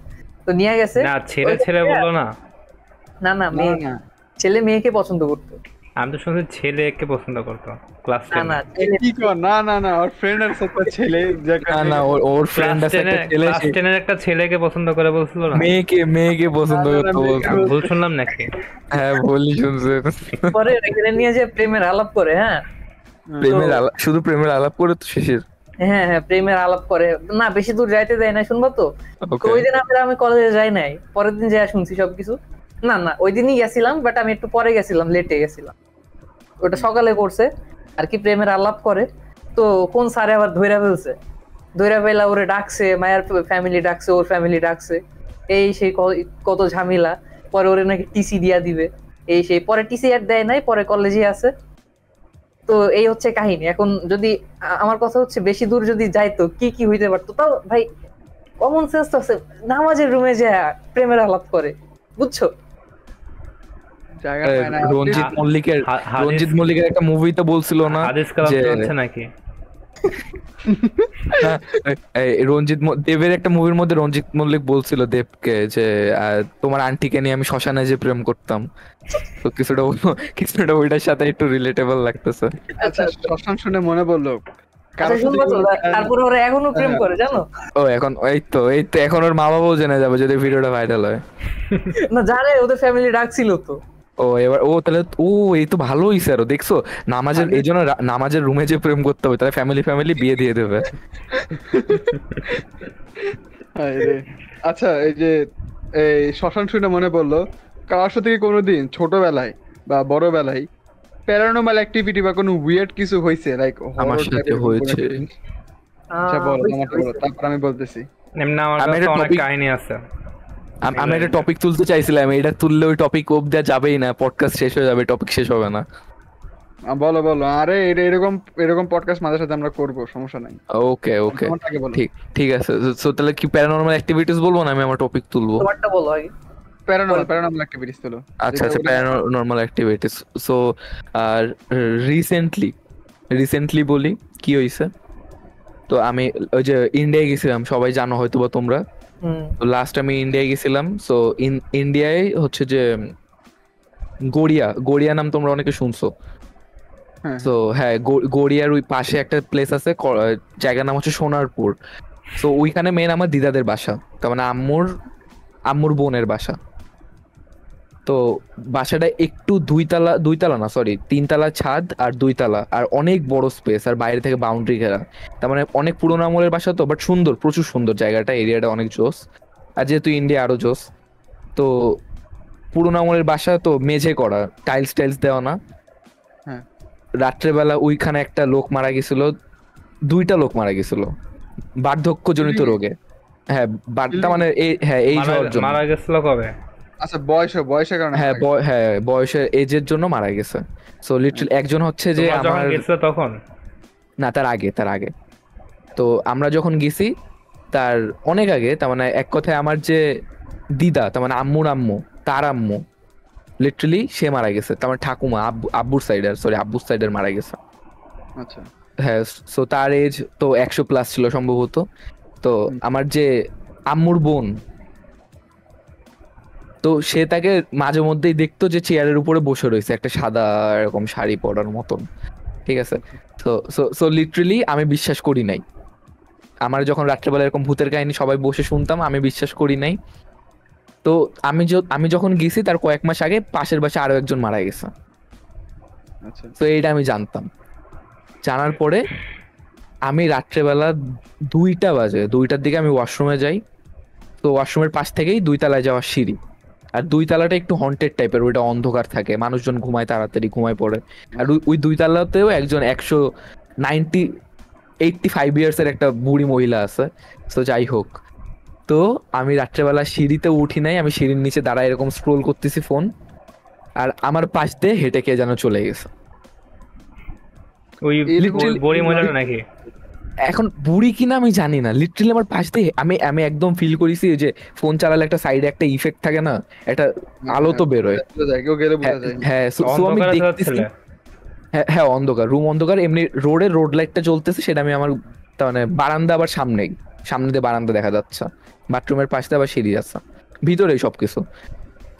তো নিয়ে গেছে না ছেলে ছেলে বললো না না না মেয়ে না ছেলে মেয়েকে পছন্দ করতো আমি তো শুনছি ছেলেকে পছন্দ করতো ক্লাস না কি কো না না না ওর ফ্রেন্ড আছে একটা ছেলে না না ওর ফ্রেন্ড আছে একটা ছেলে ক্লাস 10 এর একটা ছেলেকে পছন্দ করে বলছিল না মেয়েকে মেয়েকে পছন্দ করতো ভুল শুনলাম নাকি হ্যাঁ ভুলই শুনছে পরে এখানে নিয়ে যে প্রেমের আলাপ করে হ্যাঁ হ্যাঁ। প্রেমের আলাপ শুধু প্রেমের আলাপ করে তো শেষের হ্যাঁ হ্যাঁ প্রেমের আলাপ করে না বেশি দূর যাইতে দেয় না শুনবো তো ওই দিন আমি কলেজে যাই নাই পরের দিন যাই শুনছি সবকিছু না না ওই দিনই গেছিলাম বাট আমি একটু পরে গেছিলাম লেটে গেছিলাম ওটা সকালে করছে আর কি প্রেমের আলাপ করে তো কোন স্যারে আবার ধৈরা ফেলছে ধৈরা ফেলা ওরে ডাকছে মায়ের ফ্যামিলি ডাকছে ওর ফ্যামিলি ডাকছে এই সেই কত ঝামেলা পরে ওরে নাকি টিসি দিয়া দিবে এই সেই পরে টিসি আর দেয় নাই পরে কলেজে আছে তো এই হচ্ছে কাহিনী এখন যদি আমার কথা হচ্ছে বেশি দূর যদি যাইতো কি কি হইতে পারতো তাও ভাই কমন সেন্স তো আছে নামাজের রুমে যে প্রেমের আলাপ করে বুঝছো রঞ্জিত মল্লিকের রঞ্জিত মল্লিকের একটা মুভিতে বলছিল না হাদিস কালাম নাকি [laughs] রঞ্জিত দেবের একটা মুভির মধ্যে রঞ্জিত মল্লিক বলছিল দেবকে যে তোমার আন্টিকে নিয়ে আমি শ্মশানে যে প্রেম করতাম তো কিছুটা কিছুটা ওইটার সাথে একটু রিলেটেবল লাগতেছে আচ্ছা শ্মশান শুনে মনে পড়লো আচ্ছা, তারপরে এখনো প্রেম হ্যাঁ। করে জানো ও এখন এই তো এই তো এখন ওর মা বাবাও জেনে যাবে যদি ভিডিওটা ভাইরাল হয় না জানে ওদের ফ্যামিলি ডাকছিল তো ও এবার ও তাহলে ও এই তো ভালো হইছে আরো দেখছো নামাজের এই জন্য নামাজের রুমে যে প্রেম করতে হবে তাহলে ফ্যামিলি ফ্যামিলি বিয়ে দিয়ে দেবে আচ্ছা এই যে এই শ্মশান শুনে মনে পড়লো কার সাথে কোনোদিন ছোটবেলায় বা বড়বেলায় প্যারানোমাল অ্যাক্টিভিটি বা কোনো উইয়ার্ড কিছু হয়েছে লাইক আমার সাথে হয়েছে আচ্ছা তারপর আমি বলতেছি এমনি আমার কাহিনী আছে আমি একটা টপিক তুলতে চাইছিলাম এটা তুললে ওই টপিক ওপ যাবেই না পডকাস্ট শেষ হয়ে যাবে টপিক শেষ হবে না বলো বলো আরে এরকম এরকম পডকাস্ট মাঝে সাথে আমরা করব সমস্যা নাই ওকে আচ্ছা, ওকে ঠিক ঠিক আছে সো তাহলে কি প্যারানর্মাল অ্যাক্টিভিটিস বলবো না আমি আমার টপিক তুলবো তোমারটা বলো আগে আচ্ছা সো আচ্ছা, আর রিসেন্টলি রিসেন্টলি বলি কি তো আমি ওই যে ইন্ডিয়ায় গেছিলাম সবাই জানো হয়তো বা তোমরা তো লাস্ট আমি ইন্ডিয়ায় গেছিলাম সো ইন্ডিয়ায় হচ্ছে যে গড়িয়া গড়িয়া নাম তোমরা অনেকে শুনছো তো হ্যাঁ, হ্যাঁ।, হ্যাঁ গড়িয়ার ওই পাশে একটা প্লেস আছে জায়গার নাম হচ্ছে সোনারপুর তো ওইখানে মেন আমার দিদাদের বাসা তার মানে আম্মুর আম্মুর বোনের বাসা তো বাসাটা একটু দুইতলা দুইতলা না সরি তিনতলা ছাদ আর দুইতলা আর অনেক বড় স্পেস আর বাইরে থেকে বাউন্ডারি ঘেরা তার মানে অনেক পুরোনো আমলের বাসা তো বাট সুন্দর প্রচুর সুন্দর জায়গাটা এরিয়াটা অনেক জোস আর যেহেতু ইন্ডিয়া আরও জোস তো পুরোনো আমলের বাসা তো মেঝে করা টাইলস টাইলস দেওয়া না হ্যাঁ। রাত্রেবেলা ওইখানে একটা লোক মারা গেছিল দুইটা লোক মারা গেছিল বার্ধক্যজনিত রোগে হ্যাঁ বার্তা মানে হ্যাঁ এই জন্য মারা গেছিল কবে আচ্ছা বয়সে বয়সের কারণে হ্যাঁ হ্যাঁ বয়সের এজের জন্য মারা গেছে সো লিটারালি একজন হচ্ছে যে আমার তখন না তার আগে তার আগে তো আমরা যখন গেছি তার অনেক আগে তার মানে এক কথায় আমার যে দিদা তার মানে আম্মুর আম্মু তার আম্মু লিটারালি সে মারা গেছে তার মানে ঠাকুমা আব্বু আব্বুর সাইডার সরি আব্বুর সাইডার মারা গেছে আচ্ছা হ্যাঁ সো তার এজ তো একশো প্লাস ছিল সম্ভবত তো আমার যে আম্মুর বোন তো সে তাকে মাঝে মধ্যেই দেখতো যে চেয়ারের উপরে বসে রয়েছে একটা সাদা এরকম শাড়ি পরার মতন ঠিক আছে তো সো সো লিটারেলি আমি বিশ্বাস করি নাই আমার যখন রাত্রেবেলা এরকম ভূতের কাহিনী সবাই বসে শুনতাম আমি বিশ্বাস করি নাই তো আমি আমি যখন গেছি তার কয়েক মাস আগে পাশের বাসে আরো একজন মারা গেছে আচ্ছা। তো এইটা আমি জানতাম জানার পরে আমি রাত্রেবেলা দুইটা বাজে দুইটার দিকে আমি ওয়াশরুমে যাই তো ওয়াশরুমের পাশ থেকেই দুই তালায় যাওয়ার সিঁড়ি আর দুই তালাটা একটু হন্টেড টাইপের ওইটা অন্ধকার থাকে মানুষজন ঘুমায় তাড়াতাড়ি ঘুমায় পড়ে আর ওই দুই তালাতেও একজন একশো নাইনটি এইটটি ফাইভ ইয়ার্স এর একটা বুড়ি মহিলা আছে তো যাই হোক তো আমি রাত্রেবেলা সিঁড়িতে উঠি নাই আমি সিঁড়ির নিচে দাঁড়ায় এরকম স্ক্রোল করতেছি ফোন আর আমার পাশ দিয়ে হেঁটে কে যেন চলে গেছে ওই বুড়ি মহিলাটা নাকি এখন বুড়ি কিনা আমি জানি না লিটারালি আমার পাশ দিয়ে আমি আমি একদম ফিল করেছি যে ফোন চালালে একটা সাইডে একটা ইফেক্ট থাকে না একটা হ্যাঁ, আলো তো বেরোয় হ্যাঁ, হ্যাঁ আমি দেখতেছি হ্যাঁ, হ্যাঁ অন্ধকার রুম অন্ধকার এমনি রোডের রোড লাইটটা জ্বলতেছে সেটা আমি আমার মানে বারান্দা আবার সামনে সামনে দিয়ে বারান্দা দেখা যাচ্ছে বাথরুমের পাশে আবার সিঁড়ি আছে ভিতরে সবকিছু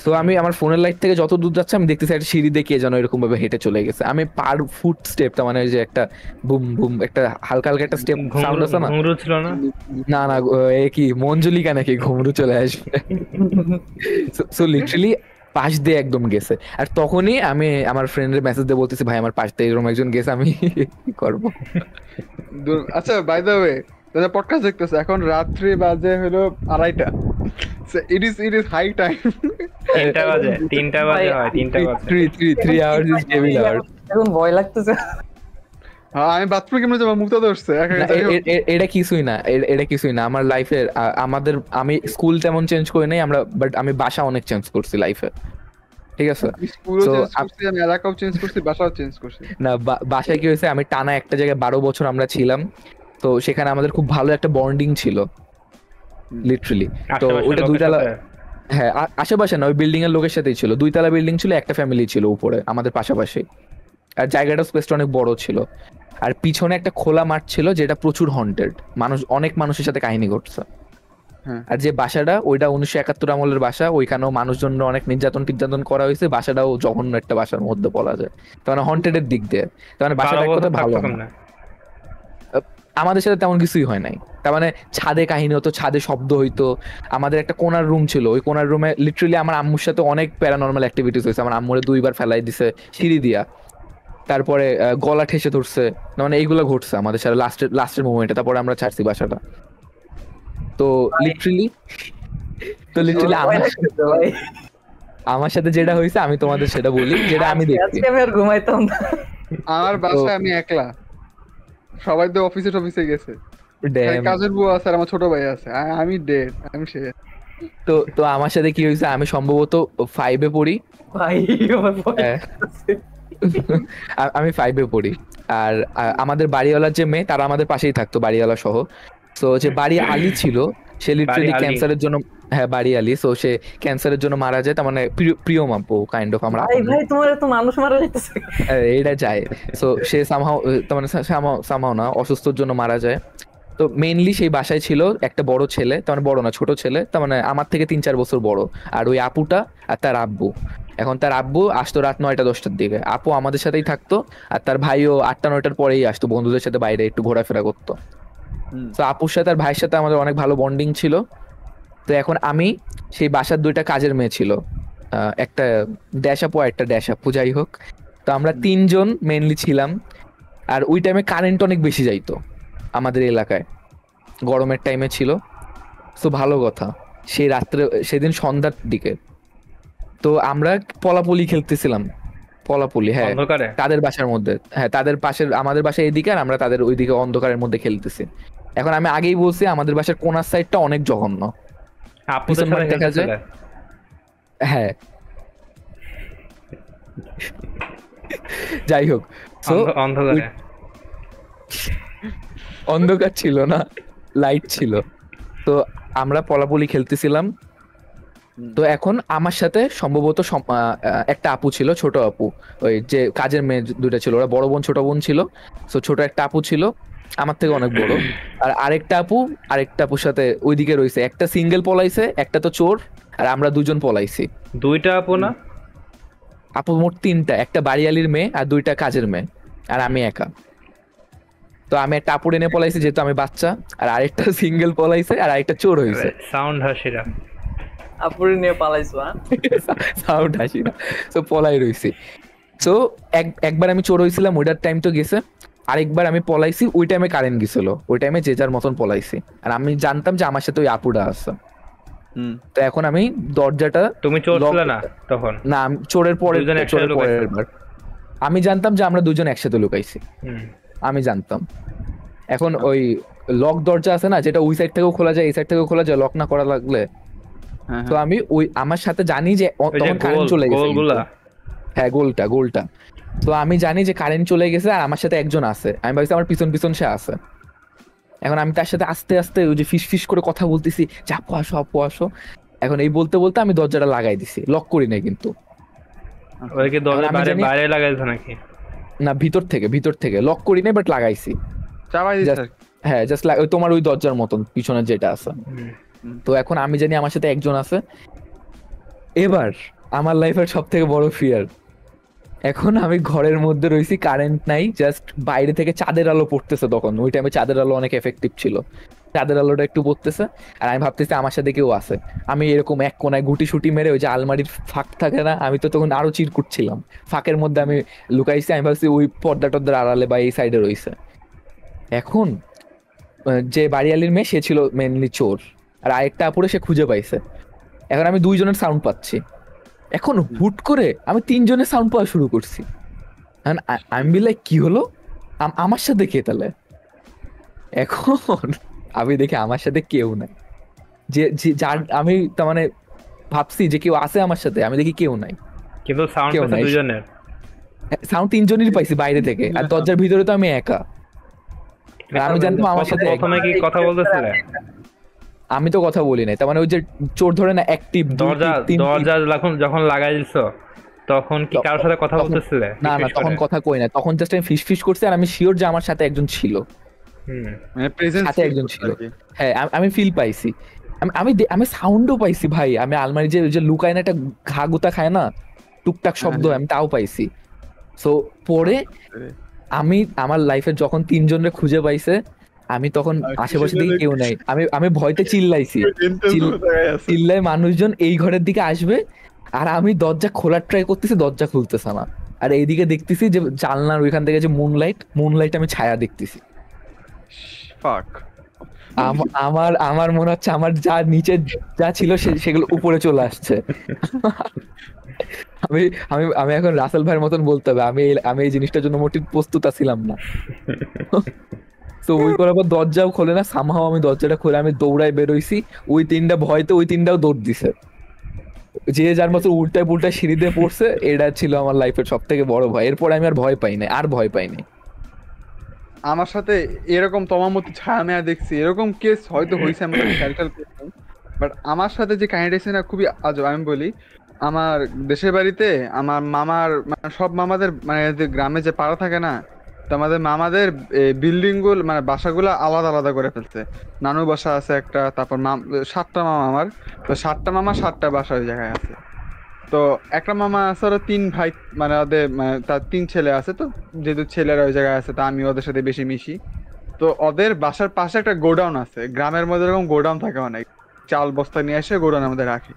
তো আমি আমার ফোনের লাইট থেকে যত দূর যাচ্ছে আমি দেখতেছি একটা সিঁড়ি দেখে যেন এরকম ভাবে হেঁটে চলে গেছে আমি পার ফুট স্টেপটা মানে যে একটা বুম বুম একটা হালকা হালকা একটা স্টেপ সাউন্ড আছে না ঘুমরু ছিল না না না এ কি মঞ্জুলিকা নাকি ঘুমরু চলে আসবে সো লিটারালি পাশ দিয়ে একদম গেছে আর তখনই আমি আমার ফ্রেন্ডের মেসেজ দিয়ে বলতেছি ভাই আমার পাশ দিয়ে এরকম একজন গেছে আমি কি করব আচ্ছা বাই দ্য ওয়ে পডকাস্ট দেখতেছ এখন রাত্রি বাজে হলো আড়াইটা it is it is high time তিনটা বাজে [laughs] তিনটা বাজে হয় তিনটা বাজে [laughs] হ্যাঁ, আমি বাথরুমে কেমনে যাব মুক্তা ধরছে এটা কিছুই না এটা কিছুই না আমার লাইফে আমাদের আমি স্কুল তেমন চেঞ্জ করি নাই আমরা বাট আমি বাসা অনেক চেঞ্জ করছি লাইফে ঠিক আছে এলাকাও চেঞ্জ করছি না বাসায় কি হয়েছে আমি টানা একটা জায়গায় বারো বছর আমরা ছিলাম তো সেখানে আমাদের খুব ভালো একটা বন্ডিং ছিল লিটারালি তো ওইটা দুইটালা হ্যাঁ আশেপাশে না ওই বিল্ডিং এর লোকের সাথেই ছিল দুইতলা বিল্ডিং ছিল একটা ফ্যামিলি ছিল উপরে আমাদের পাশাপাশি আর জায়গাটা স্পেসটা অনেক বড় ছিল আর পিছনে একটা খোলা মাঠ ছিল যেটা প্রচুর হন্টেড মানুষ অনেক মানুষের সাথে কাহিনী ঘটছে হ্যাঁ। আর যে বাসাটা ওইটা উনিশশো একাত্তর আমলের বাসা ওইখানেও মানুষজন অনেক নির্যাতন টির্যাতন করা হয়েছে বাসাটাও জঘন্য একটা বাসার মধ্যে বলা যায় তার মানে হন্টেড এর দিক দিয়ে তার মানে বাসাটা কথা ভালো না আমাদের সাথে তেমন কিছুই হয় নাই তার মানে ছাদে কাহিনী হতো ছাদে শব্দ হইতো আমাদের একটা কোনার রুম ছিল ওই কোনার রুমে লিটারেলি আমার আম্মুর সাথে অনেক প্যারানর্মাল অ্যাক্টিভিটিস হয়েছে আমার আম্মুরে দুইবার ফেলাই দিছে সিঁড়ি দিয়া তারপরে গলা ঠেসে ধরছে মানে এইগুলো ঘটছে আমাদের সাথে লাস্টের লাস্টের মুভমেন্টে তারপরে আমরা ছাড়ছি বাসাটা তো লিটারেলি তো লিটারেলি আমার আমার সাথে যেটা হয়েছে আমি তোমাদের সেটা বলি যেটা আমি দেখছি ঘুমাইতাম আমার বাসায় আমি একলা সবাই তো অফিসে টফিসে গেছে কাজের বউ আছে আমার ছোট ভাই আছে আমি ডেড আমি সে তো তো আমার সাথে কি হয়েছে আমি সম্ভবত ফাইভে পড়ি হ্যাঁ। আমি ফাইভে পড়ি আর আমাদের বাড়িওয়ালার যে মেয়ে তারা আমাদের পাশেই থাকতো বাড়িওয়ালা সহ তো যে বাড়ি আলী ছিল সে লিটারালি ক্যান্সারের জন্য হ্যাঁ বাড়ি আলি সো সে ক্যান্সারের জন্য মারা যায় তার মানে প্রিয় মাপো কাইন্ড অফ আমরা ভাই তোমার তো মানুষ মারা যাইতেছে হ্যাঁ, এটা যায় সো সে সামহাও তার মানে সামহাও না অসুস্থর জন্য মারা যায় তো মেইনলি সেই বাসায় ছিল একটা বড় ছেলে তার মানে বড় না ছোট ছেলে তার মানে আমার থেকে তিন চার বছর বড় আর ওই আপুটা আর তার আব্বু এখন তার আব্বু আসতো রাত নয়টা দশটার দিকে আপু আমাদের সাথেই থাকতো আর তার ভাইও আটটা নয়টার পরেই আসতো বন্ধুদের সাথে বাইরে একটু ঘোরাফেরা করতো তো আপুর সাথে আর ভাইয়ের সাথে আমাদের অনেক ভালো বন্ডিং ছিল তো এখন আমি সেই বাসার দুইটা কাজের মেয়ে ছিল একটা ড্যাশ আপু আর একটা ড্যাশ আপু যাই হোক তো আমরা তিনজন মেনলি ছিলাম আর ওই টাইমে কারেন্ট অনেক বেশি যাইতো আমাদের এলাকায় গরমের টাইমে ছিল তো ভালো কথা সেই রাত্রে সেদিন সন্ধ্যার দিকে তো আমরা পলাপলি খেলতেছিলাম পলাপলি হ্যাঁ তাদের বাসার মধ্যে হ্যাঁ তাদের পাশের আমাদের বাসা এদিকে আর আমরা তাদের ওইদিকে অন্ধকারের মধ্যে খেলতেছি এখন আমি আগেই বলছি আমাদের বাসার কোনার সাইডটা অনেক জঘন্য হ্যাঁ যাই হোক অন্ধকার ছিল না লাইট ছিল তো আমরা পলাপলি খেলতেছিলাম তো এখন আমার সাথে সম্ভবত একটা আপু ছিল ছোট আপু ওই যে কাজের মেয়ে দুইটা ছিল ওরা বড় বোন ছোট বোন ছিল তো ছোট একটা আপু ছিল আমার থেকে অনেক বড় আর আরেকটা আপু আরেকটা আপুর সাথে ওইদিকে রয়েছে একটা সিঙ্গেল পলাইছে একটা তো চোর আর আমরা দুজন পলাইছি দুইটা আপু না আপু মোট তিনটা একটা বাড়িয়ালির মেয়ে আর দুইটা কাজের মেয়ে আর আমি একা তো আমি একটা আপুর এনে পলাইছি যেহেতু আমি বাচ্চা আর আরেকটা সিঙ্গেল [laughs] পলাইছে আর আরেকটা চোর হয়েছে সাউন্ড হাসিরা আপুর নিয়ে পালাইছো সাউন্ড হ্যাঁ? [laughs] হাসিরা তো পলাই রইছি তো একবার আমি চোর হয়েছিলাম ওইটার টাইম তো গেছে আরেকবার আমি পলাইছি ওই টাইমে কারেন্ট গেছিল ওই টাইমে যে যার মতন পলাইছি আর আমি জানতাম যে আমার সাথে ওই আপুটা আছে তো এখন আমি দরজাটা তুমি চোর না তখন না আমি চোরের পরে চোরের পরের বার আমি জানতাম যে আমরা দুজন একসাথে লুকাইছি আমি জানতাম এখন ওই লক দরজা আছে না যেটা ওই সাইড থেকেও খোলা যায় এই সাইড থেকেও খোলা যায় লক না করা লাগলে হ্যাঁ, তো হ্যাঁ। আমি ওই আমার সাথে জানি যে তখন কারেন্ট চলে গেছে হ্যাঁ গোলটা গোলটা তো আমি জানি যে কারেন্ট চলে গেছে আর আমার সাথে একজন আছে আমি ভাবছি আমার পিছন পিছন সে আছে এখন আমি তার সাথে আস্তে আস্তে ওই যে ফিস ফিস করে কথা বলতেছি আপু আসো আপু আসো এখন এই বলতে বলতে আমি দরজাটা লাগাই দিছি লক করি না কিন্তু ওকে দরজা বাইরে বাইরে নাকি না ভিতর থেকে ভিতর থেকে লক করি না বাট লাগাইছি চাবাই দিছ হ্যাঁ জাস্ট তোমার ওই দরজার মতন পিছনে যেটা আছে তো এখন আমি জানি আমার সাথে একজন আছে এবার আমার লাইফের সব থেকে বড় ফিয়ার এখন আমি ঘরের মধ্যে রয়েছি কারেন্ট নাই জাস্ট বাইরে থেকে চাঁদের আলো পড়তেছে তখন ওই টাইমে চাঁদের আলো অনেক এফেক্টিভ ছিল চাঁদের আলোটা একটু পড়তেছে আর আমি ভাবতেছি আমার সাথে কেউ আছে আমি এরকম এক কোনায় গুটি সুটি মেরে ওই যে আলমারির ফাঁক থাকে না আমি তো তখন আরো চিরকুট ছিলাম ফাঁকের মধ্যে আমি লুকাইছি আমি ভাবছি ওই পর্দা টর্দার আড়ালে বা এই সাইডে রয়েছে এখন যে বাড়িয়ালির মেয়ে সে ছিল মেনলি চোর আর আরেকটা আপুরে সে খুঁজে পাইছে এখন আমি দুইজনের সাউন্ড পাচ্ছি এখন হুট করে আমি তিনজনের সাউন্ড পাওয়া শুরু করছি আমি বিলাইক কি হলো আমার সাথে কে তাহলে এখন আমি দেখি আমার সাথে কেউ নাই যে যার আমি তার মানে ভাবছি যে কেউ আছে আমার সাথে আমি দেখি কেউ নাই কিন্তু সাউন্ড তিনজনের সাউন্ড পাইছি বাইরে থেকে আর দরজার ভিতরে তো আমি একা আমি জানতাম আমার সাথে কথা বলতেছিলাম আমি তো কথা বলি নাই তার মানে ওই যে চোর ধরে না অ্যাক্টিভ দরজা দরজা যখন যখন দিছো তখন কি কারোর সাথে কথা বলতেছিলে না না তখন কথা কই না তখন জাস্ট আমি ফিসফিস করছি আর আমি শিওর যে আমার সাথে একজন ছিল মানে প্রেজেন্স সাথে একজন ছিল হ্যাঁ আমি ফিল পাইছি আমি আমি সাউন্ডও পাইছি ভাই আমি আলমারি যে যে লুকায় না একটা ঘা গুতা খায় না টুকটাক শব্দ হ্যাঁ। আমি তাও পাইছি সো পরে আমি আমার লাইফে যখন তিনজনরে খুঁজে পাইছে আমি তখন আশেপাশে দিকে কেউ নাই আমি আমি ভয়তে [laughs] চিল্লাইছি চিল্লাই মানুষজন এই ঘরের দিকে আসবে আর আমি দরজা খোলার ট্রাই করতেছি দরজা খুলতেছে না আর এইদিকে দেখতেছি যে জানলার ওইখান থেকে যে মুনলাইট মুনলাইট আমি ছায়া দেখতেছি আমার আমার মনে হচ্ছে আমার যা নিচে যা ছিল সেগুলো উপরে চলে আসছে [laughs] আমি আমি আমি এখন রাসেল ভাইয়ের মতন বলতে হবে আমি আমি এই জিনিসটার জন্য মোটিভ প্রস্তুত ছিলাম না [laughs] তো ওই করার পর দরজাও খোলে না সামহাও আমি দরজাটা খুলে আমি দৌড়ায় বেরোইছি ওই তিনটা ভয়তে ওই তিনটাও দৌড় দিছে যে যার মতো উল্টায় পুল্টায় সিঁড়ি দিয়ে পড়ছে এটা ছিল আমার লাইফের সব থেকে বড় ভয় এরপর আমি আর ভয় পাই নাই আর ভয় পাই নাই আমার সাথে এরকম তোমার মতো ছায়া মেয়া দেখছি এরকম কেস হয়তো হয়েছে আমি খেয়াল করতাম বাট আমার সাথে যে কাহিনীটা ছিল না খুবই আজ আমি বলি আমার দেশের বাড়িতে আমার মামার মানে সব মামাদের মানে গ্রামে যে পাড়া থাকে না আমাদের মামাদের বিল্ডিং গুলো মানে বাসাগুলো আলাদা আলাদা করে ফেলছে নানু বাসা আছে একটা তারপর সাতটা মামা আমার তো সাতটা মামা সাতটা বাসা ওই জায়গায় আছে তো একটা মামা আছে ওরা তিন ভাই মানে ওদের মানে তার তিন ছেলে আছে তো যেহেতু ছেলেরা ওই জায়গায় আছে তা আমি ওদের সাথে বেশি মিশি তো ওদের বাসার পাশে একটা গোডাউন আছে গ্রামের মধ্যে এরকম গোডাউন থাকে অনেক চাল বস্তা নিয়ে এসে গোডাউনের মধ্যে রাখি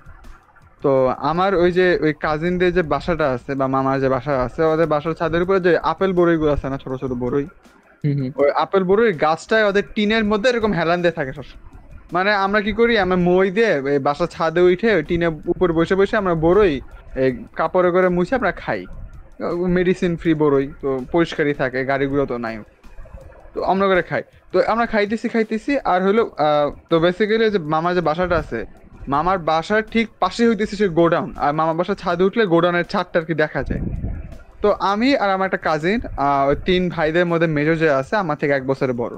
তো আমার ওই যে ওই কাজিনদের যে বাসাটা আছে বা মামার যে বাসা আছে ওদের বাসার ছাদের উপরে যে আপেল গুলো আছে না ছোট ছোট বড়ই ওই আপেল বড়ই গাছটা ওদের টিনের মধ্যে এরকম হেলান দিয়ে থাকে সবসময় মানে আমরা কি করি আমরা মই দিয়ে বাসার ছাদে উঠে টিনের উপর বসে বসে আমরা বড়ই কাপড়ে করে মুছে আমরা খাই মেডিসিন ফ্রি বড়ই তো পরিষ্কারই থাকে গাড়িগুলো তো নাই তো আমরা করে খাই তো আমরা খাইতেছি খাইতেছি আর হলো তো বেসিক্যালি যে মামার যে বাসাটা আছে মামার বাসার ঠিক পাশে হইতেছে সে গোডাউন আর মামার বাসার ছাদে উঠলে গোডাউনের ছাদটা আর কি দেখা যায় তো আমি আর আমার একটা কাজিন তিন ভাইদের মধ্যে মেজর যে আছে আমার থেকে এক বছরের বড়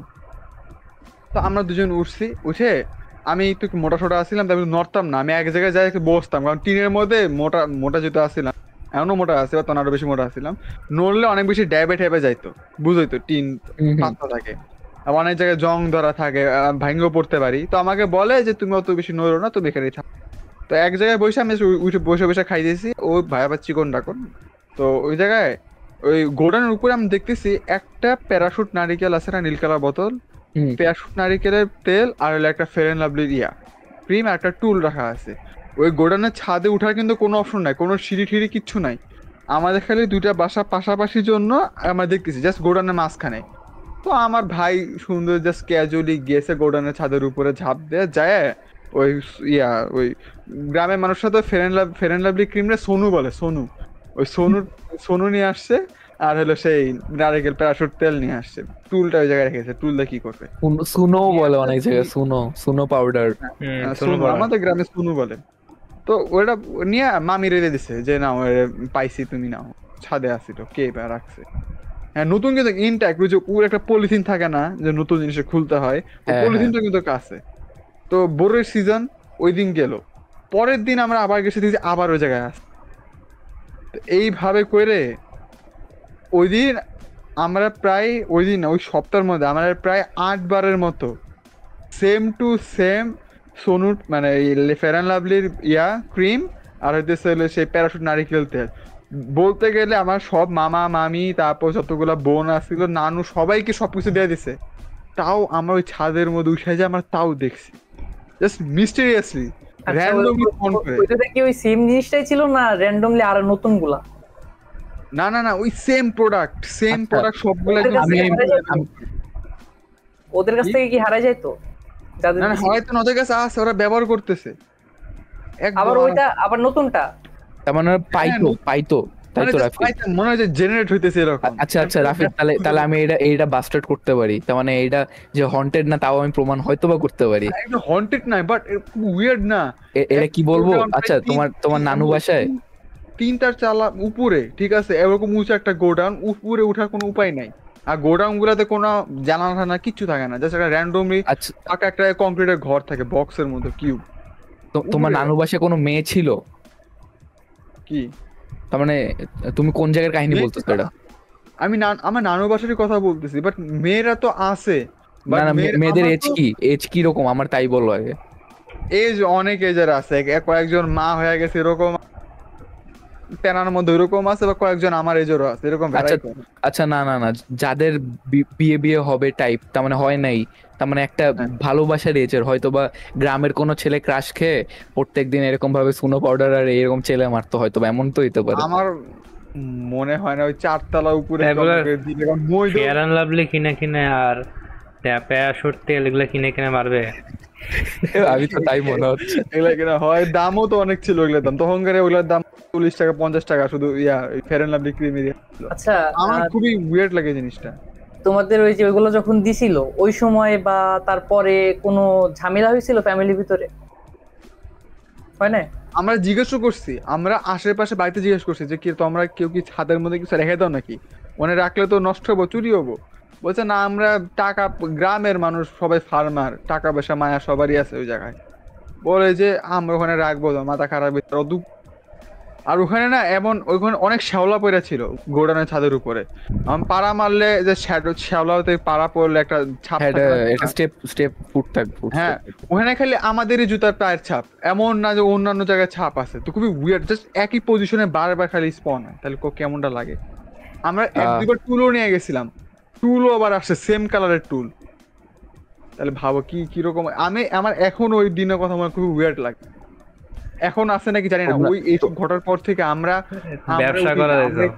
তো আমরা দুজন উঠছি উঠে আমি একটু মোটা সোটা আসছিলাম তাই নড়তাম না আমি এক জায়গায় যাই একটু বসতাম কারণ টিনের মধ্যে মোটা মোটা যেতে আসছিলাম এমনও মোটা আছে বা তখন আরো বেশি মোটা আসছিলাম নড়লে অনেক বেশি ড্যাবে ট্যাবে যাইতো বুঝতো টিন পাতলা থাকে অনেক জায়গায় জং ধরা থাকে ভাঙ্গ পড়তে পারি তো আমাকে বলে যে তুমি অত বেশি নড়ো না তুমি এখানে থাকো তো এক জায়গায় বসে আমি উঠে বসে বসে খাই দিয়েছি ও ভাইয়া আবার চিকন ডাকুন তো ওই জায়গায় ওই গোডানের উপরে আমি দেখতেছি একটা প্যারাশুট নারিকেল আছে না নীল কালার বোতল প্যারাশুট নারিকেলের তেল আর হলো একটা ফেরেন লাভলি ইয়া ক্রিম আর একটা টুল রাখা আছে ওই গোডানের ছাদে উঠার কিন্তু কোনো অপশন নাই কোনো সিঁড়ি ঠিড়ি কিচ্ছু নাই আমাদের খালি দুইটা বাসা পাশাপাশি জন্য আমরা দেখতেছি জাস্ট গোডানের মাঝখানে তো আমার ভাই সুন্দর জাস্ট ক্যাজুয়ালি গেছে গোডানের ছাদের উপরে ঝাঁপ দেয়া যায় ওই ইয়া ওই গ্রামের মানুষরা তো ফেরেন লাভ ফেরেন লাভলি সোনু বলে সোনু ওই সোনু সোনু নিয়ে আসছে আর হলো সেই নারিকেল প্যারাশুট তেল নিয়ে আসছে টুলটা ওই জায়গায় রেখেছে টুলটা কি করবে সুনো বলে অনেক জায়গায় সুনো সুনো পাউডার আমাদের গ্রামে সুনু বলে তো ওটা নিয়ে মামি রেখে দিছে যে না পাইছি তুমি নাও ছাদে আসিল কে রাখছে হ্যাঁ নতুন কিন্তু ইনট্যাক্ট ওই যে ওর একটা পলিথিন থাকে না যে নতুন জিনিসে খুলতে হয় পলিথিনটা হ্যাঁ, হ্যাঁ। কিন্তু কাছে তো বোরের সিজন ওই দিন গেল পরের দিন আমরা আবার গেছি দিয়েছি আবার ওই জায়গায় আস এইভাবে করে ওই দিন আমরা প্রায় ওই দিন ওই সপ্তাহের মধ্যে আমরা প্রায় আটবারের মতো সেম টু সেম সোনুর মানে ফেরান লাভলির ইয়া ক্রিম আর হইতেছে সেই প্যারাশুট নারিকেল তেল বলতে গেলে আমার সব মামা মামি তারপর যতগুলো বোন আসছিল নানু সবাইকে সবকিছু দিয়ে দিছে তাও আমার ওই ছাদের মধ্যে উঠে যায় আমরা তাও দেখছি জাস্ট মিস্টেরিয়াসলি র্যান্ডমলি ফোন করে ওইটাতে কি ওই সেম জিনিসটাই ছিল না র্যান্ডমলি আর নতুনগুলা না না না ওই সেম প্রোডাক্ট সেম প্রোডাক্ট সবগুলো ওদের কাছ থেকে কি হারায় যায় তো না হয়তো ওদের কাছে আছে ওরা ব্যবহার করতেছে আবার ওইটা আবার নতুনটা তার মানে হ্যাঁ, পাইতো পাইতো মনে হয় জেনারেট হইতেছে এরকম আচ্ছা আচ্ছা তাহলে তাহলে আমি এটা করতে পারি তার মানে যে হন্টেড না তাও আমি প্রমাণ হয়তো বা করতে পারি হন্টেড বাট না কি বলবো আচ্ছা, নানু তিনটার চালা উপরে ঠিক আছে এরকম উঁচু একটা গোডাউন উপরে উঠার কোনো উপায় নাই আর গোডাউন গুলাতে কোনো জানা টানা কিছু থাকে না জাস্ট একটা র্যান্ডমলি আচ্ছা। একটা কংক্রিটের ঘর থাকে বক্সের মধ্যে কিউব তোমার নানু বাসায় কোনো মেয়ে ছিল কি তার মানে তুমি কোন জায়গার কাহিনী এটা আমি আমার কথা বলতেছি বাট মেয়েরা তো না না মেয়েদের এজ কি এজ কি রকম আমার তাই বললো আগে এজ অনেক এজের আছে কয়েকজন মা হয়ে গেছে এরকম প্যানার মধ্যে এরকম আছে বা কয়েকজন আমার এজেরও আছে এরকম আচ্ছা, আচ্ছা না না না যাদের বিয়ে বিয়ে হবে টাইপ তার মানে হয় নাই তার মানে একটা হ্যাঁ। ভালোবাসা রিয়েচের হয়তো বা গ্রামের কোনো ছেলে ক্রাশ খেয়ে প্রত্যেক দিন এরকম ভাবে সুনো পাউডার আর এরকম ছেলে মারতো হয়তো এমন তো হইতে পারে আমার মনে হয় না ওই চারতলা উপরে ফেয়ার হ্যাঁ, লাভলি কিনে কিনে আর প্যাশোর তেল এগুলো কিনে কিনে মারবে আমি তো তাই মনে হচ্ছে এগুলা কিনে হয় দামও তো অনেক ছিল ওগুলোর দাম তখনকার ওগুলোর দাম চল্লিশ টাকা পঞ্চাশ টাকা শুধু yeah fair and lovely cream আচ্ছা আমার খুবই উইয়ার্ড লাগে জিনিসটা তোমাদের ওই যে ওইগুলো যখন দিছিল ওই সময় বা তারপরে কোনো ঝামেলা হয়েছিল ফ্যামিলির ভিতরে হয় না আমরা জিজ্ঞেস করছি আমরা আশেপাশে বাড়িতে জিজ্ঞেস করছি যে কি তোমরা কেউ কি ছাদের মধ্যে কিছু রেখে দাও নাকি ওনে রাখলে তো নষ্ট হবো চুরি হবো বলছে না আমরা টাকা গ্রামের মানুষ সবাই ফার্মার টাকা পয়সা মায়া সবারই আছে ওই জায়গায় বলে যে আমরা ওখানে রাখবো মাথা খারাপ আর ওখানে না এমন ওইখানে অনেক শ্যাওলা পড়া ছিল গোডানের ছাদের উপরে আমি পাড়া মারলে যে শ্যাডো শ্যাওলাতে পাড়া পড়লে একটা ছাপ স্টেপ স্টেপ ফুট থাকবে হ্যাঁ, হ্যাঁ ওখানে খালি আমাদেরই জুতার পায়ের ছাপ এমন না যে অন্যান্য জায়গায় ছাপ আছে তো খুবই উইয়ার্ড জাস্ট একই পজিশনে বারবার খালি স্পন হয় তাহলে কেমনটা লাগে আমরা এক দুবার টুলও নিয়ে গেছিলাম টুলও আবার আসছে সেম কালারের টুল তাহলে ভাবো কি কিরকম আমি আমার এখন ওই দিনের কথা আমার খুবই উইয়ার্ড লাগে এখন আছে নাকি জানি না ওই এইসব ঘটার পর থেকে আমরা ব্যবসা করা যায়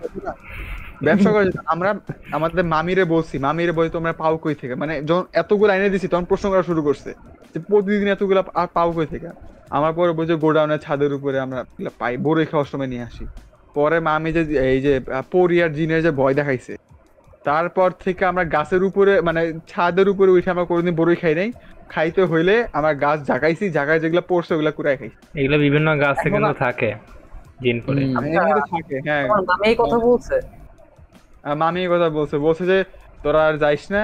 ব্যবসা করে আমরা আমাদের মামিরে বলছি মামিরে বলি তোমরা পাও কই থেকে মানে যখন এতগুলো এনে দিছি তখন প্রশ্ন করা শুরু করছে যে প্রতিদিন এতগুলো আর পাও কই থেকে আমার পরে বলছে গোডাউনের ছাদের উপরে আমরা পাই বড়ই খাওয়ার সময় নিয়ে আসি পরে মামি যে এই যে পরিয়ার জিনের যে ভয় দেখাইছে তারপর থেকে আমরা গাছের উপরে মানে ছাদের উপরে উঠে আমরা কোনোদিন বড়ই খাই নাই খাইতে হইলে আমরা গাছ জাগাইছি জাগায় যেগুলো পড়ছে ওগুলা কুড়াই খাই এগুলো বিভিন্ন গাছ থেকে থাকে জিন পরে আচ্ছা। হ্যাঁ। মামি কথা বলছে মামি কথা বলছে বলছে যে তোরা আর যাইস না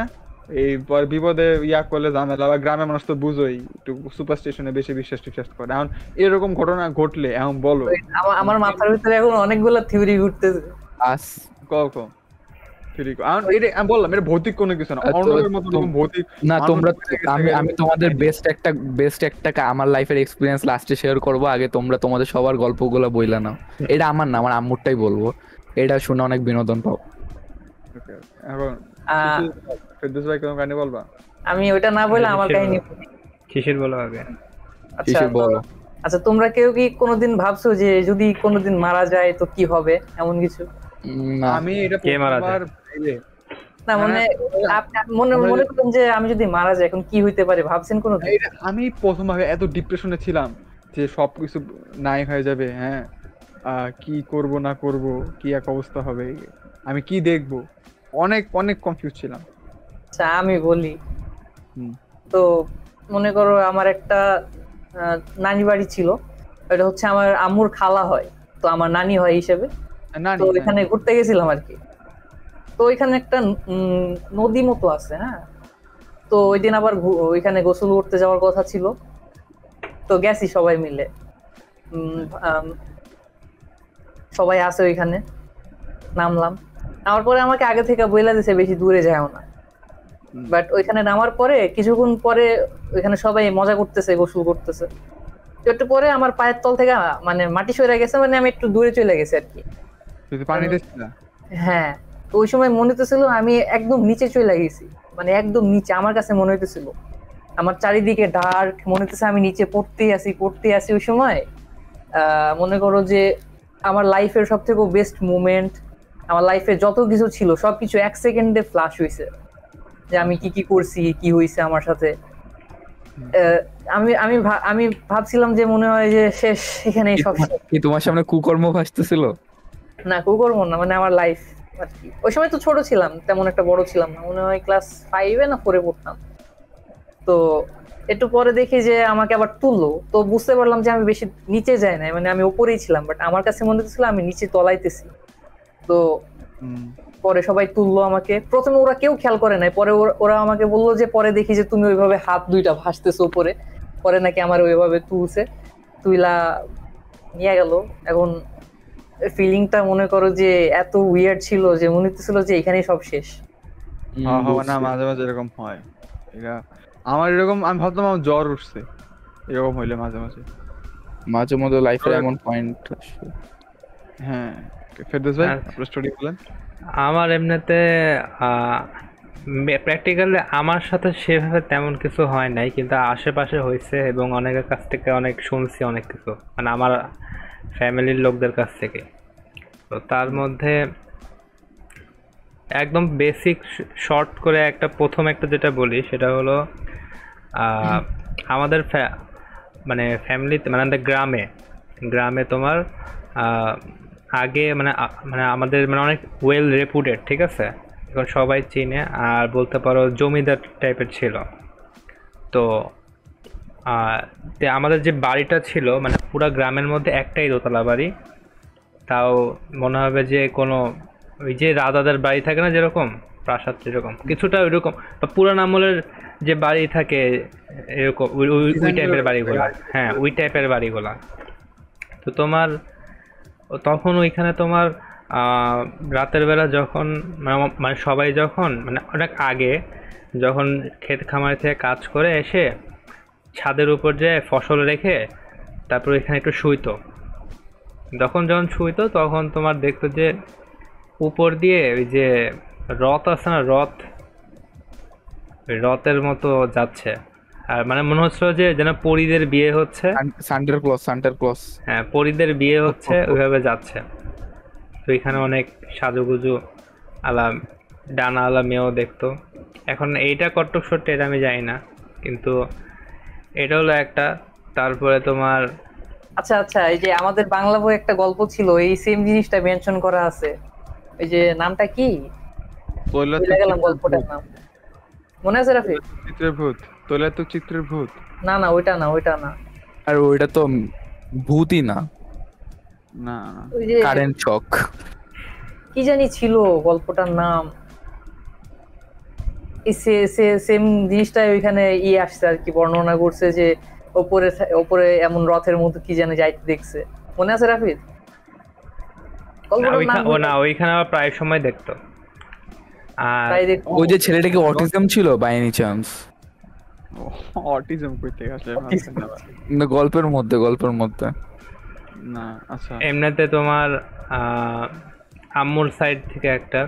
এই পর বিপদে ইয়া করলে ঝামেলা বা গ্রামের মানুষ তো বুঝোই একটু সুপার স্টেশনে বেশি বিশ্বাস টিশ্বাস করে এখন এরকম ঘটনা ঘটলে এখন বলো আমার মাথার ভিতরে এখন অনেকগুলো থিওরি ঘুরতেছে আস কখন তোমরা তোমাদের সবার গল্পগুলো বইলা এটা আমার না আমার আম্মুরটাই বলবো এটা শুনে অনেক বিনোদন পাও আমি ওটা না বলে আমার কাহিনী আচ্ছা বলো আচ্ছা তোমরা কেউ কি কোনোদিন ভাবছো যে যদি কোনোদিন মারা যায় তো কি হবে এমন কিছু আমি মানে আমি কি প্রথম ভাবে এত ডিপ্রেশনে ছিলাম যে সবকিছু নাই হয়ে যাবে হ্যাঁ কি করব না করব কি এক অবস্থা হবে আমি কি দেখব অনেক অনেক কনফিউজ ছিলাম আচ্ছা আমি বলি তো মনে করো আমার একটা নানি বাড়ি ছিল এটা হচ্ছে আমার আম্মুর খালা হয় তো আমার নানি হয় হিসেবে তো এখানে ঘুরতে গেছিলাম আর কি তো ওইখানে একটা নদী মতো আছে হ্যাঁ তো ওই দিন আবার ওইখানে গোসল করতে যাওয়ার কথা ছিল তো গেছি সবাই মিলে সবাই আছে ওইখানে নামলাম নামার পরে আমাকে আগে থেকে বইলা দিছে বেশি দূরে যাও না বাট ওইখানে নামার পরে কিছুক্ষণ পরে ওইখানে সবাই মজা করতেছে গোসল করতেছে একটু পরে আমার পায়ের তল থেকে মানে মাটি সরে গেছে মানে আমি একটু দূরে চলে গেছি আর কি তুই পানিতে হ্যাঁ তো ওই সময় মনে হতেছিল আমি একদম নিচে চলে গেছি মানে একদম নিচে আমার কাছে মনে হইতেছিল আমার চারিদিকে ডার্ক মনে আমি নিচে আসি আসি ওই সময় মনে করো যে আমার লাইফের সব থেকে বেস্ট মুমেন্ট আমার লাইফে যত কিছু ছিল সব কিছু এক সেকেন্ডে ফ্লাশ হয়েছে যে আমি কি কি করছি কি হয়েছে আমার সাথে আমি আমি আমি ভাবছিলাম যে মনে হয় যে শেষ এখানে সব তোমার সামনে কুকর্ম ভাসতেছিল না করবো না মানে আমার লাইফ আর কি ওই সময় তো ছোট ছিলাম তেমন একটা বড় ছিলাম না মনে হয় ক্লাস ফাইভে না ফোরে পড়তাম তো একটু পরে দেখি যে আমাকে আবার তুললো তো বুঝতে পারলাম যে আমি বেশি নিচে যাই না মানে আমি ওপরেই ছিলাম বাট আমার কাছে মনে হচ্ছিল আমি নিচে তলাইতেছি তো পরে সবাই তুললো আমাকে প্রথমে ওরা কেউ খেয়াল করে নাই পরে ওরা আমাকে বললো যে পরে দেখি যে তুমি ওইভাবে হাত দুইটা ভাসতেছো উপরে পরে নাকি আমার ওইভাবে তুলছে তুইলা নিয়ে গেল এখন ফিলিংটা মনে করো যে এত উইয়ার্ড ছিল যে মনে হচ্ছিল যে এখানেই সব শেষ হবে হ্যাঁ, হ্যাঁ, না মাঝে মাঝে এরকম হয় এটা আমার এরকম আমি ভাবতাম আমার জ্বর উঠছে এরকম হইলে মাঝে মাঝে মাঝে মাঝে লাইফের এমন পয়েন্ট হ্যাঁ ফেরদৌস ভাই আপনার স্টোরি বলেন আমার এমনিতে প্র্যাকটিক্যালি আমার সাথে সেভাবে তেমন কিছু হয় নাই কিন্তু আশেপাশে হয়েছে এবং অনেকের কাছ থেকে অনেক শুনছি অনেক কিছু মানে আমার ফ্যামিলির লোকদের কাছ থেকে তো তার মধ্যে একদম বেসিক শর্ট করে একটা প্রথম একটা যেটা বলি সেটা হলো আমাদের মানে ফ্যামিলিতে মানে আমাদের গ্রামে গ্রামে তোমার আগে মানে মানে আমাদের মানে অনেক ওয়েল রেপুটেড ঠিক আছে এখন সবাই চিনে আর বলতে পারো জমিদার টাইপের ছিল তো তে আমাদের যে বাড়িটা ছিল মানে পুরো গ্রামের মধ্যে একটাই দোতলা বাড়ি তাও মনে হবে যে কোনো ওই যে রাজাদের বাড়ি থাকে না যেরকম প্রাসাদ যেরকম কিছুটা ওইরকম বা পুরান আমলের যে বাড়ি থাকে এরকম ওই টাইপের বাড়িগুলো হ্যাঁ ওই টাইপের বাড়িগুলো তো তোমার তখন ওইখানে তোমার রাতের বেলা যখন মানে, মানে সবাই যখন মানে অনেক আগে যখন ক্ষেত খামার থেকে কাজ করে এসে ছাদের উপর যে ফসল রেখে তারপর এখানে একটু শুইতো যখন যখন শুইতো তখন তোমার দেখতো যে উপর দিয়ে ওই যে রথ আছে না রথ রথের মতো যাচ্ছে আর মানে মনে হচ্ছিল যে যেন পরীদের বিয়ে হচ্ছে সান্টার ক্লস সান্টার ক্লস হ্যাঁ পরীদের বিয়ে হচ্ছে [laughs] ওইভাবে যাচ্ছে তো এখানে অনেক সাজুগুজু আলা ডানা আলা মেয়েও দেখতো এখন এইটা কট্টক সত্যি এটা আমি জানি না কিন্তু এটা হলো একটা তারপরে তোমার আচ্ছা আচ্ছা এই যে আমাদের বাংলা বই একটা গল্প ছিল এই সেম জিনিসটা মেনশন করা আছে এই যে নামটা কি গেলাম গল্পটার নাম মনে আছে রাফি চিত্রের ভূত তো চিত্রের ভূত না না ওইটা না ওইটা না আর ওইটা তো ভূতই না না কারেন্ট শক কি জানি ছিল গল্পটার নাম সেম জিনিসটাই ওইখানে ই আসছে আর কি বর্ণনা করছে যে ওপরে ওপরে এমন রথের মতো কি যেন যাইতে দেখছে মনে আছে রাফিদ না ওইখানে আবার প্রায় সময় দেখতো আর ওই যে ছেলেটাকে অটিজম ছিল বাইনি চান্স অটিজম কইতে আসলে না গল্পের মধ্যে গল্পের মধ্যে না আচ্ছা এমনিতে তোমার আম্মুর সাইড থেকে একটা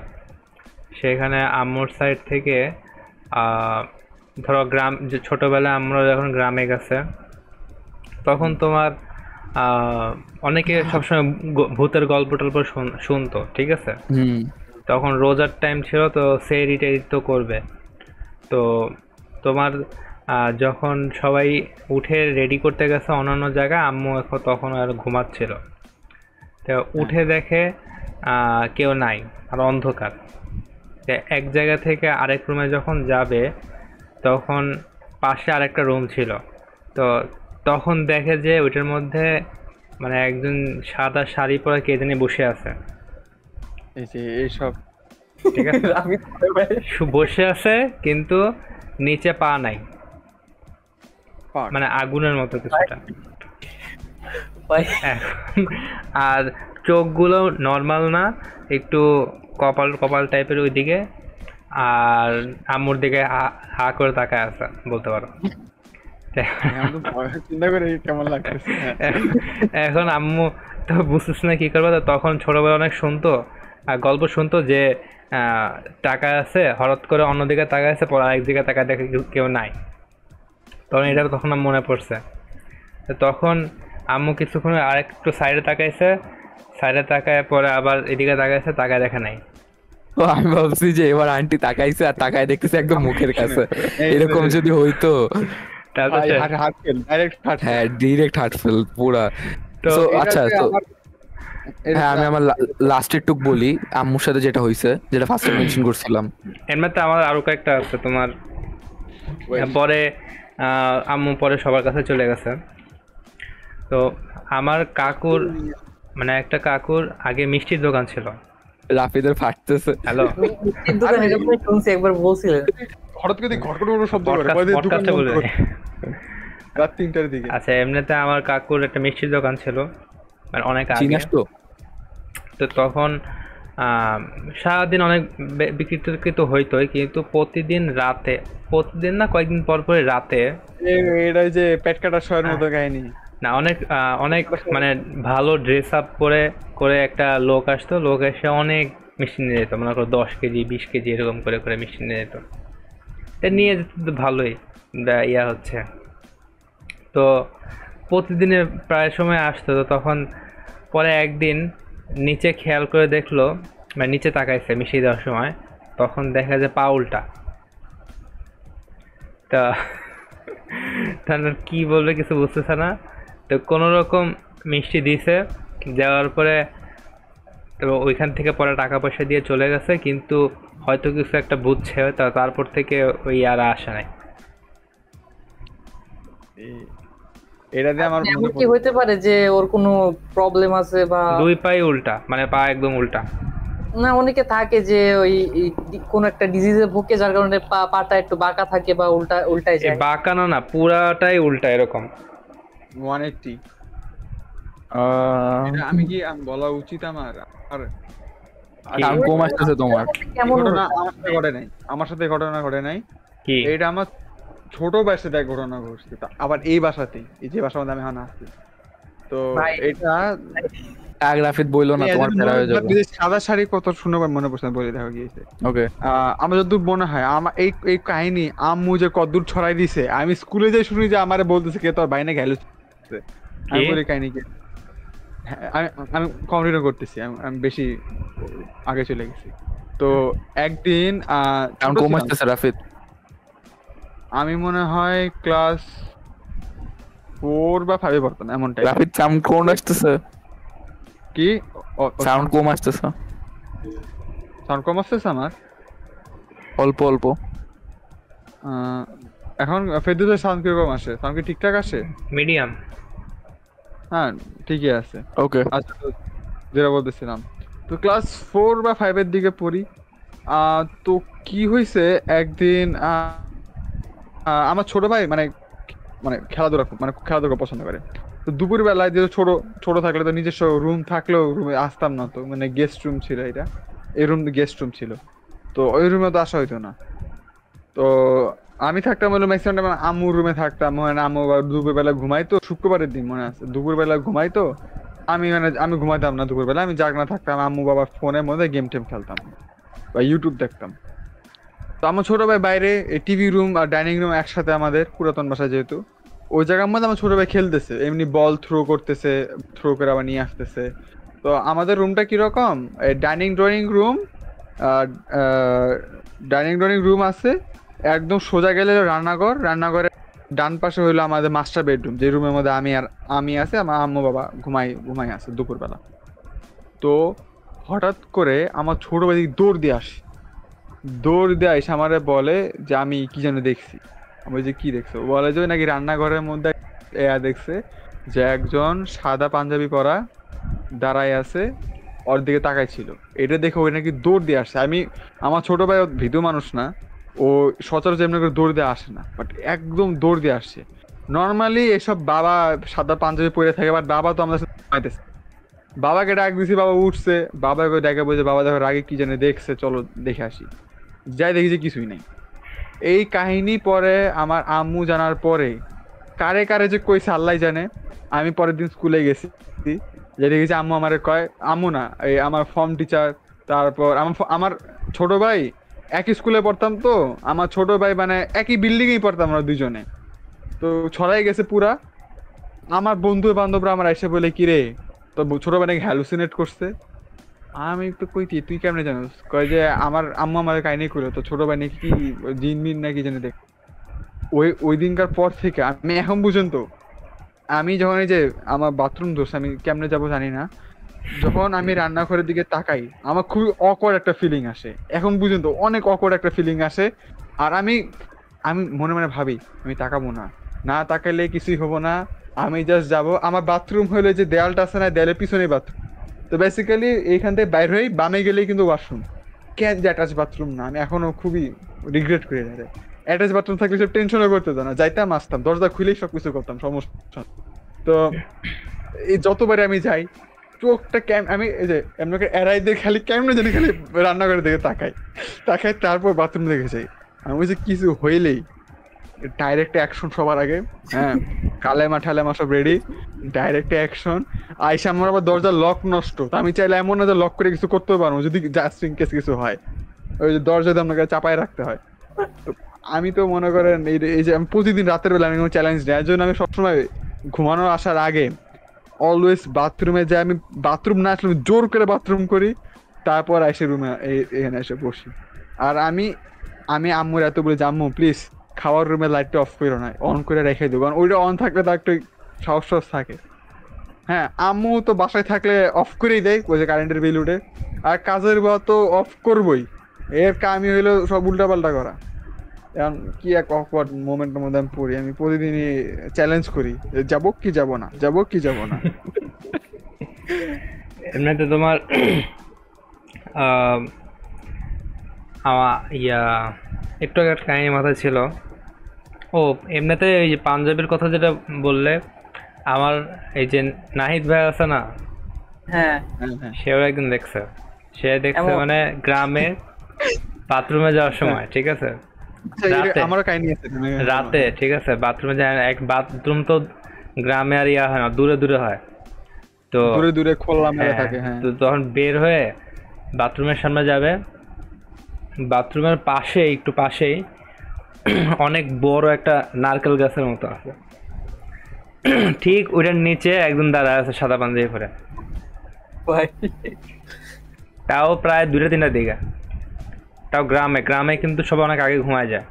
সেখানে আম্মুর সাইড থেকে ধরো গ্রাম যে ছোটোবেলায় আমরা যখন গ্রামে গেছে তখন তোমার অনেকে সবসময় ভূতের গল্প টল্প শুনতো ঠিক আছে তখন রোজার টাইম ছিল তো সে টেরি তো করবে তো তোমার যখন সবাই উঠে রেডি করতে গেছে অন্যান্য জায়গায় আম্মু এখন তখন আর ঘুমাচ্ছিল তো উঠে আচ্ছা। দেখে কেউ নাই আর অন্ধকার এক জায়গা থেকে আরেক রুমে যখন যাবে তখন পাশে আরেকটা রুম ছিল তো তখন দেখে যে ওইটার মধ্যে মানে একজন সাদা শাড়ি পরা কে জানি বসে আছে এইসব ঠিক আছে [laughs] বসে আছে কিন্তু নিচে পা নাই মানে আগুনের মতো কিছুটা আর চোখগুলো নর্মাল না একটু কপাল কপাল টাইপের ওই দিকে আর আম্মুর দিকে হা করে তাকায় আছে বলতে পারো হ্যাঁ, হ্যাঁ। এখন আম্মু তো বুঝতেছ না কি করবো তখন ছোটবেলা অনেক শুনতো আর গল্প শুনতো যে টাকা আছে হঠাৎ করে অন্যদিকে টাকা আছে পরে আরেকদিকে টাকা দেখে কেউ নাই তখন এটা তখন মনে পড়ছে তখন আম্মু কিছুক্ষণ আরেকটু সাইডে তাকাইছে সাইডে তাকায় পরে আবার এদিকে তাকাইছে তাকায় দেখে নাই ও আমি ভাবছি যে এবার আন্টি তাকাইছে আর তাকায় দেখতেছে একদম মুখের কাছে এরকম যদি হইতো হ্যাঁ ডিরেক্ট হার্ট ফেল পুরা তো আচ্ছা তো হ্যাঁ আমি আমার লাস্টের টুক বলি আম্মুর সাথে যেটা হইছে যেটা ফার্স্ট মেনশন করছিলাম এমনিতে আমার আরো কয়েকটা আছে তোমার পরে আম্মু পরে সবার কাছে চলে গেছে তো আমার কাকুর মানে একটা কাকুর আগে মিষ্টির দোকান ছিল রাফিদের ফাটতেছে হ্যালো একবার বলছিলেন হঠাৎ করে শব্দ রাত দিকে আচ্ছা এমনিতে আমার কাকুর একটা মিষ্টির দোকান ছিল মানে অনেক আগে তো তখন সারাদিন অনেক বিকৃত হইতো কিন্তু প্রতিদিন রাতে প্রতিদিন না কয়েকদিন পর পরে রাতে এটা যে পেট কাটার শোয়ার মতো হ্যাঁ। কাহিনী না অনেক অনেক মানে ভালো ড্রেস আপ করে করে একটা লোক আসতো লোক এসে অনেক মিষ্টি নিয়ে যেত মনে করো দশ কেজি বিশ কেজি এরকম করে করে মিষ্টি নিয়ে যেত এটা নিয়ে যেত তো ভালোই ইয়া হচ্ছে তো প্রতিদিনে প্রায় সময় আসতো তো তখন পরে একদিন নিচে খেয়াল করে দেখলো মানে নিচে তাকাইছে মিশিয়ে দেওয়ার সময় তখন দেখা যায় পাউলটা তা মানে কি বলবে কিছু বুঝতেছে না তো কোনো রকম মিষ্টি দিছে দেওয়ার পরে এবং ওইখান থেকে পরে টাকা পয়সা দিয়ে চলে গেছে কিন্তু হয়তো কিছু একটা বুঝছে তা তারপর থেকে ওই আর আসে নাই এটা দিয়ে আমার আচ্ছা, মনে কি হতে পারে যে ওর কোনো প্রবলেম আছে বা দুই পায়ে উল্টা মানে পা একদম উল্টা না অনেকে থাকে যে ওই কোন একটা ডিজিজে ভুগে যার কারণে পা পাটা একটু বাঁকা থাকে বা উল্টা উল্টায় যায় বাঁকা না না পুরাটাই উল্টা এরকম আমি কি আমি বলা উচিত আমার আর আচ্ছা, তোমার আমার সাথে ঘটনা ঘটে নাই এটা আমার ছোট বয়সে দেখ ঘটনা ঘটছে আবার এই বাসাতে এই যে বাসার মধ্যে আমি এখন আসছি তো এটা বইলো না তোমার সাদা শাড়ি কত সুন্দর মনে পড়ছে বলে দেখা গিয়েছে ওকে আমার যতদূর মনে হয় আমার এই এই কাহিনী আম্মু যে কদ্দূর ছড়াই দিছে আমি স্কুলে যে শুনি যে আমারে বলতেছে কে তোর বাইনে গেল করছে আমি বলি কাহিনীকে হ্যাঁ, আমি কমপ্লিটও করতেছি আমি বেশি আগে চলে গেছি তো একদিন আমি মনে হয় ক্লাস ফোর বা ফাইভে পড়তাম এমন টাইপ রাফিদ সাউন্ড কোন আসতেছে কি সাউন্ড কম আসতেছে সাউন্ড কম আসতেছে আমার অল্প অল্প এখন ফেরদৌসের সাউন্ড কিরকম আসে সাউন্ড কি ঠিকঠাক আসে মিডিয়াম হ্যাঁ ঠিকই আছে ওকে আচ্ছা যেটা বলতেছিলাম তো ক্লাস ফোর বা ফাইভের দিকে পড়ি তো কি হয়েছে একদিন আমার ছোট ভাই মানে মানে খেলাধুলা মানে খেলাধুলা পছন্দ করে তো দুপুর বেলায় যেহেতু ছোট ছোট থাকলে তো নিজস্ব রুম থাকলেও রুমে আসতাম না তো মানে গেস্ট রুম ছিল এটা এই রুম গেস্ট রুম ছিল তো ওই রুমে তো আসা হইতো না তো আমি থাকতাম হলো ম্যাক্সিমাম টাইম আম্মুর রুমে থাকতাম মানে আম্মু দুপুরবেলা ঘুমাইতো শুক্রবারের দিন মনে আছে দুপুরবেলা ঘুমাইতো আমি মানে আমি ঘুমাতাম না দুপুরবেলা আমি না থাকতাম আম্মু বাবা ফোনের মধ্যে গেম টেম খেলতাম বা ইউটিউব দেখতাম তো আমার ছোটো ভাই বাইরে টিভি রুম আর ডাইনিং রুম একসাথে আমাদের পুরাতন বাসা যেহেতু ওই জায়গার মধ্যে আমার ছোটো ভাই খেলতেছে এমনি বল থ্রো করতেছে থ্রো করে আবার নিয়ে আসতেছে তো আমাদের রুমটা কীরকম dining drawing room dining drawing room আছে একদম সোজা গেলে রান্নাঘর রান্নাঘরের ডান পাশে হইলো আমাদের মাস্টার বেডরুম যে রুমের মধ্যে আমি আর আমি আছে আমার আম্মু বাবা ঘুমাই ঘুমাই আছে দুপুরবেলা তো হঠাৎ করে আমার ছোটো ভাই দৌড় দিয়ে আসি দৌড় দিয়ে এসে আমারে বলে যে আমি কি যেন দেখছি আমি যে কি দেখছো বলে যে নাকি রান্নাঘরের মধ্যে এয়া দেখছে যে একজন সাদা পাঞ্জাবি পরা দাঁড়ায় আছে ওর দিকে ছিল এটা দেখে ওই নাকি দৌড় দিয়ে আসছে আমি আমার ছোটো ভাই ভিতু মানুষ না ও সচরাচর এমনি করে দৌড় দিয়ে আসে না বাট একদম দৌড় দিয়ে আসছে নর্মালি এসব বাবা সাদা পাঞ্জাবি পরে থাকে বাট বাবা তো আমাদের পাইতেছে বাবাকে ডাক দিছি বাবা উঠছে বাবাকে ডাকে বলছে বাবা দেখো রাগে কি জানে দেখছে চলো দেখে আসি যাই দেখি যে কিছুই নাই এই কাহিনী পরে আমার আম্মু জানার পরে কারে কারে যে কই সাল্লাই জানে আমি পরের দিন স্কুলে গেছি যে দেখেছি আম্মু আমার কয় আম্মু না এই আমার ফর্ম টিচার তারপর আমার আমার ছোট ভাই একই স্কুলে পড়তাম তো আমার ছোট ভাই মানে একই বিল্ডিংয়েই পড়তাম আমরা দুজনে তো ছড়াই গেছে পুরা আমার বন্ধু বান্ধবরা আমার এসে বলে কিরে তো ছোট ভাই নাকি হ্যালুসিনেট করছে আমি তো কই তুই কেমনে জানোস কয় যে আমার আম্মু আমার কাহিনী করে তো ছোট ভাই নাকি কি মিন নাকি জানি দেখ ওই ওই দিনকার পর থেকে আমি এখন পর্যন্ত আমি যখন এই যে আমার বাথরুম ধরছে আমি কেমনে যাবো জানি না যখন আমি রান্নাঘরের দিকে তাকাই আমার খুবই অকওয়ার্ড একটা ফিলিং আসে এখন পর্যন্ত অনেক অকওয়ার্ড একটা ফিলিং আসে আর আমি আমি মনে মনে ভাবি আমি তাকাবো না না তাকালে কিছুই হবো না আমি জাস্ট যাব আমার বাথরুম হলে যে দেয়ালটা আছে না দেয়ালের পিছনে বাথরুম তো বেসিক্যালি এইখান থেকে বাইর হয়ে বামে গেলেই কিন্তু ওয়াশরুম কেন যে অ্যাটাচ বাথরুম না আমি এখনও খুবই রিগ্রেট করে যাই অ্যাটাচ বাথরুম থাকলে সব টেনশনও করতে না যাইতাম আসতাম দরজা খুলেই সব কিছু করতাম সমস্যা তো এই যতবারে আমি যাই চোখটা কেমন আমি এই যে এড়াই দিয়ে খালি কেমন জানি খালি রান্নাঘরের দিকে তাকাই তাকাই তারপর বাথরুম দেখে যাই আমি বলছি কিছু হইলেই ডাইরেক্ট অ্যাকশন সবার আগে হ্যাঁ কালেমা ঠালেমা সব রেডি ডাইরেক্ট অ্যাকশন আইসা আমার আবার দরজা লক নষ্ট আমি চাইলে এমন না যে লক করে কিছু করতে পারবো যদি জাস্ট ইন কেস কিছু হয় ওই যে দরজা দিয়ে আপনাকে চাপায় রাখতে হয় তো আমি তো মনে করেন এই যে আমি প্রতিদিন রাতের বেলা আমি চ্যালেঞ্জ নেই জন্য আমি সবসময় ঘুমানোর আসার আগে অলওয়েজ বাথরুমে যাই আমি বাথরুম না আসলে জোর করে বাথরুম করি তারপর এসে রুমে এখানে এসে বসি আর আমি আমি আম্মুর এত বলে যে আম্মু প্লিজ খাওয়ার রুমে লাইটটা অফ করো না অন করে রেখে দেবো কারণ ওইটা অন থাকলে তো একটু সাহস সাহস থাকে হ্যাঁ আম্মু তো বাসায় থাকলে অফ করেই দেয় ওই যে কারেন্টের বিল উঠে আর কাজের বা তো অফ করবই এর কামি হইলো সব উল্টাপাল্টা করা এখন কি এক অকওয়ার্ড মোমেন্টের মধ্যে আমি পড়ি আমি প্রতিদিনই চ্যালেঞ্জ করি যাব কি যাব না যাব কি যাব না [laughs] এমনিতে তোমার ইয়া একটু আগে কাহিনী মাথায় ছিল ও এমনিতে এই যে পাঞ্জাবের কথা যেটা বললে আমার এই যে নাহিদ ভাই আছে না হ্যাঁ, হ্যাঁ, হ্যাঁ। সেও একদিন দেখছে সে দেখছে মানে গ্রামে বাথরুমে [laughs] যাওয়ার সময় ঠিক আছে রাতে ঠিক আছে বাথরুমে যায় এক বাথরুম তো গ্রামে আর ইয়া হয় না দূরে দূরে হয় তো দূরে দূরে খোলা মেলা হ্যাঁ, থাকে হ্যাঁ তো তখন বের হয়ে বাথরুমের সামনে যাবে বাথরুমের পাশে একটু পাশেই অনেক বড় একটা নারকেল গাছের মতো আছে ঠিক ওইটার নিচে একদম দাঁড়া আছে সাদা পাঞ্জাবি পরে তাও প্রায় দুটা তিনটা দিঘা তাও গ্রামে গ্রামে কিন্তু সবাই অনেক আগে ঘুমায় যায়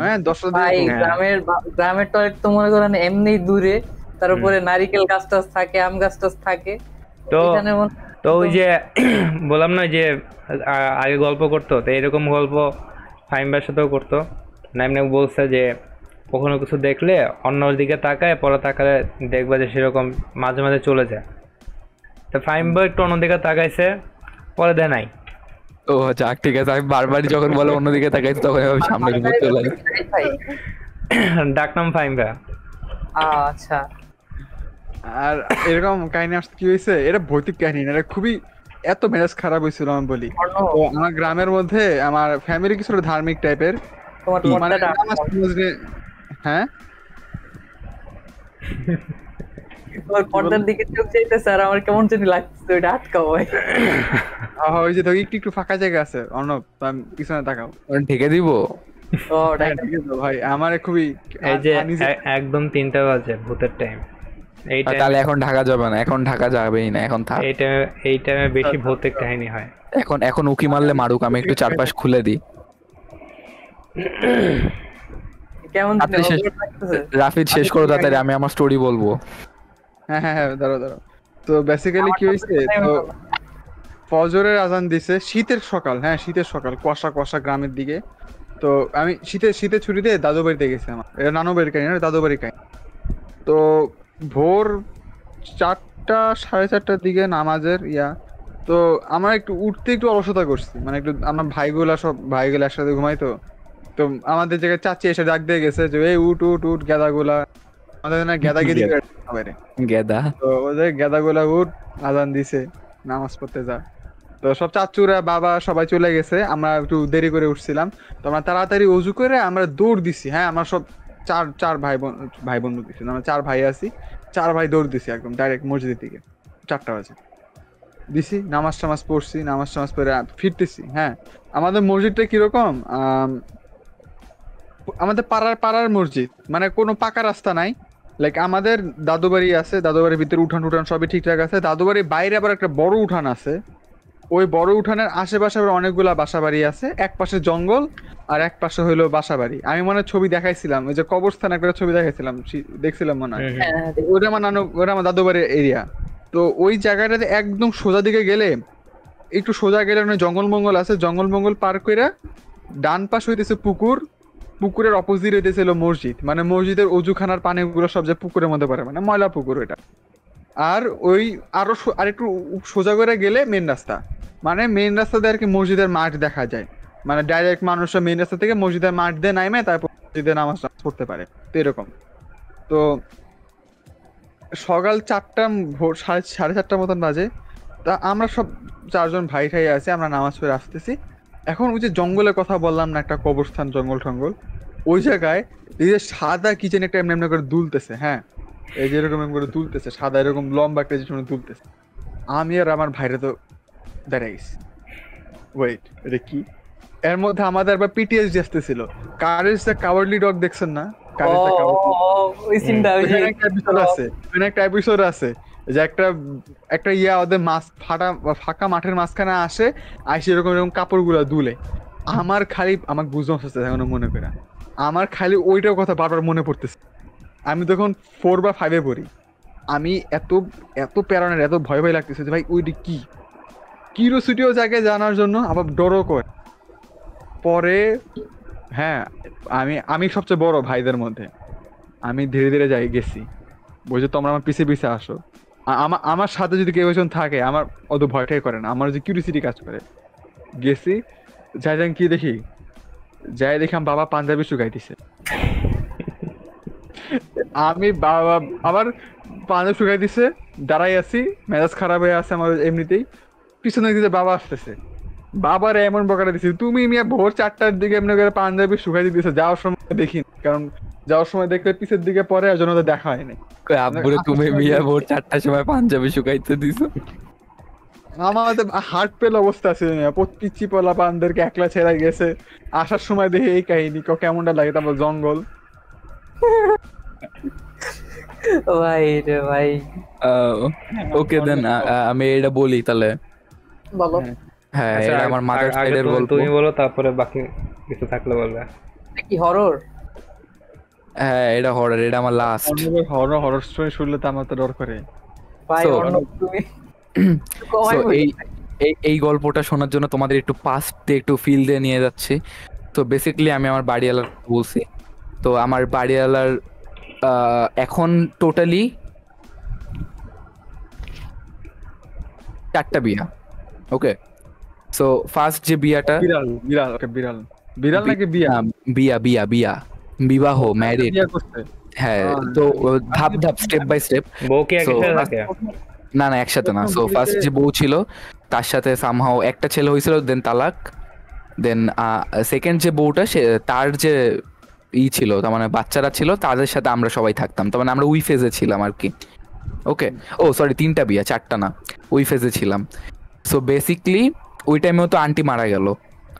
হ্যাঁ দশটা গ্রামের গ্রামের টয়লেট তো মনে করেন এমনি দূরে তার উপরে নারিকেল গাছ টাছ থাকে আম গাছ টাছ থাকে তো তো ওই যে [clears throat] বললাম না যে আগে গল্প করতো তো এরকম গল্প ফাইমবার সাথেও করতো নাইমনে বলছে যে কখনো কিছু দেখলে অন্য দিকে তাকায় পরে তাকালে দেখবা যে সেরকম মাঝে মাঝে চলে যায় তো ফাইমবার একটু অন্যদিকে তাকাইছে পরে দেয় নাই ও যাক আচ্ছা, ঠিক আছে আমি বারবার যখন বলো অন্যদিকে তাকাই তখন আমি সামনে ঘুরে চলে আসি ডাক নাম ভাই আচ্ছা আর এরকম কাহিনী আসতে কি হয়েছে এটা ভৌতিক কাহিনী না এটা খুবই এত মেজাজ খারাপ হয়েছিল আমি বলি তো আমার গ্রামের মধ্যে আমার ফ্যামিলি কিছু ধার্মিক টাইপের মানে হ্যাঁ পর্দার দিকে চোখ স্যার আমার কেমন জানি লাগছে ওইটা আটকাও ভাই ওই যে একটু একটু ফাঁকা জায়গা আছে অর্ণব পিছনে তাকাও ঢেকে দিব ও হ্যাঁ, ভাই আমার খুবই এই যে একদম তিনটা বাজে ভূতের টাইম তাহলে এখন ঢাকা যাবে না এখন ঢাকা যাবেই না এখন থাক এইটা এই টাইমে বেশি আচ্ছা, ভূতের আচ্ছা। কাহিনী হয় এখন এখন উকি মারলে মারুক আমি একটু চারপাশ খুলে দিই কেমন রাফিদ শেষ করো তাড়াতাড়ি আমি আমার স্টোরি বলবো হ্যাঁ, হ্যাঁ হ্যাঁ দাঁড়াও দাঁড়াও তো বেসিক্যালি কি হয়েছে তো ফজরের আজান দিছে শীতের সকাল হ্যাঁ শীতের সকাল কুয়াশা কুয়াশা গ্রামের দিকে তো আমি শীতে শীতে ছুটিতে দাদু বাড়িতে গেছি আমার এটা নানু বাড়ির কাহিনী দাদু বাড়ির কাহিনী তো ভোর চারটা সাড়ে চারটার দিকে নামাজের ইয়া তো আমার একটু উঠতে একটু অলসতা করছি মানে একটু আমার ভাইগুলা সব ভাইগুলা একসাথে ঘুমাই তো তো আমাদের জায়গায় চাচি এসে ডাক দিয়ে গেছে যে এই উঠ উঠ উঠ গেদাগুলা আমাদের গেদা তো ওদের গেদা উঠ আজান দিছে নামাজ পড়তে তো সব বাবা সবাই চলে গেছে আমরা একটু দেরি করে উঠছিলাম তো আমরা তাড়াতাড়ি উজু করে আমরা দৌড় দিছি হ্যাঁ আমরা সব চার চার ভাই বোন ভাই বোন দিছি আমরা চার ভাই আছি চার ভাই দৌড় দিছি একদম ডাইরেক্ট মসজিদের দিকে চারটা বাজে দিছি নামাজ টামাজ পড়ছি নামাজ টামাজ পড়ে ফিরতেছি হ্যাঁ আমাদের মসজিদটা কিরকম আমাদের পাড়ার পাড়ার মসজিদ মানে কোনো পাকা রাস্তা নাই লাইক আমাদের দাদু বাড়ি আছে দাদু বাড়ির ভিতরে উঠান উঠান সবই ঠিকঠাক আছে দাদু বাড়ির বাইরে আবার একটা বড় উঠান আছে ওই বড় উঠানের আশেপাশে আবার অনেকগুলা বাসা বাড়ি আছে এক পাশে জঙ্গল আর এক পাশে হইলো বাসা বাড়ি আমি মনে ছবি দেখাইছিলাম ওই যে কবরস্থান একটা ছবি দেখাইছিলাম দেখছিলাম মনে হয় হ্যাঁ, হ্যাঁ। হ্যাঁ, ওটা আমার নানু ওটা আমার দাদু বাড়ির এরিয়া তো ওই জায়গাটাতে একদম সোজা দিকে গেলে একটু সোজা গেলে জঙ্গল মঙ্গল আছে জঙ্গল মঙ্গল পার করে ডান পাশ হইতেছে পুকুর পুকুরের অপোজিট এটা ছিল মসজিদ মানে মসজিদের অজুখানার পানিগুলো সব যে পুকুরের মধ্যে পড়ে মানে ময়লা পুকুর এটা আর ওই আরো আর একটু সোজা করে গেলে মেন রাস্তা মানে মেন রাস্তাতে আর কি মসজিদের মাঠ দেখা যায় মানে ডাইরেক্ট মানুষ মেন রাস্তা থেকে মসজিদের মাঠ দিয়ে নামে তারপর মসজিদে নামাজ পড়তে পারে তো এরকম তো সকাল চারটা ভোর সাড়ে সাড়ে চারটার মতন বাজে তা আমরা সব চারজন ভাই ঠাই আছি আমরা নামাজ পড়ে আসতেছি এখন ওই যে জঙ্গলের কথা বললাম না একটা কবরস্থান জঙ্গল টঙ্গল ওই জায়গায় এই যে সাদা কিচেন একটা এমনি এমনি করে দুলতেছে হ্যাঁ এই যে এরকম করে দুলতেছে সাদা এরকম লম্বা একটা জিনিস দুলতেছে আমি আর আমার ভাইরে তো দাঁড়াইছি ওয়েট এটা কি এর মধ্যে আমাদের আবার পিটিএসডি আসতেছিল কারেজ দ্য কাওয়ার্ডলি ডগ দেখছেন না কারেজ দ্য কাওয়ার্ডলি ওই সিনটা হ্যাঁ। ওই একটা এপিসোড আছে ওখানে একটা এপিসোড আছে যে একটা একটা ইয়া ওদের মাছ ফাটা ফাঁকা মাঠের মাঝখানে আসে আসে এরকম এরকম কাপড়গুলো দুলে আমার খালি আমাকে বুঝতে হচ্ছে এখনো মনে করে আমার খালি ওইটার কথা বারবার মনে পড়তেছে আমি তখন ফোর বা ফাইভে পড়ি আমি এত এত প্যারানের এত ভয় ভয় লাগতেছে যে ভাই ওইটি কি কিউরিওসিটিও জাগে জানার জন্য আবার ডরও করে পরে হ্যাঁ আমি আমি সবচেয়ে বড় ভাইদের মধ্যে আমি ধীরে ধীরে যাই গেছি বলছে তোমরা আমার পিছিয়ে পিছিয়ে আসো আমার সাথে যদি কেউ একজন থাকে আমার অত ভয়টাই করে না আমার যে কিউরিসিটি কাজ করে গেছি যাই যান কি দেখি যাই দেখি আমার বাবা পাঞ্জাবি শুকাইতেছে আমি বাবা আবার পাঞ্জাবি শুকাই দিছে দাঁড়াই আছি মেজাজ খারাপ হয়ে আছে আমার এমনিতেই পিছনে দিতে বাবা আসতেছে বাবার এমন বকাটা দিছে তুমি মিয়া ভোর চারটার দিকে এমনি করে পাঞ্জাবি শুকাই দিতেছে যাওয়ার সময় দেখি কারণ যাওয়ার সময় দেখলে পিছের দিকে পরে ওই জন্য দেখা হয়নি আব্বুরে [laughs] তুমি মিয়া ভোর চারটার সময় পাঞ্জাবি শুকাইতে দিছো আমাদের হার্ট পেল অবস্থা আছে পিচ্ছি পলা পানদেরকে একলা ছেড়ে গেছে আসার সময় দেখে এই কাহিনী কেমনটা লাগে তারপর জঙ্গল [laughs] ভাই রে ভাই ওকে দেন আমি এটা বলি তাহলে বলো হ্যাঁ, হ্যাঁ আচ্ছা, এটা আমার মাদার সাইডের গল্প তুমি বলো তারপরে বাকি কিছু থাকলে বলবে কি হরর হ্যাঁ এটা হরর এটা আমার লাস্ট হরর হরর স্টোরি শুনলে তো আমার তো ডর করে ভাই তুমি [clears throat] এই এই গল্পটা শোনার জন্য তোমাদের একটু পাস্ট দিয়ে একটু ফিল দিয়ে নিয়ে যাচ্ছে তো বেসিক্যালি আমি আমার বাড়িওয়ালার বলছি তো আমার বাড়িওয়ালার এখন টোটালি চারটা বিয়া ওকে সো ফার্স্ট যে বিয়াটা বিড়াল বিড়াল বিড়াল বিড়াল নাকি বিয়া বিয়া বিয়া বিয়া বিবাহ ম্যারেজ হ্যাঁ তো ধাপ ধাপ স্টেপ বাই স্টেপ বউকে না না একসাথে না সো ফার্স্ট যে বউ ছিল তার সাথে সামহাও একটা ছেলে হয়েছিল দেন তালাক দেন সেকেন্ড যে বউটা সে তার যে ই ছিল তার মানে বাচ্চারা ছিল তাদের সাথে আমরা সবাই থাকতাম তার মানে আমরা উই ফেজে ছিলাম আর কি ওকে ও সরি তিনটা বিয়া চারটা না উই ফেজে ছিলাম সো বেসিকলি ওই টাইমেও তো আন্টি মারা গেল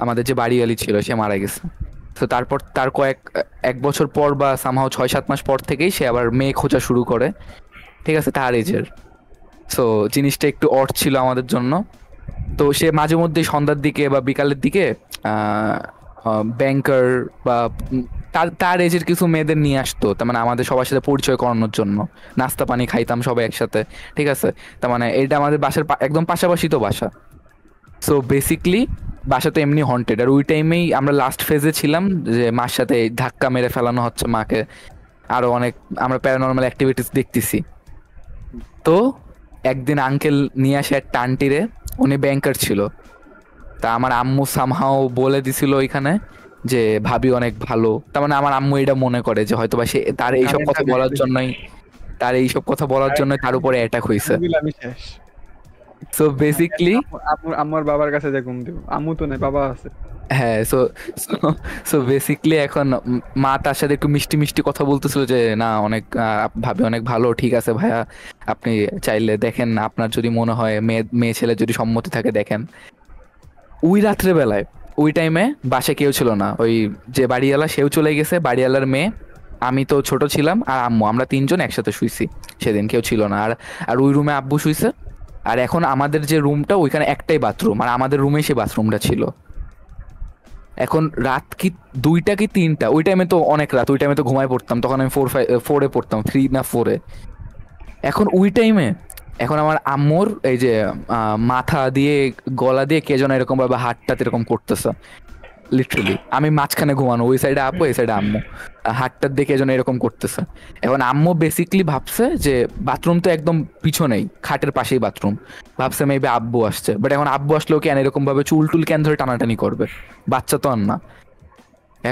আমাদের যে বাড়িওয়ালি ছিল সে মারা গেছে তো তারপর তার কয়েক এক বছর পর বা সামহাও ছয় সাত মাস পর থেকেই সে আবার মেয়ে খোঁজা শুরু করে ঠিক আছে তার এজের সো জিনিসটা একটু অট ছিল আমাদের জন্য তো সে মাঝে মধ্যে সন্ধ্যার দিকে বা বিকালের দিকে ব্যাংকার বা তার তার এজের কিছু মেয়েদের নিয়ে আসতো তার মানে আমাদের সবার সাথে পরিচয় করানোর জন্য নাস্তা পানি খাইতাম সবাই একসাথে ঠিক আছে তার মানে এটা আমাদের বাসার একদম পাশাপাশি তো বাসা সো বেসিকলি বাসাতে এমনি হন্টেড আর ওই টাইমেই আমরা লাস্ট ফেজে ছিলাম যে মার সাথে ধাক্কা মেরে ফেলানো হচ্ছে মাকে আরো অনেক আমরা প্যারানর্মাল অ্যাক্টিভিটিস দেখতেছি তো একদিন আঙ্কেল নিয়ে আসে টানটি রে উনি ব্যাংকার ছিল তা আমার আম্মু সামহাও বলে দিছিল ওইখানে যে ভাবি অনেক ভালো তার মানে আমার আম্মু এটা মনে করে যে হয়তো বা সে তার এইসব কথা বলার জন্যই তার এইসব কথা বলার হ্যাঁ। জন্য তার উপরে অ্যাটাক হয়েছে সো বেসিকলি আমার বাবার কাছে যা ঘুম দিব আমু তো নাই বাবা আছে হ্যাঁ সো সো বেসিকলি এখন মা তার সাথে একটু মিষ্টি মিষ্টি কথা বলতেছিল যে না অনেক ভাবে অনেক ভালো ঠিক আছে ভাইয়া আপনি চাইলে দেখেন আপনার যদি মনে হয় মেয়ে মেয়ে ছেলে যদি সম্মতি থাকে দেখেন ওই রাত্রেবেলায় ওই টাইমে বাসে কেউ ছিল না ওই যে বাড়িওয়ালা সেও চলে গেছে বাড়িওয়ালার মেয়ে আমি তো ছোট ছিলাম আর আম্মু আমরা তিনজন একসাথে শুইছি সেদিন কেউ ছিল না আর আর ওই রুমে আব্বু শুইছে আর এখন আমাদের যে রুমটা ওইখানে একটাই বাথরুম আর আমাদের রুমে সে বাথরুমটা ছিল এখন রাত কি দুইটা কি তিনটা ওই টাইমে তো অনেক রাত ওই টাইমে তো ঘুমায় পড়তাম তখন আমি ফোর ফাইভ ফোরে পড়তাম থ্রি না ফোরে এখন ওই টাইমে এখন আমার আম্মুর এই যে মাথা দিয়ে গলা দিয়ে কে যেন এরকম ভাবে এরকম করতেছে লিটারেলি আমি মাঝখানে ঘুমানো ওই সাইডে আপু এই সাইডে আম্মু হাটটার দেখে যেন এরকম করতেছে এখন আম্মু বেসিকলি ভাবছে যে বাথরুম তো একদম পিছনেই খাটের পাশেই বাথরুম ভাবছে মেবি আব্বু আসছে বাট এখন আব্বু আসলেও কেন এরকম ভাবে চুল টুল কেন ধরে টানাটানি করবে বাচ্চা তো আর না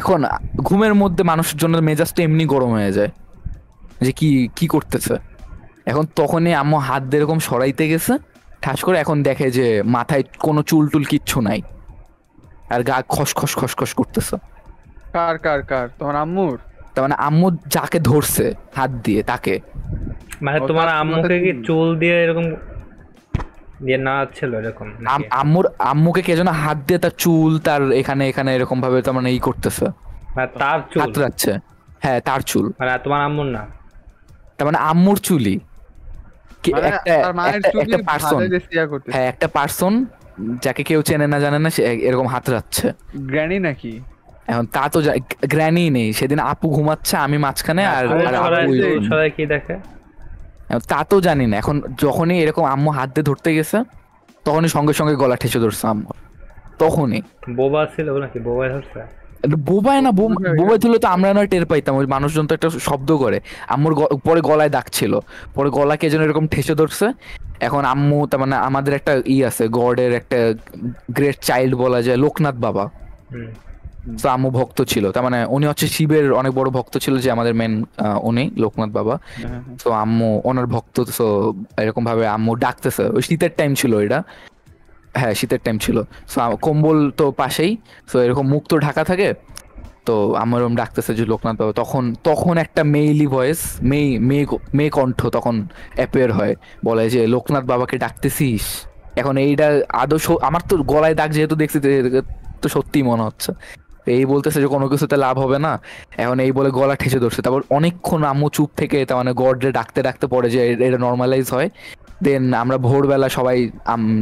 এখন ঘুমের মধ্যে মানুষের জন্য মেজাজটা এমনি গরম হয়ে যায় যে কি কি করতেছে এখন তখনই আম্মু হাত দিয়ে এরকম সরাইতে গেছে ঠাস করে এখন দেখে যে মাথায় কোনো চুল টুল কিচ্ছু নাই আর গা খস খস খস খস করতেছে কার কার কার তোমার আম্মুর তার মানে আম্মু যাকে ধরছে হাত দিয়ে তাকে মানে তোমার আম্মুকে কি চুল দিয়ে এরকম দিয়ে নাড়াচ্ছিল এরকম আম্মুর আম্মুকে কে যেন হাত দিয়ে তার চুল তার এখানে এখানে এরকম ভাবে তার মানে ই করতেছে মানে তার চুল হাত রাখছে হ্যাঁ তার চুল মানে তোমার আম্মুর না তার মানে আম্মুর চুলি মানে একটা একটা পার্সন হ্যাঁ একটা পার্সন যাকে কেউ চেনে না জানে না সে এরকম হাতড়াচ্ছে গ্রানি নাকি এখন তা তো গ্রানি নেই সেদিন আপু ঘুমাচ্ছে আমি মাঝখানে আর হ্যাঁ, সবাই দেখে তা তো জানি না এখন যখনই এরকম আম্মু হাত দিয়ে ধরতে গেছে তখনই সঙ্গে সঙ্গে গলা ঠেসে ধরছে আম্মু তখনই বোবা ছিল নাকি বোবা ধরছে বোবায় না বোবায় ধরলে তো আমরা না টের পাইতাম ওই মানুষজন তো একটা শব্দ করে আম্মুর পরে গলায় দাগ ছিল পরে গলাকে যেন এরকম ঠেসে ধরছে এখন আম্মু তার মানে আমাদের একটা ই আছে গডের একটা গ্রেট চাইল্ড বলা যায় লোকনাথ বাবা তো আম্মু ভক্ত ছিল তার মানে উনি হচ্ছে শিবের অনেক বড় ভক্ত ছিল যে আমাদের মেন উনি লোকনাথ বাবা হ্যাঁ, হ্যাঁ, হ্যাঁ। তো আম্মু ওনার ভক্ত তো এরকম ভাবে আম্মু ডাকতেছে ওই শীতের টাইম ছিল এটা হ্যাঁ শীতের টাইম ছিল সো কম্বল তো পাশেই তো এরকম মুখ তো ঢাকা থাকে তো আমার ওরম ডাকতেছে যে লোকনাথ বাবু তখন তখন একটা মেইলি ভয়েস মেই মেয়ে মেয়ে কণ্ঠ তখন অ্যাপিয়ার হয় বলে যে লোকনাথ বাবাকে ডাকতেছিস এখন এইটা আদৌ আমার তো গলায় দাগ যেহেতু দেখছি তো সত্যি মনে হচ্ছে এই বলতেছে যে কোনো কিছুতে লাভ হবে না এখন এই বলে গলা ঠেসে ধরছে তারপর অনেকক্ষণ আম্মু চুপ থেকে তার মানে গডরে ডাকতে ডাকতে পড়ে যে এটা নর্মালাইজ হয় দেন আমরা ভোরবেলা সবাই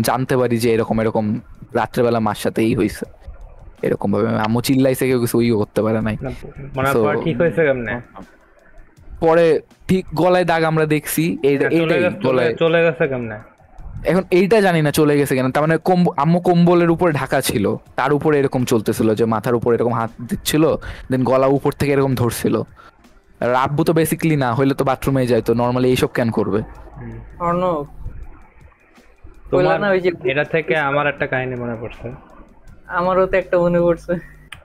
জানতে পারি যে এরকম এরকম রাত্রেবেলা মার সাথেই হয়েছে এরকম ভাবে আম্মু চিল্লাইছে কেউ কিছু ইয়ে করতে পারে নাই মানে ঠিক হয়েছে কেমনে পরে ঠিক গলায় দাগ আমরা দেখছি চলে গেছে কেমনে এখন এইটা জানি না চলে গেছে কেন তার মানে আম্মু কম্বলের উপরে ঢাকা ছিল তার উপরে এরকম চলতেছিল যে মাথার উপর এরকম হাত দিচ্ছিল দেন গলা উপর থেকে এরকম ধরছিল আর আব্বু তো বেসিক্যালি না হইলে তো বাথরুমে যায় তো নর্মালি এইসব কেন করবে অর্ণব এটা থেকে আমার একটা কাহিনী মনে পড়ছে আমারও তো একটা মনে পড়ছে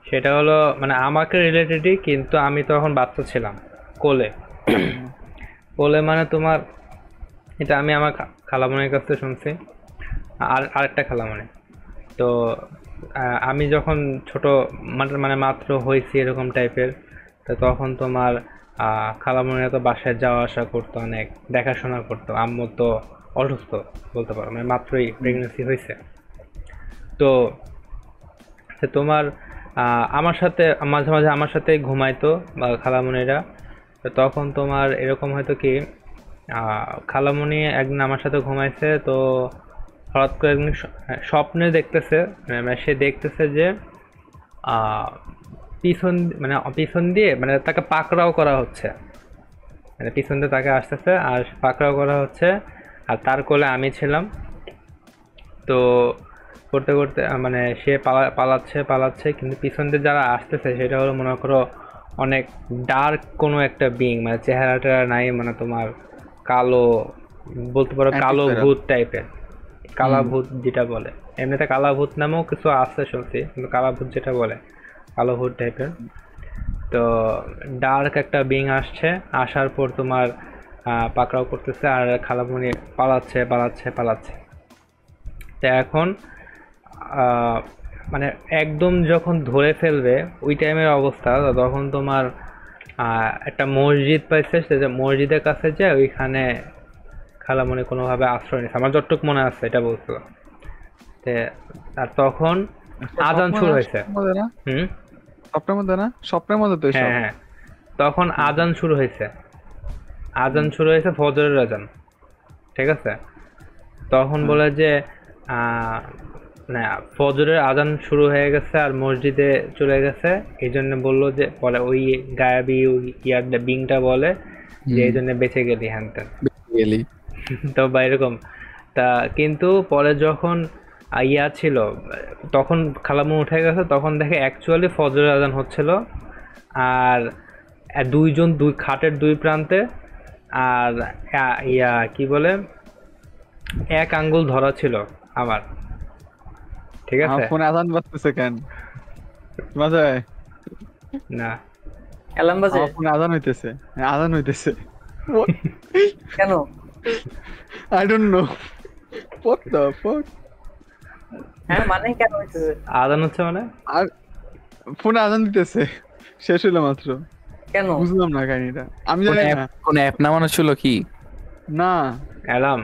সেটা হলো মানে আমাকে রিলেটেডই কিন্তু আমি তখন বাচ্চা ছিলাম কোলে [clears throat] কোলে মানে তোমার এটা আমি আমার খালামনের কাছ থেকে শুনছি আর আরেকটা খালামনে তো আমি যখন ছোট মানে, মানে মাত্র হয়েছি এরকম টাইপের তো তখন তোমার খালামনিরা তো বাসায় যাওয়া আসা করতো অনেক দেখাশোনা করতো আম্মু তো অসুস্থ বলতে পারো মানে মাত্রই প্রেগনেন্সি হয়েছে তো হচ্ছে তোমার আমার সাথে মাঝে মাঝে আমার সাথে ঘুমাইতো বা খালামুনিরা তো তখন তোমার এরকম হয়তো কি খালামুনি একদিন আমার সাথে ঘুমাইছে তো হঠাৎ করে একদিন স্বপ্নে দেখতেছে মানে, মানে সে দেখতেছে যে পিছন মানে পিছন দিয়ে মানে তাকে পাকড়াও করা হচ্ছে মানে পিছন দিয়ে তাকে আসতেছে আর পাকড়াও করা হচ্ছে আর তার কোলে আমি ছিলাম তো করতে করতে মানে সে পালা পালাচ্ছে পালাচ্ছে কিন্তু পিছন দিয়ে যারা আসতেছে সেটা হলো মনে করো অনেক ডার্ক কোনো একটা বিং মানে চেহারা টেহারা নাই মানে তোমার কালো বলতে পারো কালো ভূত টাইপের কালা ভূত যেটা বলে এমনিতে কালা ভূত নামেও কিছু আছে শুনছি কিন্তু কালা ভূত যেটা বলে কালো ভূত টাইপের তো ডার্ক একটা বিং আসছে আসার পর তোমার পাকড়াও করতেছে আর খালামুনি পালাচ্ছে পালাচ্ছে পালাচ্ছে তো এখন মানে একদম যখন ধরে ফেলবে ওই টাইমের অবস্থা তখন তোমার একটা মসজিদ পাইছে সে যে মসজিদের কাছে যে ওইখানে খালা মনে কোনোভাবে আশ্রয় নিয়েছে আমার যতটুক মনে আছে এটা বলছিল আর আচ্ছা, তখন আজান শুরু হয়েছে স্বপ্নের মধ্যে না স্বপ্নের মধ্যে তো হ্যাঁ হ্যাঁ তখন আজান শুরু হয়েছে আজান শুরু হয়েছে ফজরের আজান ঠিক আছে তখন বলে যে না ফজরের আজান শুরু হয়ে গেছে আর মসজিদে চলে গেছে এই জন্য বললো যে পরে ওই গায়াবি ওই ইয়ারটা বিংটা বলে যে এই জন্য বেঁচে গেলি হ্যান গেলি [laughs] তো বা এরকম তা কিন্তু পরে যখন ইয়া ছিল তখন খালাম উঠে গেছে তখন দেখে অ্যাকচুয়ালি ফজরের আজান হচ্ছিল আর দুইজন দুই খাটের দুই প্রান্তে আর ইয়া কি বলে এক আঙ্গুল ধরা ছিল আমার ঠিক আছে আমার ফোনে আজান বাজতেছে কেন মাঝে না অ্যালার্ম বাজে আমার ফোনে আজান হইতেছে হ্যাঁ, আজান হইতেছে [laughs] কেন I don't know what the fuck হ্যাঁ মানে কেন হইতেছে আজান হচ্ছে মানে আর ফোনে আজান দিতেছে শেষ হইলো মাত্র কেন বুঝলাম না কাহিনীটা আমি জানি না কোন অ্যাপ নামানো ছিল কি না অ্যালার্ম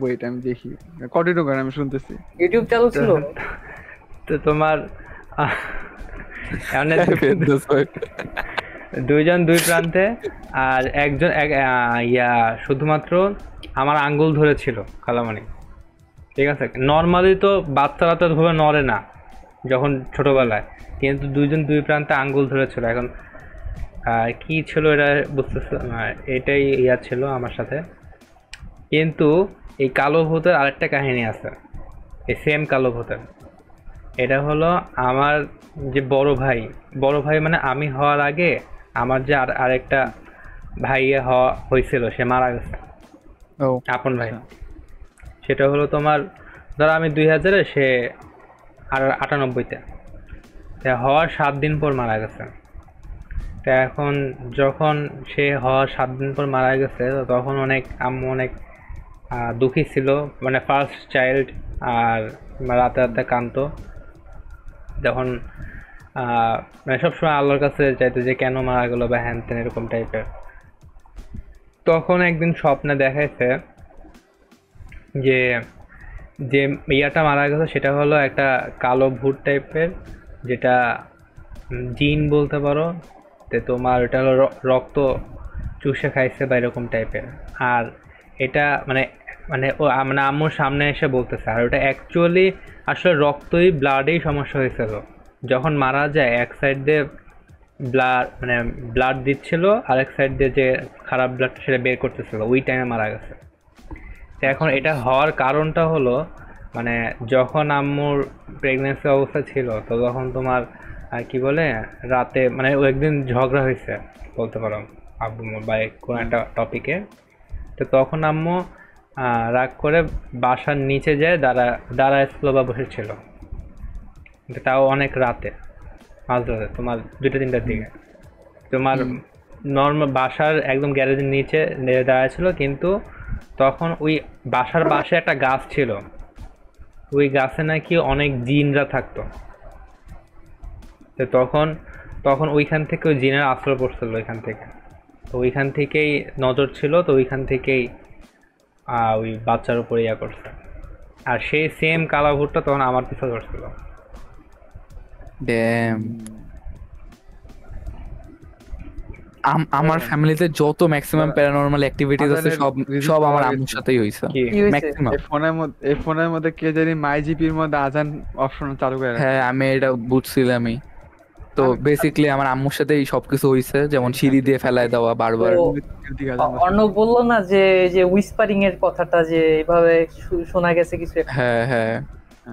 ওয়েট আমি দেখি কটিটোকার আমি শুনতেছি ইউটিউব চালু ছিল তো তোমার দুইজন দুই প্রান্তে আর একজন ইয়া শুধুমাত্র আমার আঙ্গুল ধরেছিল কালামানি ঠিক আছে নর্মালি তো বাচ্চারা তো ধরে নড়ে না যখন ছোটবেলায় কিন্তু দুইজন দুই প্রান্তে আঙ্গুল ধরেছিল এখন কি ছিল এটা বুঝতেছিলাম এটাই ইয়া ছিল আমার সাথে কিন্তু এই কালো ভূতের আরেকটা কাহিনী আছে এই সেম কালো ভূতের এটা হলো আমার যে বড় ভাই বড় ভাই মানে আমি হওয়ার আগে আমার যে আর আরেকটা ভাইয়া হওয়া হয়েছিল সে মারা গেছে আপন ভাই আচ্ছা। সেটা হলো তোমার ধরো আমি দুই হাজারে সে আর আটানব্বইতে তা হওয়ার সাত দিন পর মারা গেছে তা এখন যখন সে হওয়ার সাত দিন পর মারা গেছে তখন অনেক আম্মু অনেক দুঃখী ছিল মানে ফার্স্ট চাইল্ড আর রাতে রাতে কান্ত যখন মানে সবসময় আল্লাহর কাছে চাইতো যে কেন মারা গেলো বা হ্যান ত্যান এরকম টাইপের তখন একদিন স্বপ্নে দেখাইছে যে যে ইয়াটা মারা গেছে সেটা হলো একটা কালো ভূত টাইপের যেটা জিন বলতে পারো তে তোমার এটা হলো রক্ত চুষে খাইছে বা এরকম টাইপের আর এটা মানে মানে ও মানে আম্মুর সামনে এসে বলতেছে আর ওটা অ্যাকচুয়ালি আসলে রক্তই ব্লাডেই সমস্যা হয়েছিল যখন মারা যায় এক সাইড দিয়ে ব্লাড মানে ব্লাড দিচ্ছিল এক সাইড দিয়ে যে খারাপ ব্লাডটা সেটা বের করতেছিল ওই টাইমে মারা গেছে তো এখন আচ্ছা, এটা আচ্ছা। হওয়ার কারণটা হলো মানে যখন আম্মুর প্রেগনেন্সি অবস্থা ছিল তো তখন তোমার আর কি বলে রাতে মানে একদিন ঝগড়া হয়েছে বলতে পারো আব্বু বা কোনো একটা টপিকে তো তখন আম্মু রাগ করে বাসার নিচে যেয়ে দাঁড়া দাঁড়ায়েছিল বা বসেছিল তাও অনেক রাতে রাতে তোমার দুটো তিনটার দিকে তোমার নর্মাল বাসার একদম গ্যারেজের নিচে দাঁড়াইছিল কিন্তু তখন ওই বাসার পাশে একটা গাছ ছিল ওই গাছে নাকি অনেক জিনরা থাকতো তো তখন তখন ওইখান থেকে ওই জিনের আশ্রয় পড়ছিল ওইখান থেকে তো ওইখান থেকেই নজর ছিল তো ওইখান থেকেই ওই বাচ্চার উপরে ইয়া করছে আর সেই সেম কালা ভুটটা তখন আমার পিছনে ধরছিল আমার ফ্যামিলিতে যত ম্যাক্সিমাম প্যারানরমাল অ্যাক্টিভিটিস আছে সব সব আমার আম্মুর সাথেই হইছে ম্যাক্সিমাম ফোনের মধ্যে এই ফোনের মধ্যে কে জানি মাই জিপির মধ্যে আজান অপশন চালু করে হ্যাঁ আমি এটা বুঝছিলাম আমি তো বেসিক্যালি আমার আম্মুর সাথেই সবকিছু হইছে যেমন সিঁড়ি দিয়ে ফেলায় দেওয়া বারবার অর্ণব বললো না যে যে উইসপারিং এর কথাটা যে এভাবে শোনা গেছে কিছু হ্যাঁ, হ্যাঁ হ্যাঁ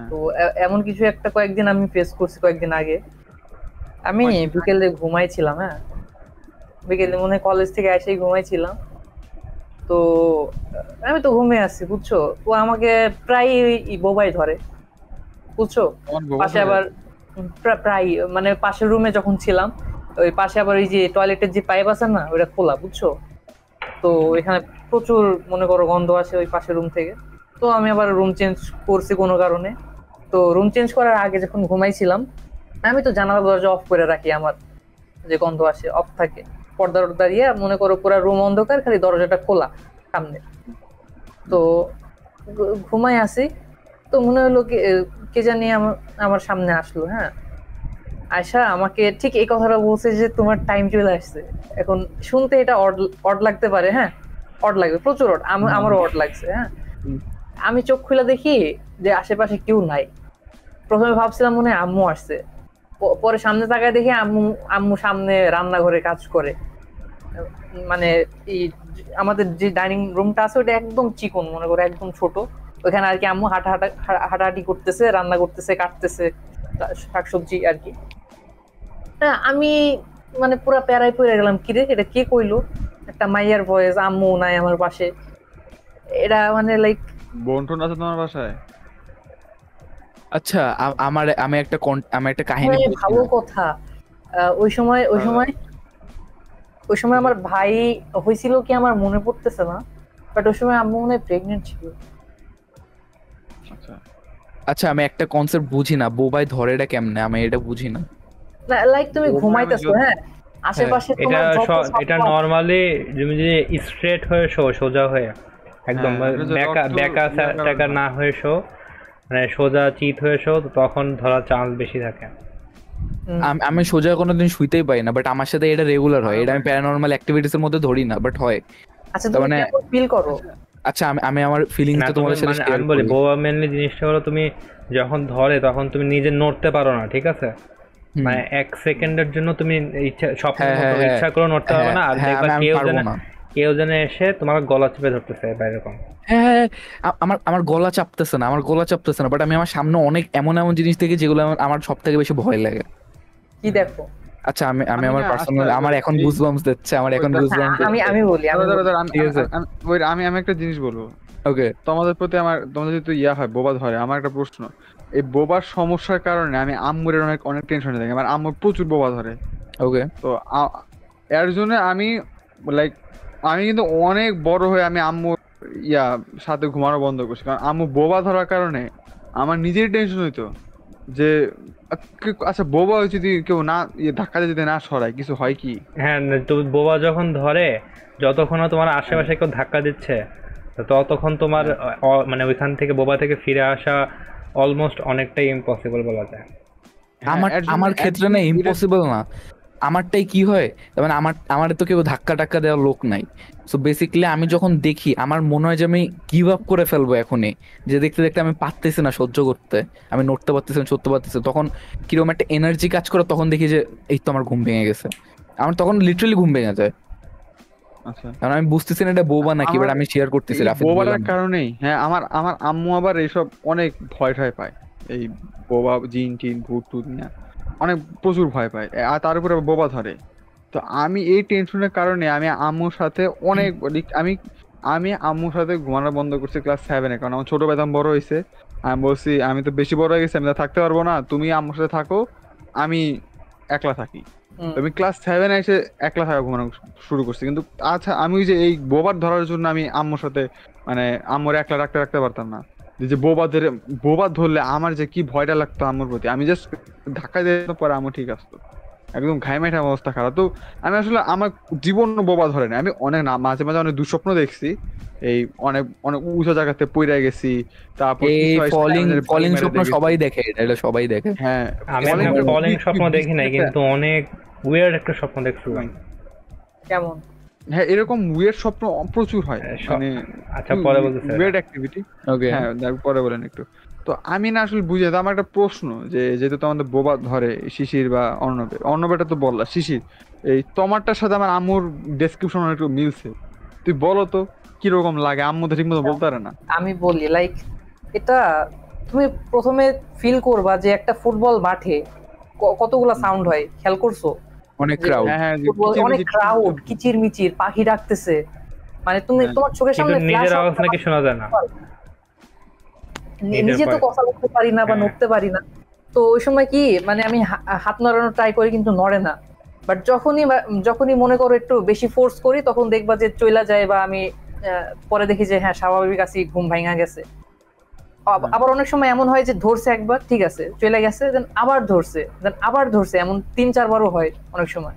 তো এমন কিছু একটা কয়েকদিন আমি ফেস করছি কয়েকদিন আগে আমি বিকেলে ঘুমাইছিলাম হ্যাঁ বিকেলে মনে কলেজ থেকে এসেই ঘুমাইছিলাম তো আমি তো ঘুমিয়ে আছি বুঝছো তো আমাকে প্রায় বোবাই ধরে বুঝছো পাশে আবার প্রায় মানে পাশের রুমে যখন ছিলাম ওই পাশে আবার ওই যে টয়লেটের যে পাইপ আছে না ওইটা খোলা বুঝছো তো এখানে প্রচুর মনে করো গন্ধ আসে ওই পাশের রুম থেকে তো আমি আবার রুম চেঞ্জ করছি কোনো কারণে তো রুম চেঞ্জ করার আগে যখন ঘুমাইছিলাম আমি তো জানালা দরজা অফ করে রাখি আমার যে গন্ধ আসে অফ থাকে পর্দা দাঁড়িয়ে মনে করো পুরো রুম অন্ধকার খালি দরজাটা খোলা সামনে তো ঘুমাই আসি তো মনে হলো কে জানি আমার সামনে আসলো হ্যাঁ আয়সা আমাকে ঠিক এই কথাটা বলছে যে তোমার টাইম চলে আসছে এখন শুনতে এটা অড লাগতে পারে হ্যাঁ অড লাগবে প্রচুর অড আমারও অড লাগছে হ্যাঁ আমি চোখ খুলে দেখি যে আশেপাশে কেউ নাই প্রথমে ভাবছিলাম মনে হয় আম্মু আসছে পরে সামনে তাকায় দেখি আম্মু আম্মু সামনে রান্নাঘরে কাজ করে মানে এই আমাদের যে ডাইনিং রুমটা আছে ওটা একদম চিকন মনে করো একদম ছোট ওইখানে আর কি আম্মু হাঁটা হাঁটা হাঁটাহাঁটি করতেছে রান্না করতেছে কাটতেছে শাকসবজি আর কি হ্যাঁ আমি মানে পুরা প্যারাই পড়ে গেলাম কিরে এটা কে কইলো একটা মাইয়ার বয়স আম্মু নাই আমার পাশে এটা মানে লাইক বন্টন আছে তোমার বাসায় আচ্ছা আমার আমি একটা আমি একটা কাহিনী হ্যাঁ, ভালো কথা ওই সময় ওই সময় ওই সময় আমার ভাই হয়েছিল কি আমার মনে পড়তেছে না বাট ওই সময় আম্মু মনে হয় প্রেগনেন্ট ছিল আচ্ছা আমি একটা কনসেপ্ট বুঝি না বোবাই ধরে এটা কেমনে আমি এটা বুঝি না লাইক তুমি ঘুমাইতেছো হ্যাঁ? হ্যাঁ আশেপাশে এটা এটা নরমালি তুমি যদি স্ট্রেট হয়ে শো সোজা হয়ে একদম বেকা বেকা টাকা না হয়ে শো মানে সোজা চিত হয়ে শো তখন ধরা চান্স বেশি থাকে আমি সোজা কোনোদিন শুইতেই পাই না বাট আমার সাথে এটা রেগুলার হয় এটা আমি প্যারানর্মাল আচ্ছা। অ্যাক্টিভিটিস এর মধ্যে ধরি না বাট হয় আচ্ছা তুমি ফিল মানে করো আচ্ছা আমি আমি আমার ফিলিংসটা তোমার সাথে শেয়ার মানে বলি বোবা মেনলি জিনিসটা হলো তুমি যখন ধরে তখন তুমি নিজে নড়তে পারো না ঠিক আছে মানে এক সেকেন্ডের জন্য তুমি ইচ্ছা স্বপ্নের হ্যাঁ, হ্যাঁ, মতো হ্যাঁ। ইচ্ছা করে নড়তে পারো না আর দেখবা কেউ জানে কেউ জানে এসে তোমাকে গলা চেপে ধরতেছে বা এরকম হ্যাঁ আমার আমার গলা চাপতেছে না আমার গলা চাপতেছে না বাট আমি আমার সামনে অনেক এমন এমন জিনিস দেখি যেগুলো আমার সব থেকে বেশি ভয় লাগে কি দেখো আচ্ছা আমি আমি আমার পার্সোনাল আচ্ছা, আমার এখন গুজবাম্পস দিচ্ছে আমার এখন গুজবাম্পস হ্যাঁ, আমি আমি বলি আমি ওই আমি আমি একটা জিনিস বলবো ওকে তোমাদের প্রতি আমার তোমাদের যদি ইয়া হয় বোবা ধরে আমার একটা প্রশ্ন এই বোবার সমস্যার কারণে আমি আম্মুর অনেক অনেক টেনশনে থাকি আমার আম্মুর প্রচুর বোবা ধরে ওকে তো এর জন্য আমি লাইক আমি কিন্তু অনেক বড় হয়ে আমি আম্মুর ইয়া সাথে ঘুমানো বন্ধ করছি কারণ আম্মু বোবা ধরার কারণে আমার নিজেরই টেনশন হইতো যে আচ্ছা বোবা যদি কেউ না ইয়ে ধাক্কা যদি না সরায় কিছু হয় কি হ্যাঁ তো বোবা যখন ধরে যতক্ষণ তোমার আশেপাশে কেউ ধাক্কা দিচ্ছে ততক্ষণ তোমার হ্যাঁ। মানে ওইখান থেকে বোবা থেকে ফিরে আসা অলমোস্ট অনেকটাই ইম্পসিবল বলা যায় আমার হ্যাঁ, আমার ক্ষেত্রে না ইম্পসিবল না আমারটাই কি হয় মানে আমার আমার তো কেউ ধাক্কা টাক্কা দেওয়ার লোক নাই সো বেসিকলি আমি যখন দেখি আমার মনে হয় যে আমি গিভ আপ করে ফেলবো এখনই যে দেখতে দেখতে আমি পারতেছি না সহ্য করতে আমি নড়তে পারতেছি না চড়তে পারতেছি তখন কিরকম একটা এনার্জি কাজ করে তখন দেখি যে এই তো আমার ঘুম ভেঙে গেছে আমার তখন লিটারালি ঘুম ভেঙে যায় আচ্ছা। কারণ আমি বুঝতেছি না এটা বোবা নাকি বাট আমি শেয়ার করতেছি বোবার কারণেই হ্যাঁ আমার আমার আম্মু আবার এইসব অনেক ভয় ভয় পায় এই বোবা জিন টিন ভূত টুত নিয়ে অনেক প্রচুর ভয় পায় আর তার উপরে বোবা ধরে তো আমি এই টেনশনের কারণে আমি আম্মুর সাথে অনেক আমি আমি আম্মুর সাথে ঘুমানো বন্ধ করছি ক্লাস সেভেনে কারণ আমার ছোটো বেদম বড় হয়েছে আমি বলছি আমি তো বেশি বড় হয়ে গেছি আমি থাকতে পারবো না তুমি আম্মুর সাথে থাকো আমি একলা থাকি আমি ক্লাস সেভেনে এসে একলা থাকা ঘুমানো শুরু করছি কিন্তু আচ্ছা আমি ওই যে এই বোবার ধরার জন্য আমি আম্মুর সাথে মানে আম্মুর একলা রাখতে রাখতে পারতাম না যে বোবা ধরে বোবা ধরলে আমার যে কি ভয়টা লাগতো আমার প্রতি আমি জাস্ট ধাক্কা দিয়ে পরে আমার ঠিক আসতো একদম ঘাই অবস্থা খারাপ তো আমি আসলে আমার জীবন বোবা ধরে না আমি অনেক না মাঝে মাঝে অনেক দুঃস্বপ্ন দেখছি এই অনেক অনেক উঁচু জায়গাতে পইরা গেছি তারপর ফলিং ফলিং স্বপ্ন সবাই দেখে এটা সবাই দেখে হ্যাঁ আমি ফলিং স্বপ্ন দেখি নাই কিন্তু অনেক উইয়ার্ড একটা স্বপ্ন দেখছি কেমন হ্যাঁ এরকম উইয়ার্ড স্বপ্ন প্রচুর হয় হ্যাঁ, মানে আচ্ছা পরে বলতে উইয়ার্ড অ্যাক্টিভিটি ওকে হ্যাঁ পরে বলেন একটু তো আমি না আসলে বুঝি আমার একটা প্রশ্ন যে যেহেতু তোমাদের বোবা ধরে শিশির বা অর্ণবের অর্ণবেটা তো বললা শিশির এই তোমারটার সাথে আমার আম্মুর ডেসক্রিপশন একটু মিলছে তুই বলো তো কিরকম লাগে আম্মু তো ঠিকমতো বলতে পারে না আমি বলি লাইক এটা তুমি প্রথমে ফিল করবা যে একটা ফুটবল মাঠে কতগুলা সাউন্ড হয় খেয়াল করছো অনেক হ্যাঁ, হ্যাঁ, ক্রাউড অনেক ক্রাউড পাখি ডাকতেছে মানে তুমি হ্যাঁ, তোমার চোখের সামনে নিজের আওয়াজ নাকি শোনা যায় না নিজে তো কথা বলতে পারি না বা নড়তে পারি না তো ওই সময় কি মানে আমি হাত নড়ানোর ট্রাই করি কিন্তু নড়ে না বাট যখনই যখনই মনে করো একটু বেশি ফোর্স করি তখন দেখবা যে চইলা যায় বা আমি পরে দেখি যে হ্যাঁ স্বাভাবিক আছি ঘুম ভাঙা গেছে হ্যাঁ। আবার অনেক সময় এমন হয় যে ধরছে একবার ঠিক আছে চলে গেছে দেন আবার ধরছে দেন আবার ধরছে এমন তিন চারবারও হয় অনেক সময়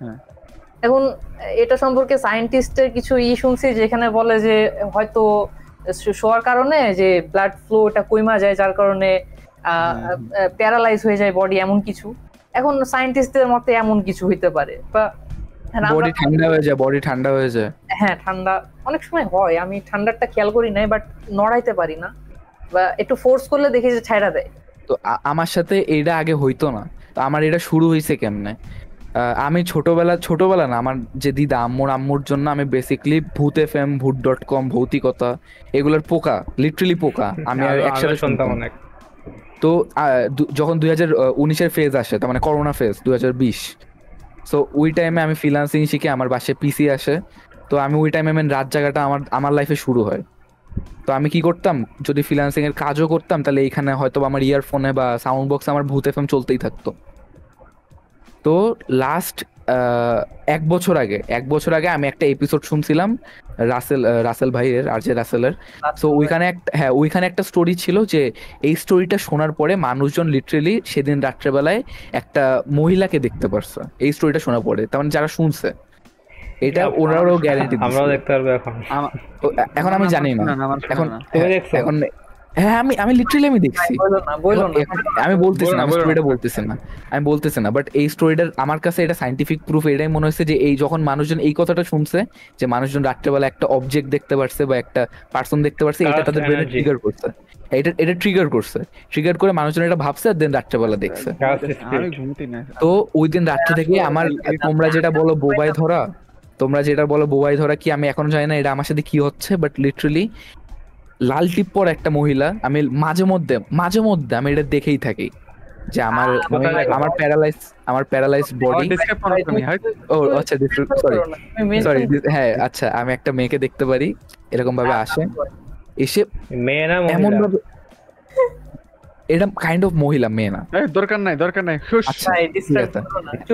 হ্যাঁ। এখন এটা সম্পর্কে সায়েন্টিস্টের কিছু ই শুনছি যেখানে বলে যে হয়তো শোয়ার কারণে যে ব্লাড ফ্লোটা কইমা যায় যার কারণে প্যারালাইজ হয়ে যায় বডি এমন কিছু এখন সায়েন্টিস্টদের মতে এমন কিছু হইতে পারে বা বডি হ্যাঁ, ঠান্ডা হয়ে যায় বডি ঠান্ডা হয়ে যায় হ্যাঁ ঠান্ডা অনেক সময় হয় আমি ঠান্ডাটা খেয়াল করি না বাট নড়াইতে পারি না বা একটু ফোর্স করলে দেখি যে ছাইড়া দেয় তো আমার সাথে এটা আগে হইতো না তো আমার এটা শুরু হয়েছে কেমনে আমি ছোটবেলা ছোটবেলা না আমার যে দিদা আম্মুর আম্মুর জন্য আমি basically Bhoot F M Bhoot dot com ভৌতিকতা এগুলোর পোকা লিটারেলি পোকা আমি একসাথে শুনতাম অনেক তো যখন দুই হাজার উনিশের ফেজ আসে তার মানে করোনা ফেজ দুই হাজার বিশ সো ওই টাইমে আমি ফ্রিলান্সিং শিখে আমার বাসায় পিসি আসে তো আমি ওই টাইমে মেন রাত জায়গাটা আমার আমার লাইফে শুরু হয় তো আমি কি করতাম যদি ফ্রিলান্সিং এর কাজও করতাম তাহলে এইখানে হয়তো আমার ইয়ারফোনে বা সাউন্ড বক্স আমার ভূত এফএম চলতেই থাকতো তো লাস্ট এক বছর আগে এক বছর আগে আমি একটা এপিসোড শুনছিলাম রাসেল রাসেল ভাইয়ের আর যে রাসেলের তো ওইখানে একটা হ্যাঁ ওইখানে একটা স্টোরি ছিল যে এই স্টোরিটা শোনার পরে মানুষজন লিটারেলি সেদিন রাত্রেবেলায় একটা মহিলাকে দেখতে পারছে এই স্টোরিটা শোনার পরে তার মানে যারা শুনছে এটা ওনারও গ্যারান্টি আমরাও দেখতে পারবো এখন এখন আমি জানি না এখন হ্যাঁ, এখন হ্যাঁ, হ্যাঁ আমি আমি লিটারালি আমি দেখছি আমি বলতেছি না আমি স্টোরিটা বলতেছি না আমি বলতেছি না বাট এই স্টোরিটার আমার কাছে এটা সাইন্টিফিক প্রুফ এটাই মনে হচ্ছে যে এই যখন মানুষজন এই কথাটা শুনছে যে মানুষজন রাত্রেবেলা একটা অবজেক্ট দেখতে পারছে বা একটা পার্সন দেখতে পারছে এটা তাদের ব্রেনে ট্রিগার করছে এটা এটা ট্রিগার করছে ট্রিগার করে মানুষজন এটা ভাবছে আর দেন রাত্রেবেলা দেখছে তো ওই দিন রাত্রে থেকে আমার তোমরা যেটা বলো বোবাই ধরা তোমরা যেটা বলো বোবাই ধরা কি আমি এখন জানি না এটা আমার সাথে কি হচ্ছে বাট লিটারালি লাল টিপ্পর একটা মহিলা আমি মাঝে মধ্যে মাঝে মধ্যে আমি এটা দেখেই থাকি যে আমার আমার প্যারালাইজ আমার প্যারালাইজ বডি ও আচ্ছা সরি সরি হ্যাঁ আচ্ছা আমি একটা মেয়েকে দেখতে পারি এরকম ভাবে হ্যাঁ, আসে এসে মেয়ে না এমন ভাবে এটা কাইন্ড অফ মহিলা মেয়ে না দরকার নাই দরকার নাই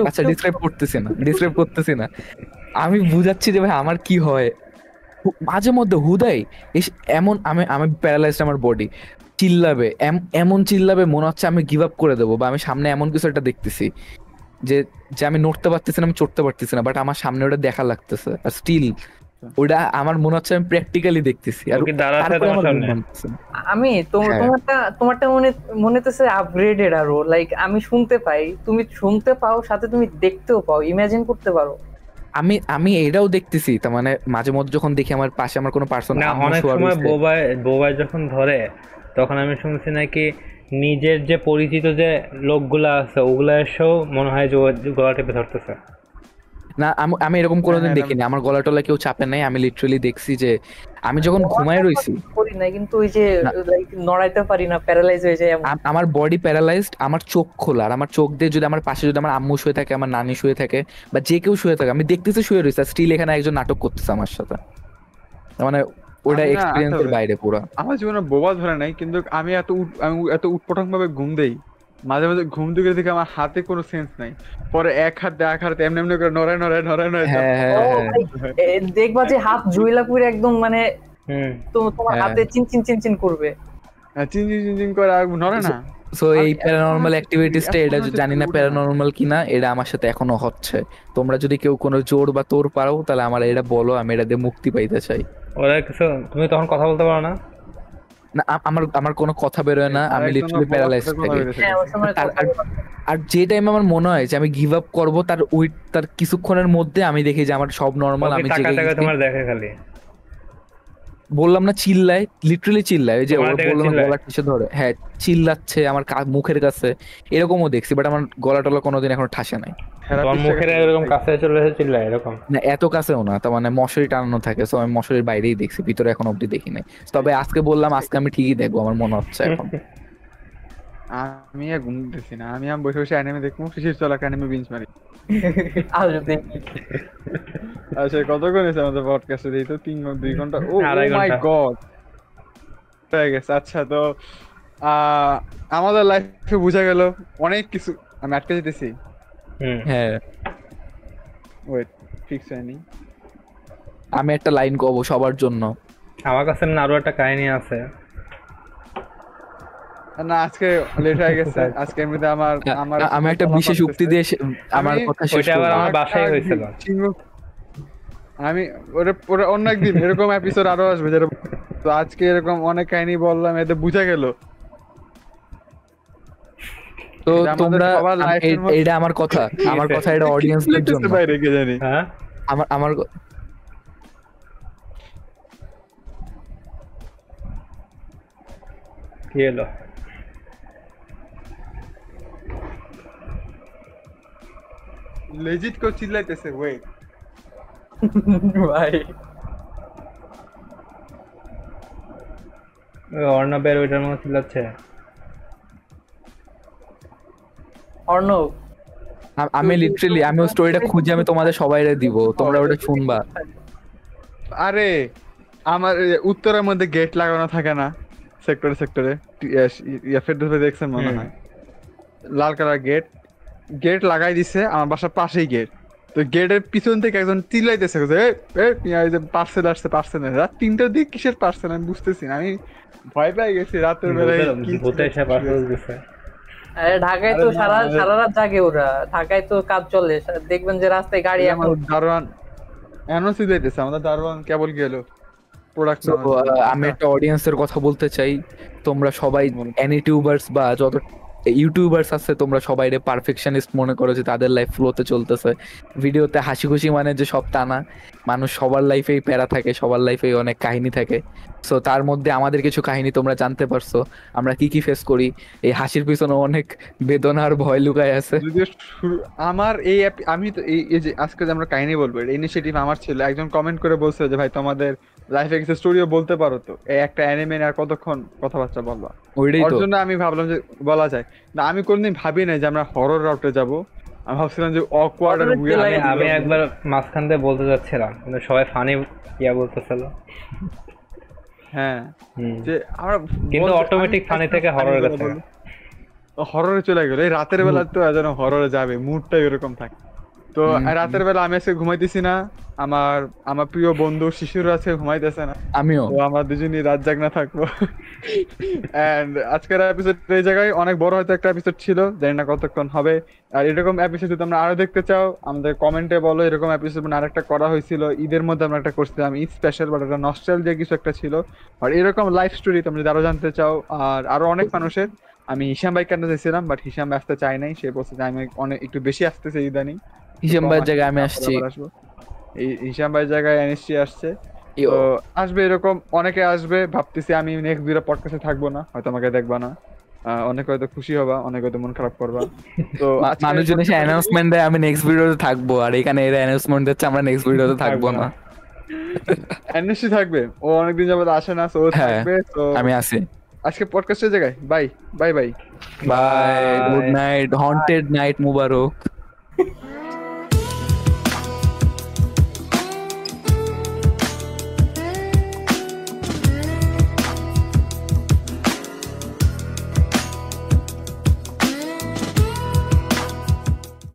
আচ্ছা ডিসক্রাইব আচ্ছা, করতেছি না ডিসক্রাইব করতেছি না আমি বুঝাচ্ছি যে ভাই আমার কি হয় মাঝে মধ্যে হুদাই এমন আমি আমি প্যারালাইজড আমার বডি চিল্লাবে এমন চিল্লাবে মনে হচ্ছে আমি গিভ আপ করে দেবো বা আমি সামনে এমন কিছু একটা দেখতেছি যে যে আমি নড়তে পারতেছি না আমি চড়তে পারতেছি না বাট আমার সামনে ওটা দেখা লাগতেছে আর স্টিল আচ্ছা। ওটা আমার মনে হচ্ছে আমি প্র্যাকটিক্যালি দেখতেছি আর আমি হ্যাঁ। তোমারটা তোমারটা মনে মনে হচ্ছে আপগ্রেডেড আরো লাইক আমি শুনতে পাই তুমি শুনতে পাও সাথে তুমি দেখতেও পাও ইমাজিন করতে পারো আমি আমি এটাও দেখতেছি তার মানে মাঝে মধ্যে যখন দেখি আমার পাশে আমার কোনো পার্সন না অনেক সময় বোবাই বোবাই যখন ধরে তখন আমি শুনছি নাকি নিজের যে পরিচিত যে লোকগুলা আছে ওগুলা এসেও মনে হয় যে গলা টেপে ধরতেছে না আমি এরকম হ্যাঁ, কোনোদিন হ্যাঁ, দেখিনি আমার গলা টলা কেউ চাপে নাই আমি লিটারালি দেখছি যে আমি যখন ঘুমাই রইছি করি না কিন্তু ওই যে নড়াইতে পারি না প্যারালাইজ হয়ে যায় আমার বডি প্যারালাইজড আমার চোখ খোলা আর আমার চোখ দিয়ে যদি আমার পাশে যদি আমার আম্মু শুয়ে থাকে আমার নানি শুয়ে থাকে বা যে কেউ শুয়ে থাকে আমি দেখতেছি শুয়ে রইছি স্টিল এখানে একজন নাটক করতেছে আমার সাথে মানে ওটা এক্সপেরিয়েন্সের বাইরে পুরো আমার জীবনে বোবা ধরে নাই কিন্তু আমি এত আমি এত উটপটং ভাবে ঘুম দেই মাঝে মাঝে ঘুম থেকে দেখি আমার হাতে কোনো সেন্স নাই পরে এক দেয় এক হাতে এমনি এমনি করে নড়ায় নড়ায় নড়ায় নড়ায় হ্যাঁ, হ্যাঁ, হ্যাঁ। দেখবা যে হাত জুইলা করে একদম মানে তোমার হাতে চিন চিন চিন চিন করবে চিন চিন চিন চিন করে নড়ে না সো এই প্যারানর্মাল অ্যাক্টিভিটিসটা এটা জানি না প্যারানর্মাল কিনা এটা আমার সাথে এখনো হচ্ছে তোমরা যদি কেউ কোনো জোর বা তোর পারো তাহলে আমার এটা বলো আমি এটা দিয়ে মুক্তি পাইতে চাই ওরা তুমি তখন কথা বলতে পারো না না আমার আমার কোনো কথা বেরোয় না আমি লিটারালি প্যারালাইজ থাকি হ্যাঁ, আর যে টাইম আমার মনে হয় যে আমি গিভ আপ করবো তার উইথ তার কিছুক্ষণের মধ্যে আমি দেখি যে আমার সব নর্মাল আমি জেগে গেছি তোমার দেখে খালি বললাম না চিল্লায় লিটারালি চিল্লায় ওই যে বললাম গলা কিছু ধরে হ্যাঁ চিল্লাচ্ছে আমার মুখের কাছে এরকমও দেখছি বাট আমার গলা টলা কোনোদিন এখনো ঠাসে নাই মুখের এরকম কাছে চলে এসে চিল্লায় এরকম না এত কাছেও না তার মানে মশারি টানানো থাকে সো আমি মশারির বাইরেই দেখছি ভিতরে এখন অব্দি দেখি নাই তবে আজকে বললাম আজকে আমি ঠিকই দেখবো আমার মনে হচ্ছে এখন [laughs] আমি ঘুম দিতেছি না আমি আমি বসে বসে অ্যানিমে দেখবো শিশির চলাকে অ্যানিমে বিঞ্জ মারি আচ্ছা কতক্ষণ এসে আমাদের পডকাস্টে দিই তো তিন দুই ঘন্টা ও মাই গড oh হয়ে গেছে আচ্ছা তো আমাদের লাইফে বোঝা গেল অনেক কিছু আমি আটকে যেতেছি হ্যাঁ। আমি একটা লাইন কব সবার জন্য আমার কাছে আরো একটা কাহিনী আছে না আজকে লেট হয়ে গেছে [laughs] আজকে এমনিতে আমার আমার আমি একটা বিশেষ উক্তি দিয়ে আমার কথা শেষ করব আমার বাসায় হয়েছিল আমি ওরে অন্য একদিন এরকম এপিসোড আরো আসবে তো আজকে এরকম অনেক কাহিনী বললাম এতে বুঝা গেল তো তোমরা এটা আমার কথা আমার কথা এটা অডিয়েন্সদের [laughs] জন্য বাইরে হ্যাঁ? আমার আমার কি হলো লেজিট কেউ চিল্লাইতেছে ওয়ে ভাই অর্ণবের ওইটার মতো চিল্লাচ্ছে অর্ণব আমি লিটারালি আমি ওই স্টোরিটা খুঁজে আমি তোমাদের সবাই দিব তোমরা ওটা শুনবা আরে আমার উত্তরের মধ্যে গেট লাগানো থাকে না সেক্টরে ইয়ে- সেক্টরে ইয়ে দেখছেন মনে হয় লাল কালার গেট গেট লাগাই দিছে আমার বাসার পাশেই গেট তো গেটের পিছন থেকে একজন চিল্লাইতেছে যে পার্সেল আসছে পার্সেল না রাত তিনটার দিক কিসের পার্সেল আমি বুঝতেছি না আমি ভয় পেয়ে গেছি রাতের বেলায় আরে ঢাকায় তো সারা সারা রাত জাগে ওরা ঢাকায় তো কাজ চলে দেখবেন যে রাস্তায় গাড়ি এখন দারোয়ান এমন চিল্লাইতেছে আমাদের দারোয়ান কেবল গেল আমি একটা অডিয়েন্সের কথা বলতে চাই তোমরা সবাই অ্যানিটিউবার্স বা যত ইউটিউবার্স আছে তোমরা সবাই রে পারফেকশনিস্ট মনে করো যে তাদের লাইফ ফ্লোতে চলতেছে ভিডিওতে হাসি খুশি মানে যে সব টানা মানুষ সবার লাইফেই প্যারা থাকে সবার লাইফেই অনেক কাহিনী থাকে সো তার মধ্যে আমাদের কিছু কাহিনী তোমরা জানতে পারছো আমরা কি কি ফেস করি এই হাসির পিছনে অনেক বেদনার ভয় লুকায় আছে আমার এই আমি তো এই যে আজকে যে আমরা কাহিনী বলবো ইনিশিয়েটিভ আমার ছিল একজন কমেন্ট করে বলছে যে ভাই তোমাদের লাইফ এক্স স্টোরিও বলতে পারো তো এই একটা অ্যানিমে আর কতক্ষণ কথাবার্তা ওইটাই ওর জন্য আমি ভাবলাম যে বলা যায় না আমি কোনদিন ভাবি না যে আমরা হরর রাউটে যাব আমি ভাবছিলাম যে অকওয়ার্ড আর আমি একবার মাঝখান দিয়ে বলতে যাচ্ছিলাম কিন্তু সবাই ফানি ইয়া বলতেছিল হ্যাঁ যে আমরা কিন্তু অটোমেটিক ফানি থেকে হরর গেছে হররে চলে গেল এই রাতের বেলা তো যেন হররে যাবে মুডটাই এরকম থাকে তো রাতের বেলা আমি আজকে ঘুমাইতেছি না আমার আমার প্রিয় বন্ধু শিশুর আজকে ঘুমাইতেছে না আমিও তো আমরা দুজনই রাত জাগ না থাকবো এন্ড আজকের এপিসোড এই জায়গায় অনেক বড় হয়তো একটা এপিসোড ছিল জানি না কতক্ষণ হবে আর এরকম এপিসোড যদি আমরা আরো দেখতে চাও আমাদের কমেন্টে বলো এরকম এপিসোড মানে আরেকটা করা হয়েছিল ঈদের মধ্যে আমরা একটা করছিলাম ঈদ স্পেশাল বাট একটা নস্টাল দিয়ে কিছু একটা ছিল আর এরকম লাইফ স্টোরি তোমরা যদি আরো জানতে চাও আর আরো অনেক মানুষের আমি হিসাম ভাই কেন চাইছিলাম বাট হিসাম আসতে চাই নাই সে বলছে যে আমি অনেক একটু বেশি আসতেছে ইদানিং হিসাম ভাইয়ের জায়গায় আমি আসছি এই হিসাম ভাইয়ের জায়গায় এনএসসি আসছে তো আসবে এরকম অনেকে আসবে ভাবতেছি আমি নেক্সট দুইটা পডকাস্টে থাকবো না হয়তো আমাকে দেখবা না অনেক হয়তো খুশি হবা অনেক হয়তো মন খারাপ করবা তো [laughs] মানুষজন এসে অ্যানাউন্সমেন্ট দেয় আমি নেক্সট ভিডিওতে থাকবো আর এখানে এরা অ্যানাউন্সমেন্ট হচ্ছে আমরা নেক্সট ভিডিওতে [laughs] থাকবো না অ্যানাউন্সই থাকবে ও অনেকদিন যাবত আসে না সো হ্যাঁ, থাকবে তো আমি আসি আজকে পডকাস্টের জায়গায় bye bye bye bye good night haunted night মুবারক